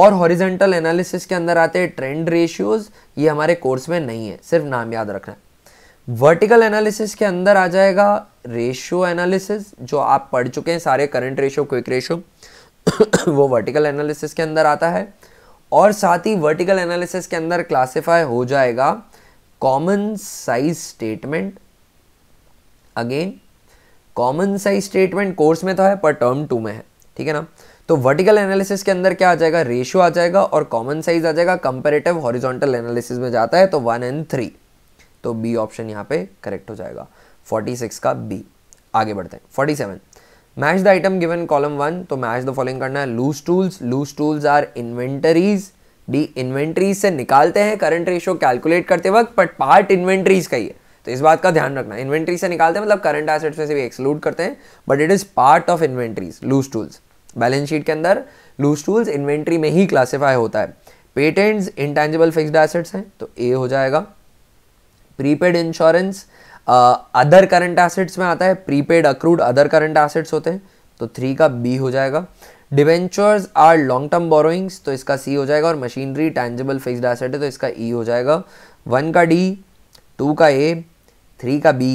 और हॉरिजेंटल एनालिसिस के अंदर आते हैं ट्रेंड रेशियोज ये हमारे कोर्स में नहीं है सिर्फ नाम याद रखना है वर्टिकल एनालिसिस के अंदर आ जाएगा रेशियो एनालिसिस जो आप पढ़ चुके हैं सारे करंट रेशियो क्विक रेशियो वो वर्टिकल एनालिसिस के अंदर आता है और साथ ही वर्टिकल एनालिसिस के अंदर क्लासिफाई हो जाएगा common size statement again common size statement course में तो है पर टर्म टू में है ठीक है ना तो वर्टिकल एनालिसिस के अंदर क्या आ जाएगा रेशियो आ जाएगा और कॉमन साइज आ जाएगा कंपेरेटिव हॉरिजॉन्टल एनालिसिस में जाता है तो वन एंड थ्री तो बी ऑप्शन यहाँ पे करेक्ट हो जाएगा 46 का बी आगे बढ़ते हैं 47 match the item given column one तो मैच द फॉलोइंग करना है loose tools loose tools are inventories D inventories से निकालते हैं करंट रेशियो कैलकुलेट करते वक्त बट पार्ट इन्वेंटरीज का ही है तो इस बात का ध्यान रखना इन्वेंट्री से निकालते हैं मतलब करंट एसेट्स में से भी एक्सक्लूड करते हैं but it is part of inventories loose tools balance sheet के अंदर लूज टूल्स इन्वेंट्री में ही क्लासिफाई होता है पेटेंट्स इंटेंजिबल फिक्स्ड एसेट्स हैं तो ए हो जाएगा prepaid insurance other current assets में आता है prepaid accrued other current assets होते हैं तो थ्री का बी हो जाएगा debentures are long term borrowings तो इसका सी हो जाएगा और मशीनरी टैंजेबल फिक्सड एसेट है तो इसका ई e हो जाएगा वन का डी टू का ए थ्री का बी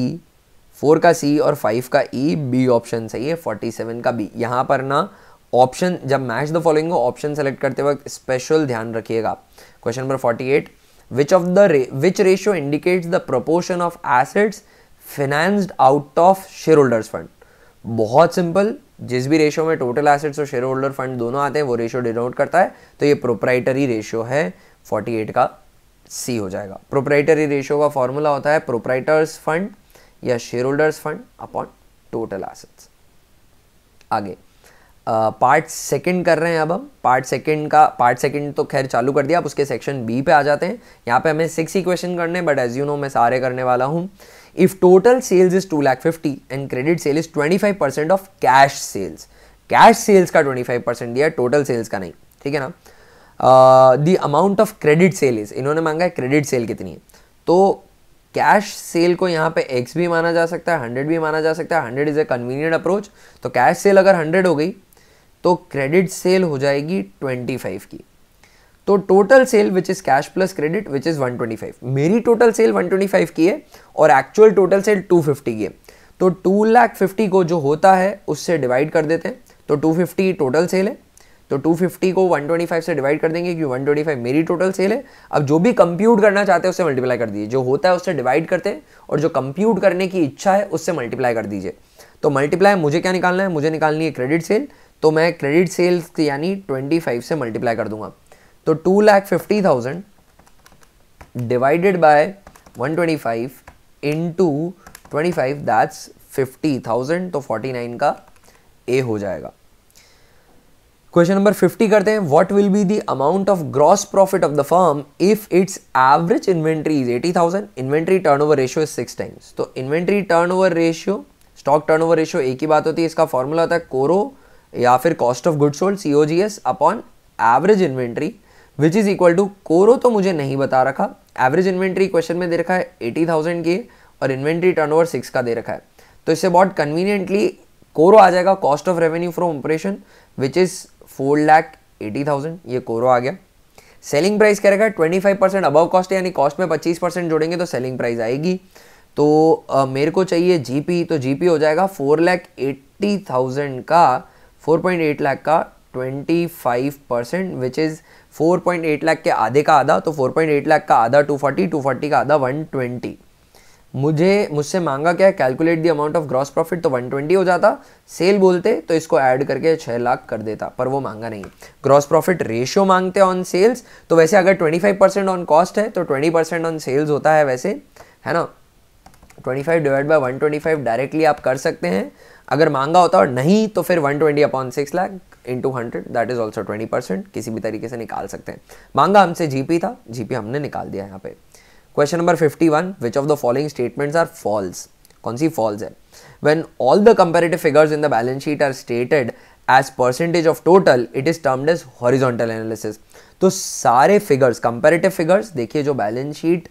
फोर का सी और फाइव का ई बी ऑप्शन सही है फोर्टी सेवन का बी यहाँ पर ना ऑप्शन जब match the following option select करते वक्त स्पेशल ध्यान रखिएगा question number forty eight which of the which ratio indicates the proportion of assets financed out of shareholders fund बहुत सिंपल जिस भी रेशियो में टोटल एसेट्स और शेयर होल्डर फंड दोनों आते हैं वो रेशियो डिनोट करता है तो ये प्रोप्राइटरी रेशियो है 48 का सी हो जाएगा प्रोप्राइटरी रेशियो का फॉर्मूला होता है प्रोप्राइटर्स फंड या shareholders fund upon total assets आगे पार्ट सेकंड कर रहे हैं अब हम पार्ट सेकंड का पार्ट सेकंड तो खैर चालू कर दिया आप उसके सेक्शन बी पे आ जाते हैं यहाँ पे हमें सिक्स ही क्वेश्चन करने बट एज यू नो मैं सारे करने वाला हूँ if total sales is two lakh fifty and credit sale is twenty five percent of cash sales cash sales का ट्वेंटी फाइव परसेंट दिया टोटल सेल्स का नहीं ठीक है ना the amount of credit sale is इन्होंने मांगा है क्रेडिट सेल कितनी है तो कैश सेल को यहाँ पे एक्स भी माना जा सकता है हंड्रेड भी माना जा सकता है hundred is a convenient approach तो कैश सेल अगर हंड्रेड हो गई तो क्रेडिट सेल हो जाएगी 25 की तो total sale which is cash plus credit which is 125 मेरी टोटल सेल 125 की है और एक्चुअल टोटल सेल 250 की है तो टू लाख फिफ्टी को जो होता है उससे डिवाइड कर देते हैं तो 250 टोटल सेल है तो 250 को 125 से डिवाइड कर देंगे क्योंकि 125 मेरी टोटल सेल है अब जो भी कंप्यूट करना चाहते हैं उससे मल्टीप्लाई कर दीजिए जो होता है उससे डिवाइड करते हैं और जो कंप्यूट करने की इच्छा है उससे मल्टीप्लाई कर दीजिए तो मल्टीप्लाई मुझे क्या निकालना है मुझे निकालनी है क्रेडिट सेल तो मैं क्रेडिट सेल्स यानी ट्वेंटी फाइव से मल्टीप्लाई कर दूंगा तो two lakh fifty thousand divided by 125 twenty five into twenty that's fifty thousand तो 49 का ए हो जाएगा क्वेश्चन नंबर 50 करते हैं what will be the amount of gross profit of the firm if its average inventory is eighty thousand inventory turn over ratio is six times तो inventory turn over ratio stock turn over ratio एक ही बात होती है इसका formula होता है CORO या फिर cost of good sold C O G S upon average inventory which is equal to CORO तो मुझे नहीं बता रखा एवरेज इन्वेंट्री क्वेश्चन में दे रखा है एटी थाउजेंड की और इन्वेंट्री टर्न ओवर सिक्स का दे रखा है तो इससे बहुत कन्वीनियंटली कोरो आ जाएगा cost of revenue from operation which is four lakh eighty thousand ये कोरो आ गया सेलिंग प्राइस क्या रहेगा twenty five percent above cost यानी कॉस्ट में पच्चीस परसेंट जोड़ेंगे तो सेलिंग प्राइस आएगी तो uh, मेरे को चाहिए जीपी तो जीपी हो जाएगा फोर लैख एट्टी थाउजेंड का 4.8 लाख का 25 परसेंट विच इज़ 4.8 लाख के आधे का आधा तो 4.8 लाख का आधा 240 240 का आधा 120 मुझे मुझसे मांगा क्या है calculate the amount of gross profit तो 120 हो जाता सेल बोलते तो इसको ऐड करके 6 लाख कर देता पर वो मांगा नहीं ग्रॉस प्रॉफिट रेशियो मांगते ऑन सेल्स तो वैसे अगर 25 परसेंट ऑन कॉस्ट है तो 20 परसेंट ऑन सेल्स होता है वैसे है ना 25 डिवाइड बाई 125 डायरेक्टली आप कर सकते हैं अगर मांगा होता और नहीं तो फिर one twenty upon six lakh two hundred that is also twenty percent किसी भी तरीके से निकाल सकते हैं मांगा हमसे जीपी था जीपी हमने निकाल दिया यहाँ पे question number fifty one which of the following statements are false कौन सी फॉल्स है when all the comparative figures in the balance sheet are stated as percentage of total it is termed as horizontal analysis तो सारे figures comparative figures देखिए जो balance sheet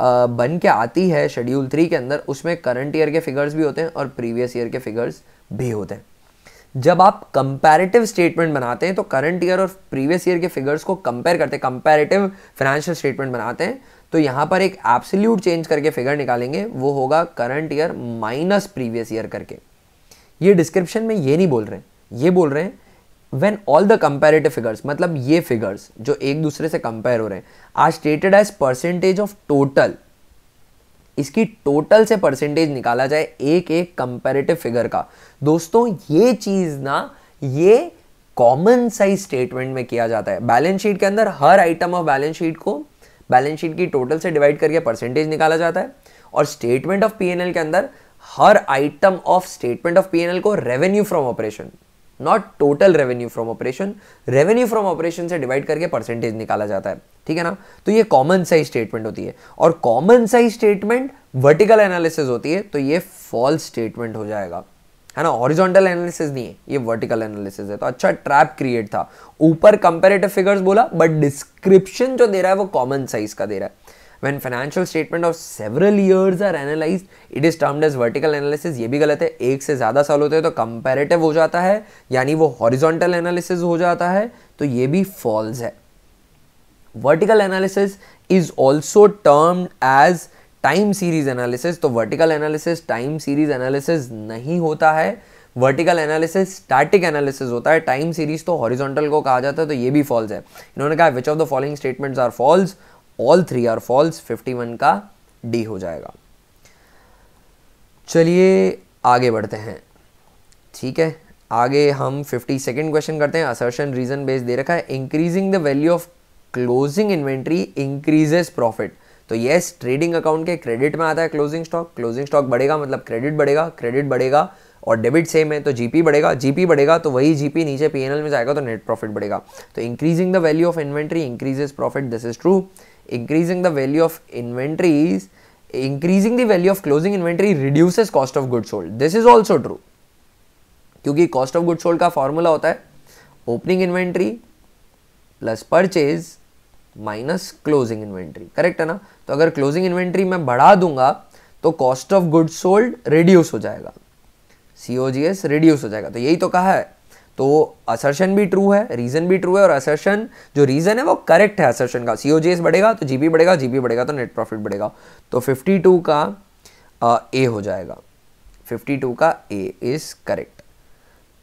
बन के आती है शेड्यूल थ्री के अंदर उसमें करंट ईयर के फिगर्स भी होते हैं और प्रीवियस ईयर के फिगर्स भी होते हैं जब आप कंपैरेटिव स्टेटमेंट बनाते हैं तो करंट ईयर और प्रीवियस ईयर के फिगर्स को कंपेयर करते हैं कंपेरेटिव फाइनेंशियल स्टेटमेंट बनाते हैं तो यहां पर एक एब्सोल्यूट चेंज करके फिगर निकालेंगे वो होगा current year minus previous year करके ये डिस्क्रिप्शन में ये नहीं बोल रहे हैं ये बोल रहे हैं when all the comparative figures मतलब ये फिगर्स जो एक दूसरे से कंपेयर हो रहे हैं are stated as percentage of total इसकी टोटल से परसेंटेज निकाला जाए एक एक कंपेरेटिव फिगर का दोस्तों ये चीज़ ना ये कॉमन साइज स्टेटमेंट में किया जाता है बैलेंस शीट के अंदर हर आइटम ऑफ बैलेंस शीट को बैलेंस शीट की टोटल से डिवाइड करके परसेंटेज निकाला जाता है और स्टेटमेंट ऑफ पीएनएल के अंदर हर item of statement of PNL को revenue from operation not total revenue from operation revenue from operation से डिवाइड करके परसेंटेज निकाला जाता है ठीक है ना तो ये कॉमन साइज स्टेटमेंट होती है और common size statement vertical analysis होती है तो ये फॉल्स स्टेटमेंट हो जाएगा है ना ऑरिजॉन्टल एनालिसिस नहीं है ये वर्टिकल एनालिसिस है तो अच्छा ट्रैप क्रिएट था ऊपर कंपेरेटिव फिगर्स बोला बट डिस्क्रिप्शन जो दे रहा है वो कॉमन साइज का दे रहा है when financial statement of several years are analyse it is termed as vertical analysis ये भी गलत है एक से ज़्यादा साल होते हैं तो कंपेरेटिव हो जाता है यानी वो horizontal एनालिसिस हो जाता है तो ये भी फॉल्स है vertical analysis is also termed as time series analysis तो vertical analysis time series analysis नहीं होता है वर्टिकल एनालिसिस स्टैटिक एनालिसिस होता है टाइम सीरीज तो हॉरिजॉन्टल को कहा जाता है तो ये भी फॉल्स है इन्होंने कहा which of the following statements are false all three are false 51 का डी हो जाएगा चलिए आगे बढ़ते हैं ठीक है आगे हम फिफ्टी सेकेंड क्वेश्चन करते हैं असर्शन रीजन बेस दे रखा है increasing the value of closing inventory increases profit तो येस ट्रेडिंग अकाउंट के क्रेडिट में आता है क्लोजिंग स्टॉक क्लोजिंग स्टॉक बढ़ेगा मतलब क्रेडिट बढ़ेगा क्रेडिट बढ़ेगा और डेबिट सेम है तो जीपी बढ़ेगा जीपी बढ़ेगा तो वही जीपी नीचे पीएनएल में जाएगा तो नेट प्रॉफिट बढ़ेगा तो increasing the value of inventory increases profit this is true increasing the value of inventories increasing the value of closing inventory reduces cost of goods sold this is also true क्योंकि cost of good sold का formula होता है opening inventory plus purchase minus closing inventory correct है ना तो अगर closing inventory मैं बढ़ा दूंगा तो cost of good sold reduce हो जाएगा सीओजीएस जी एस रिड्यूस हो जाएगा तो यही तो कहा है तो असर्शन भी ट्रू है रीजन भी ट्रू है और असर्शन जो रीजन है वो करेक्ट है असर्शन का सी जी एस बढ़ेगा तो जीबी बढ़ेगा जीबी बढ़ेगा तो नेट प्रॉफिट बढ़ेगा तो फिफ्टी टू का ए हो जाएगा फिफ्टी टू का ए इज करेक्ट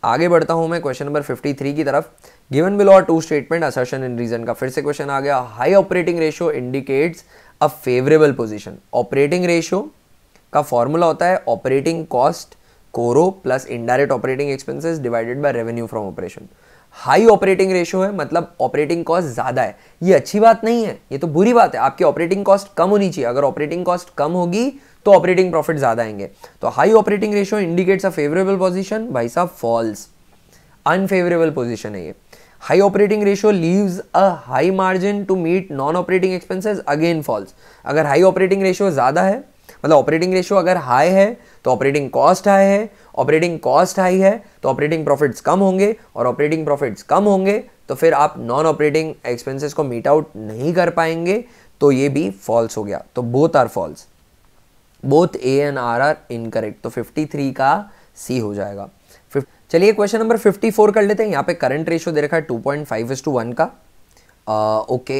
आगे बढ़ता हूं मैं क्वेश्चन नंबर फिफ्टी थ्री की तरफ given below two statement assertion in reason का फिर से क्वेश्चन आ गया high operating ratio indicates a favourable position operating ratio का फॉर्मूला होता है operating cost CORO plus indirect operating expenses divided by revenue from operation high operating ratio है मतलब ऑपरेटिंग कॉस्ट ज़्यादा है ये अच्छी बात नहीं है ये तो बुरी बात है आपकी ऑपरेटिंग कॉस्ट कम होनी चाहिए अगर ऑपरेटिंग कॉस्ट कम होगी तो ऑपरेटिंग प्रॉफिट ज़्यादा आएंगे तो high operating ratio indicates a favourable position भाई साहब फॉल्स अनफेवरेबल पोजिशन है ये high operating ratio leaves a high margin to meet non operating expenses again false अगर हाई ऑपरेटिंग रेशियो ज़्यादा है मतलब ऑपरेटिंग रेशियो अगर हाई है तो ऑपरेटिंग कॉस्ट हाई है ऑपरेटिंग कॉस्ट हाई है तो ऑपरेटिंग प्रॉफिट्स कम होंगे और ऑपरेटिंग प्रॉफिट्स कम होंगे तो फिर आप नॉन ऑपरेटिंग एक्सपेंसेस को मीट आउट नहीं कर पाएंगे तो ये भी फॉल्स हो गया तो both are false both A and R are incorrect तो 53 का सी हो जाएगा चलिए क्वेश्चन नंबर 54 कर लेते हैं यहाँ पे करंट रेशियो दे रखा है 2.5 पॉइंट फाइव टू वन का ओके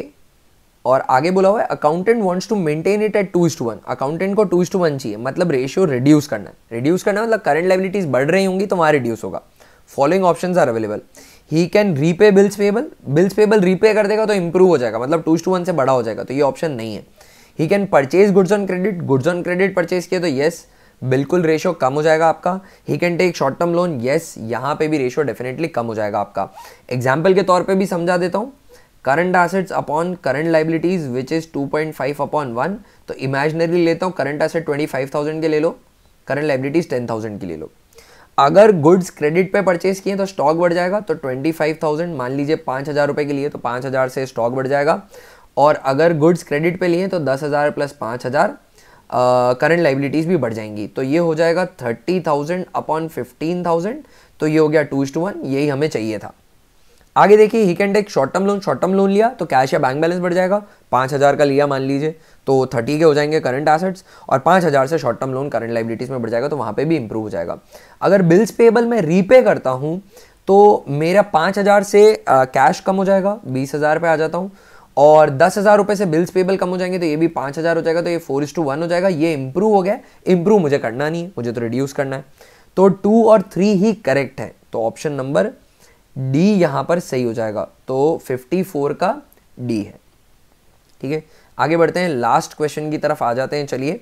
और आगे बोला हुआ है accountant wants to maintain it at two is to one accountant को टू इज टू वन चाहिए मतलब रेशियो रिड्यूस करना है रिड्यूस करना मतलब करंट लाइबिलिटीज बढ़ रही होंगी तो वहाँ रिड्यूस होगा following option are available he can repay bills payable bills payable repay कर देगा तो इंप्रूव हो जाएगा मतलब टू टू वन से बड़ा हो जाएगा तो ये ऑप्शन नहीं है he can purchase goods on credit goods on credit purchase किया तो येस बिल्कुल रेशो कम हो जाएगा आपका he can take short term loan yes यहाँ पे भी रेशो डेफिनेटली कम हो जाएगा आपका एग्जाम्पल के तौर पे भी समझा देता हूँ current assets upon current liabilities which is 2.5 upon one तो इमेजनरी लेता हूँ करंट एसेट 25,000 के ले लो करंट लाइबिलिटीज 10,000 की ले लो अगर गुड्स क्रेडिट पे परचेज किए तो स्टॉक बढ़ जाएगा तो 25,000 मान लीजिए पाँच हज़ार रुपये के लिए तो पाँच हज़ार से स्टॉक बढ़ जाएगा और अगर गुड्स क्रेडिट पे लिए तो दस हज़ार प्लस पाँच हज़ार करंट लाइबिलिटीज़ भी बढ़ जाएंगी तो ये हो जाएगा thirty thousand upon fifteen thousand तो ये हो गया टू इज टू वन यही हमें चाहिए था आगे देखिए he can take short term loan short term loan लिया तो कैश या बैंक बैलेंस बढ़ जाएगा पाँच हज़ार का लिया मान लीजिए तो थर्टी के हो जाएंगे करंट एसेट्स और पाँच हज़ार से short term loan current liabilities में बढ़ जाएगा तो वहाँ पे भी इंप्रूव हो जाएगा अगर बिल्स पेबल मैं रीपे करता हूँ तो मेरा पाँच हज़ार से कैश कम हो जाएगा बीस हज़ार पे आ जाता हूँ और दस हज़ार रुपये से बिल्स पेबल कम हो जाएंगे तो ये भी पाँच हज़ार हो जाएगा तो ये फोर इस टू वन हो जाएगा ये इंप्रूव हो गया इंप्रूव मुझे करना नहीं है मुझे तो रिड्यूस करना है तो टू और थ्री ही करेक्ट है तो ऑप्शन नंबर डी यहां पर सही हो जाएगा तो 54 का डी है ठीक है आगे बढ़ते हैं लास्ट क्वेश्चन की तरफ आ जाते हैं चलिए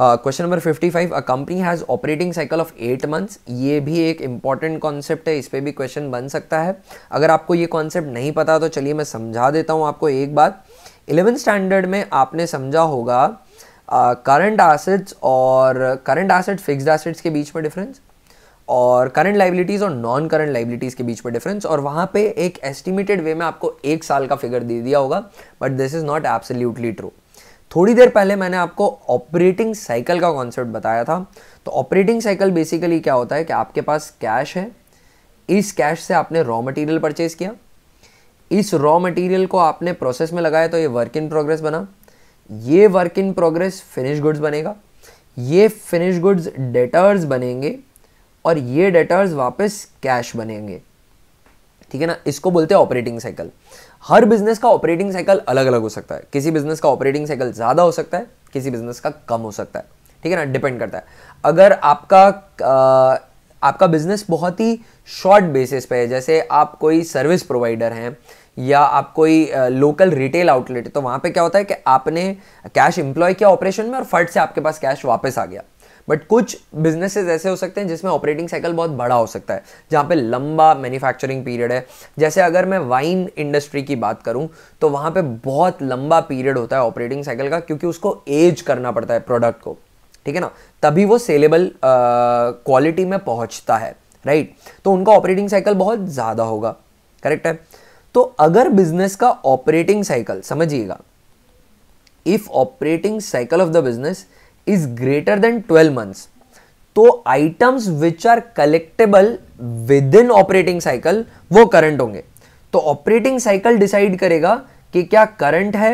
question number 55 a company has operating cycle of eight months ये भी एक इंपॉर्टेंट कॉन्सेप्ट है इस पर भी क्वेश्चन बन सकता है अगर आपको ये कॉन्सेप्ट नहीं पता तो चलिए मैं समझा देता हूँ आपको एक बात इलेवेंथ स्टैंडर्ड में आपने समझा होगा करंट एसेट्स और करंट एसेट फिक्स्ड एसेट्स के बीच में डिफरेंस और करंट लाइबिलिटीज़ और नॉन करंट लाइबिलिटीज़ के बीच में डिफरेंस और वहाँ पे एक एस्टिमेटेड वे में आपको एक साल का फिगर दे दिया होगा but this is not absolutely true थोड़ी देर पहले मैंने आपको ऑपरेटिंग साइकिल का कॉन्सेप्ट बताया था तो ऑपरेटिंग साइकिल बेसिकली क्या होता है कि आपके पास कैश है इस कैश से आपने रॉ मटेरियल परचेज किया इस रॉ मटेरियल को आपने प्रोसेस में लगाया तो ये वर्क इन प्रोग्रेस बना ये work in progress finish goods बनेगा ये फिनिश गुड्स डेटर्स बनेंगे और ये डेटर्स वापस कैश बनेंगे ठीक है ना इसको बोलते हैं ऑपरेटिंग साइकिल हर बिजनेस का ऑपरेटिंग साइकिल अलग अलग हो सकता है किसी बिजनेस का ऑपरेटिंग साइकिल ज़्यादा हो सकता है किसी बिजनेस का कम हो सकता है ठीक है ना डिपेंड करता है अगर आपका आ, आपका बिजनेस बहुत ही शॉर्ट बेसिस पे है जैसे आप कोई सर्विस प्रोवाइडर हैं या आप कोई लोकल रिटेल आउटलेट है तो वहां पे क्या होता है कि आपने कैश इंप्लॉय किया ऑपरेशन में और फट से आपके पास कैश वापस आ गया बट कुछ बिजनेसेस ऐसे हो सकते हैं जिसमें ऑपरेटिंग साइकिल बहुत बड़ा हो सकता है जहाँ पे लंबा मैन्युफैक्चरिंग पीरियड है जैसे अगर मैं वाइन इंडस्ट्री की बात करूँ तो वहाँ पे बहुत लंबा पीरियड होता है ऑपरेटिंग साइकिल का क्योंकि उसको एज करना पड़ता है प्रोडक्ट को ठीक है ना तभी वो सेलेबल क्वालिटी में पहुँचता है राइट तो उनका ऑपरेटिंग साइकिल बहुत ज़्यादा होगा करेक्ट है तो अगर बिजनेस का ऑपरेटिंग साइकिल समझिएगा if operating cycle of the business is greater than 12 months तो items which are collectable within operating cycle वो करंट होंगे तो ऑपरेटिंग साइकिल डिसाइड करेगा कि क्या करंट है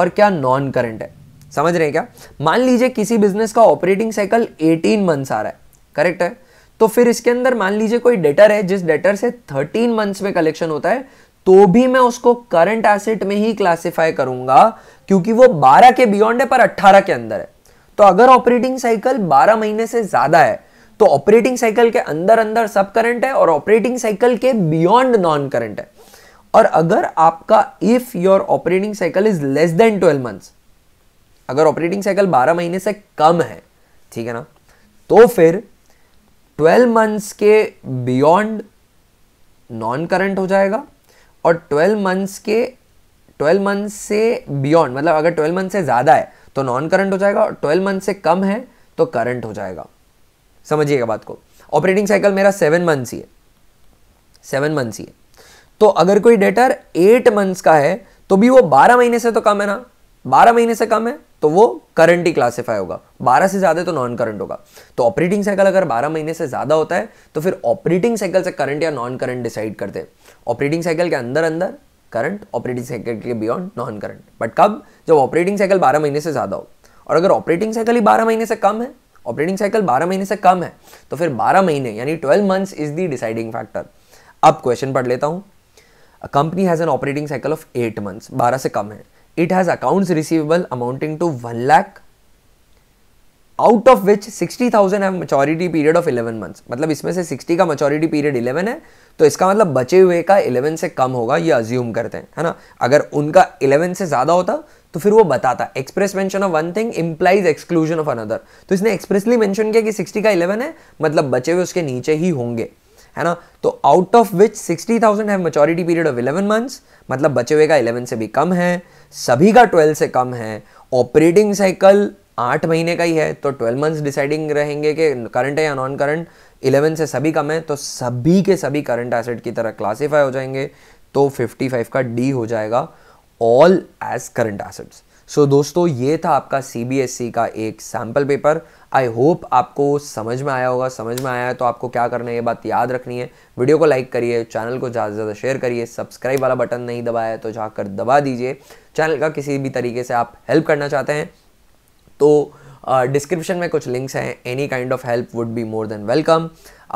और क्या नॉन करंट है समझ रहे हैं क्या मान लीजिए किसी बिजनेस का ऑपरेटिंग साइकिल 18 मंथ्स आ रहा है करेक्ट है तो फिर इसके अंदर मान लीजिए कोई डेटर है जिस डेटर से 13 मंथ्स में कलेक्शन होता है तो भी मैं उसको करंट एसेट में ही क्लासिफाई करूंगा क्योंकि वो 12 के बियॉन्ड है पर 18 के अंदर है तो अगर ऑपरेटिंग साइकिल 12 महीने से ज्यादा है तो ऑपरेटिंग साइकिल के अंदर अंदर सब करंट है और ऑपरेटिंग साइकिल के बियॉन्ड नॉन करंट है और अगर आपका if your operating cycle is less than twelve months अगर ऑपरेटिंग साइकिल 12 महीने से कम है ठीक है ना तो फिर 12 मंथ्स के बियॉन्ड नॉन करंट हो जाएगा और 12 मंथ्स के 12 मंथ से बियॉन्ड मतलब अगर 12 मंथ से ज़्यादा है तो नॉन करंट हो जाएगा और ट्वेल्व मंथ से कम है तो करंट हो जाएगा समझिएगा बात को ऑपरेटिंग साइकिल मेरा सेवन मंथ्स ही है सेवन मंथ्स ही है तो अगर कोई डेटर एट मंथ्स का है तो भी वो बारह महीने से तो कम है ना बारह महीने से कम है तो वो करंट ही क्लासिफाई होगा बारह से ज़्यादा तो नॉन करंट होगा तो ऑपरेटिंग साइकिल अगर बारह महीने से ज़्यादा होता है तो फिर ऑपरेटिंग साइकिल से करंट या नॉन करंट डिसाइड करते हैं ऑपरेटिंग साइकिल के अंदर अंदर करंट ऑपरेटिंग साइकिल के बियॉन्ड नॉन करंट बट कब जब ऑपरेटिंग साइकिल बारह महीने से ज़्यादा हो और अगर ऑपरेटिंग साइकिल ही बारह महीने से कम है ऑपरेटिंग साइकिल बारह महीने से कम है तो फिर बारह महीने यानी twelve months is the deciding factor अब क्वेश्चन पढ़ लेता हूँ company has an operating cycle of eight months बारह से कम है it has accounts receivable amounting to one lakh out of which sixty thousand है maturity period of eleven months मतलब इसमें से सिक्सटी का मचोरिटी पीरियड इलेवन है तो इसका मतलब बचे हुए का इलेवन से कम होगा ये अज्यूम करते हैं है ना अगर उनका इलेवन से ज़्यादा होता तो फिर वो बताता express mention of one thing implies exclusion of another तो इसने एक्सप्रेसली मेंशन किया कि 60 का 11 है मतलब बचे हुए उसके नीचे ही होंगे है ना तो out of which 60,000 have maturity period of 11 months मतलब बचे हुए का 11 से भी कम है सभी का 12 से कम है ऑपरेटिंग साइकिल आठ महीने का ही है तो ट्वेल्व मंथ्स डिसाइडिंग रहेंगे कि करंट है या नॉन करंट 11 से सभी कम है तो सभी के सभी करंट एसेट की तरह क्लासीफाई हो जाएंगे तो 55 का डी हो जाएगा all as current assets so दोस्तों ये था आपका सी e का एक सैम्पल पेपर आई होप आपको समझ में आया होगा समझ में आया है तो आपको क्या करना है ये बात याद रखनी है वीडियो को लाइक करिए चैनल को ज़्यादा से ज़्यादा शेयर करिए सब्सक्राइब वाला बटन नहीं दबाया है तो जाकर दबा दीजिए चैनल का किसी भी तरीके से आप हेल्प करना चाहते हैं तो डिस्क्रिप्शन uh, में कुछ लिंक्स हैं any kind of help would be more than welcome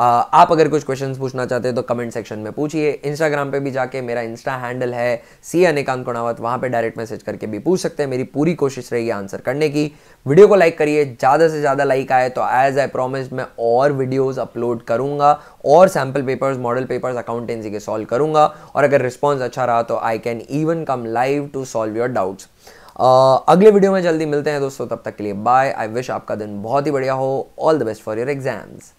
आप अगर कुछ क्वेश्चन पूछना चाहते हैं तो कमेंट सेक्शन में पूछिए इंस्टाग्राम पे भी जाके मेरा इंस्टा हैंडल है सी अनिकांत कुणावत वहाँ पे डायरेक्ट मैसेज करके भी पूछ सकते हैं मेरी पूरी कोशिश रहेगी आंसर करने की वीडियो को लाइक करिए ज़्यादा से ज़्यादा लाइक आए तो एज आई प्रॉमिस्ड मैं और वीडियोज़ अपलोड करूँगा और sample papers model papers accountancy के सॉल्व करूँगा और अगर रिस्पॉन्स अच्छा रहा तो I can even come live to solve your doubts अगले वीडियो में जल्दी मिलते हैं दोस्तों तब तक के लिए बाय आई विश आपका दिन बहुत ही बढ़िया हो all the best for your exams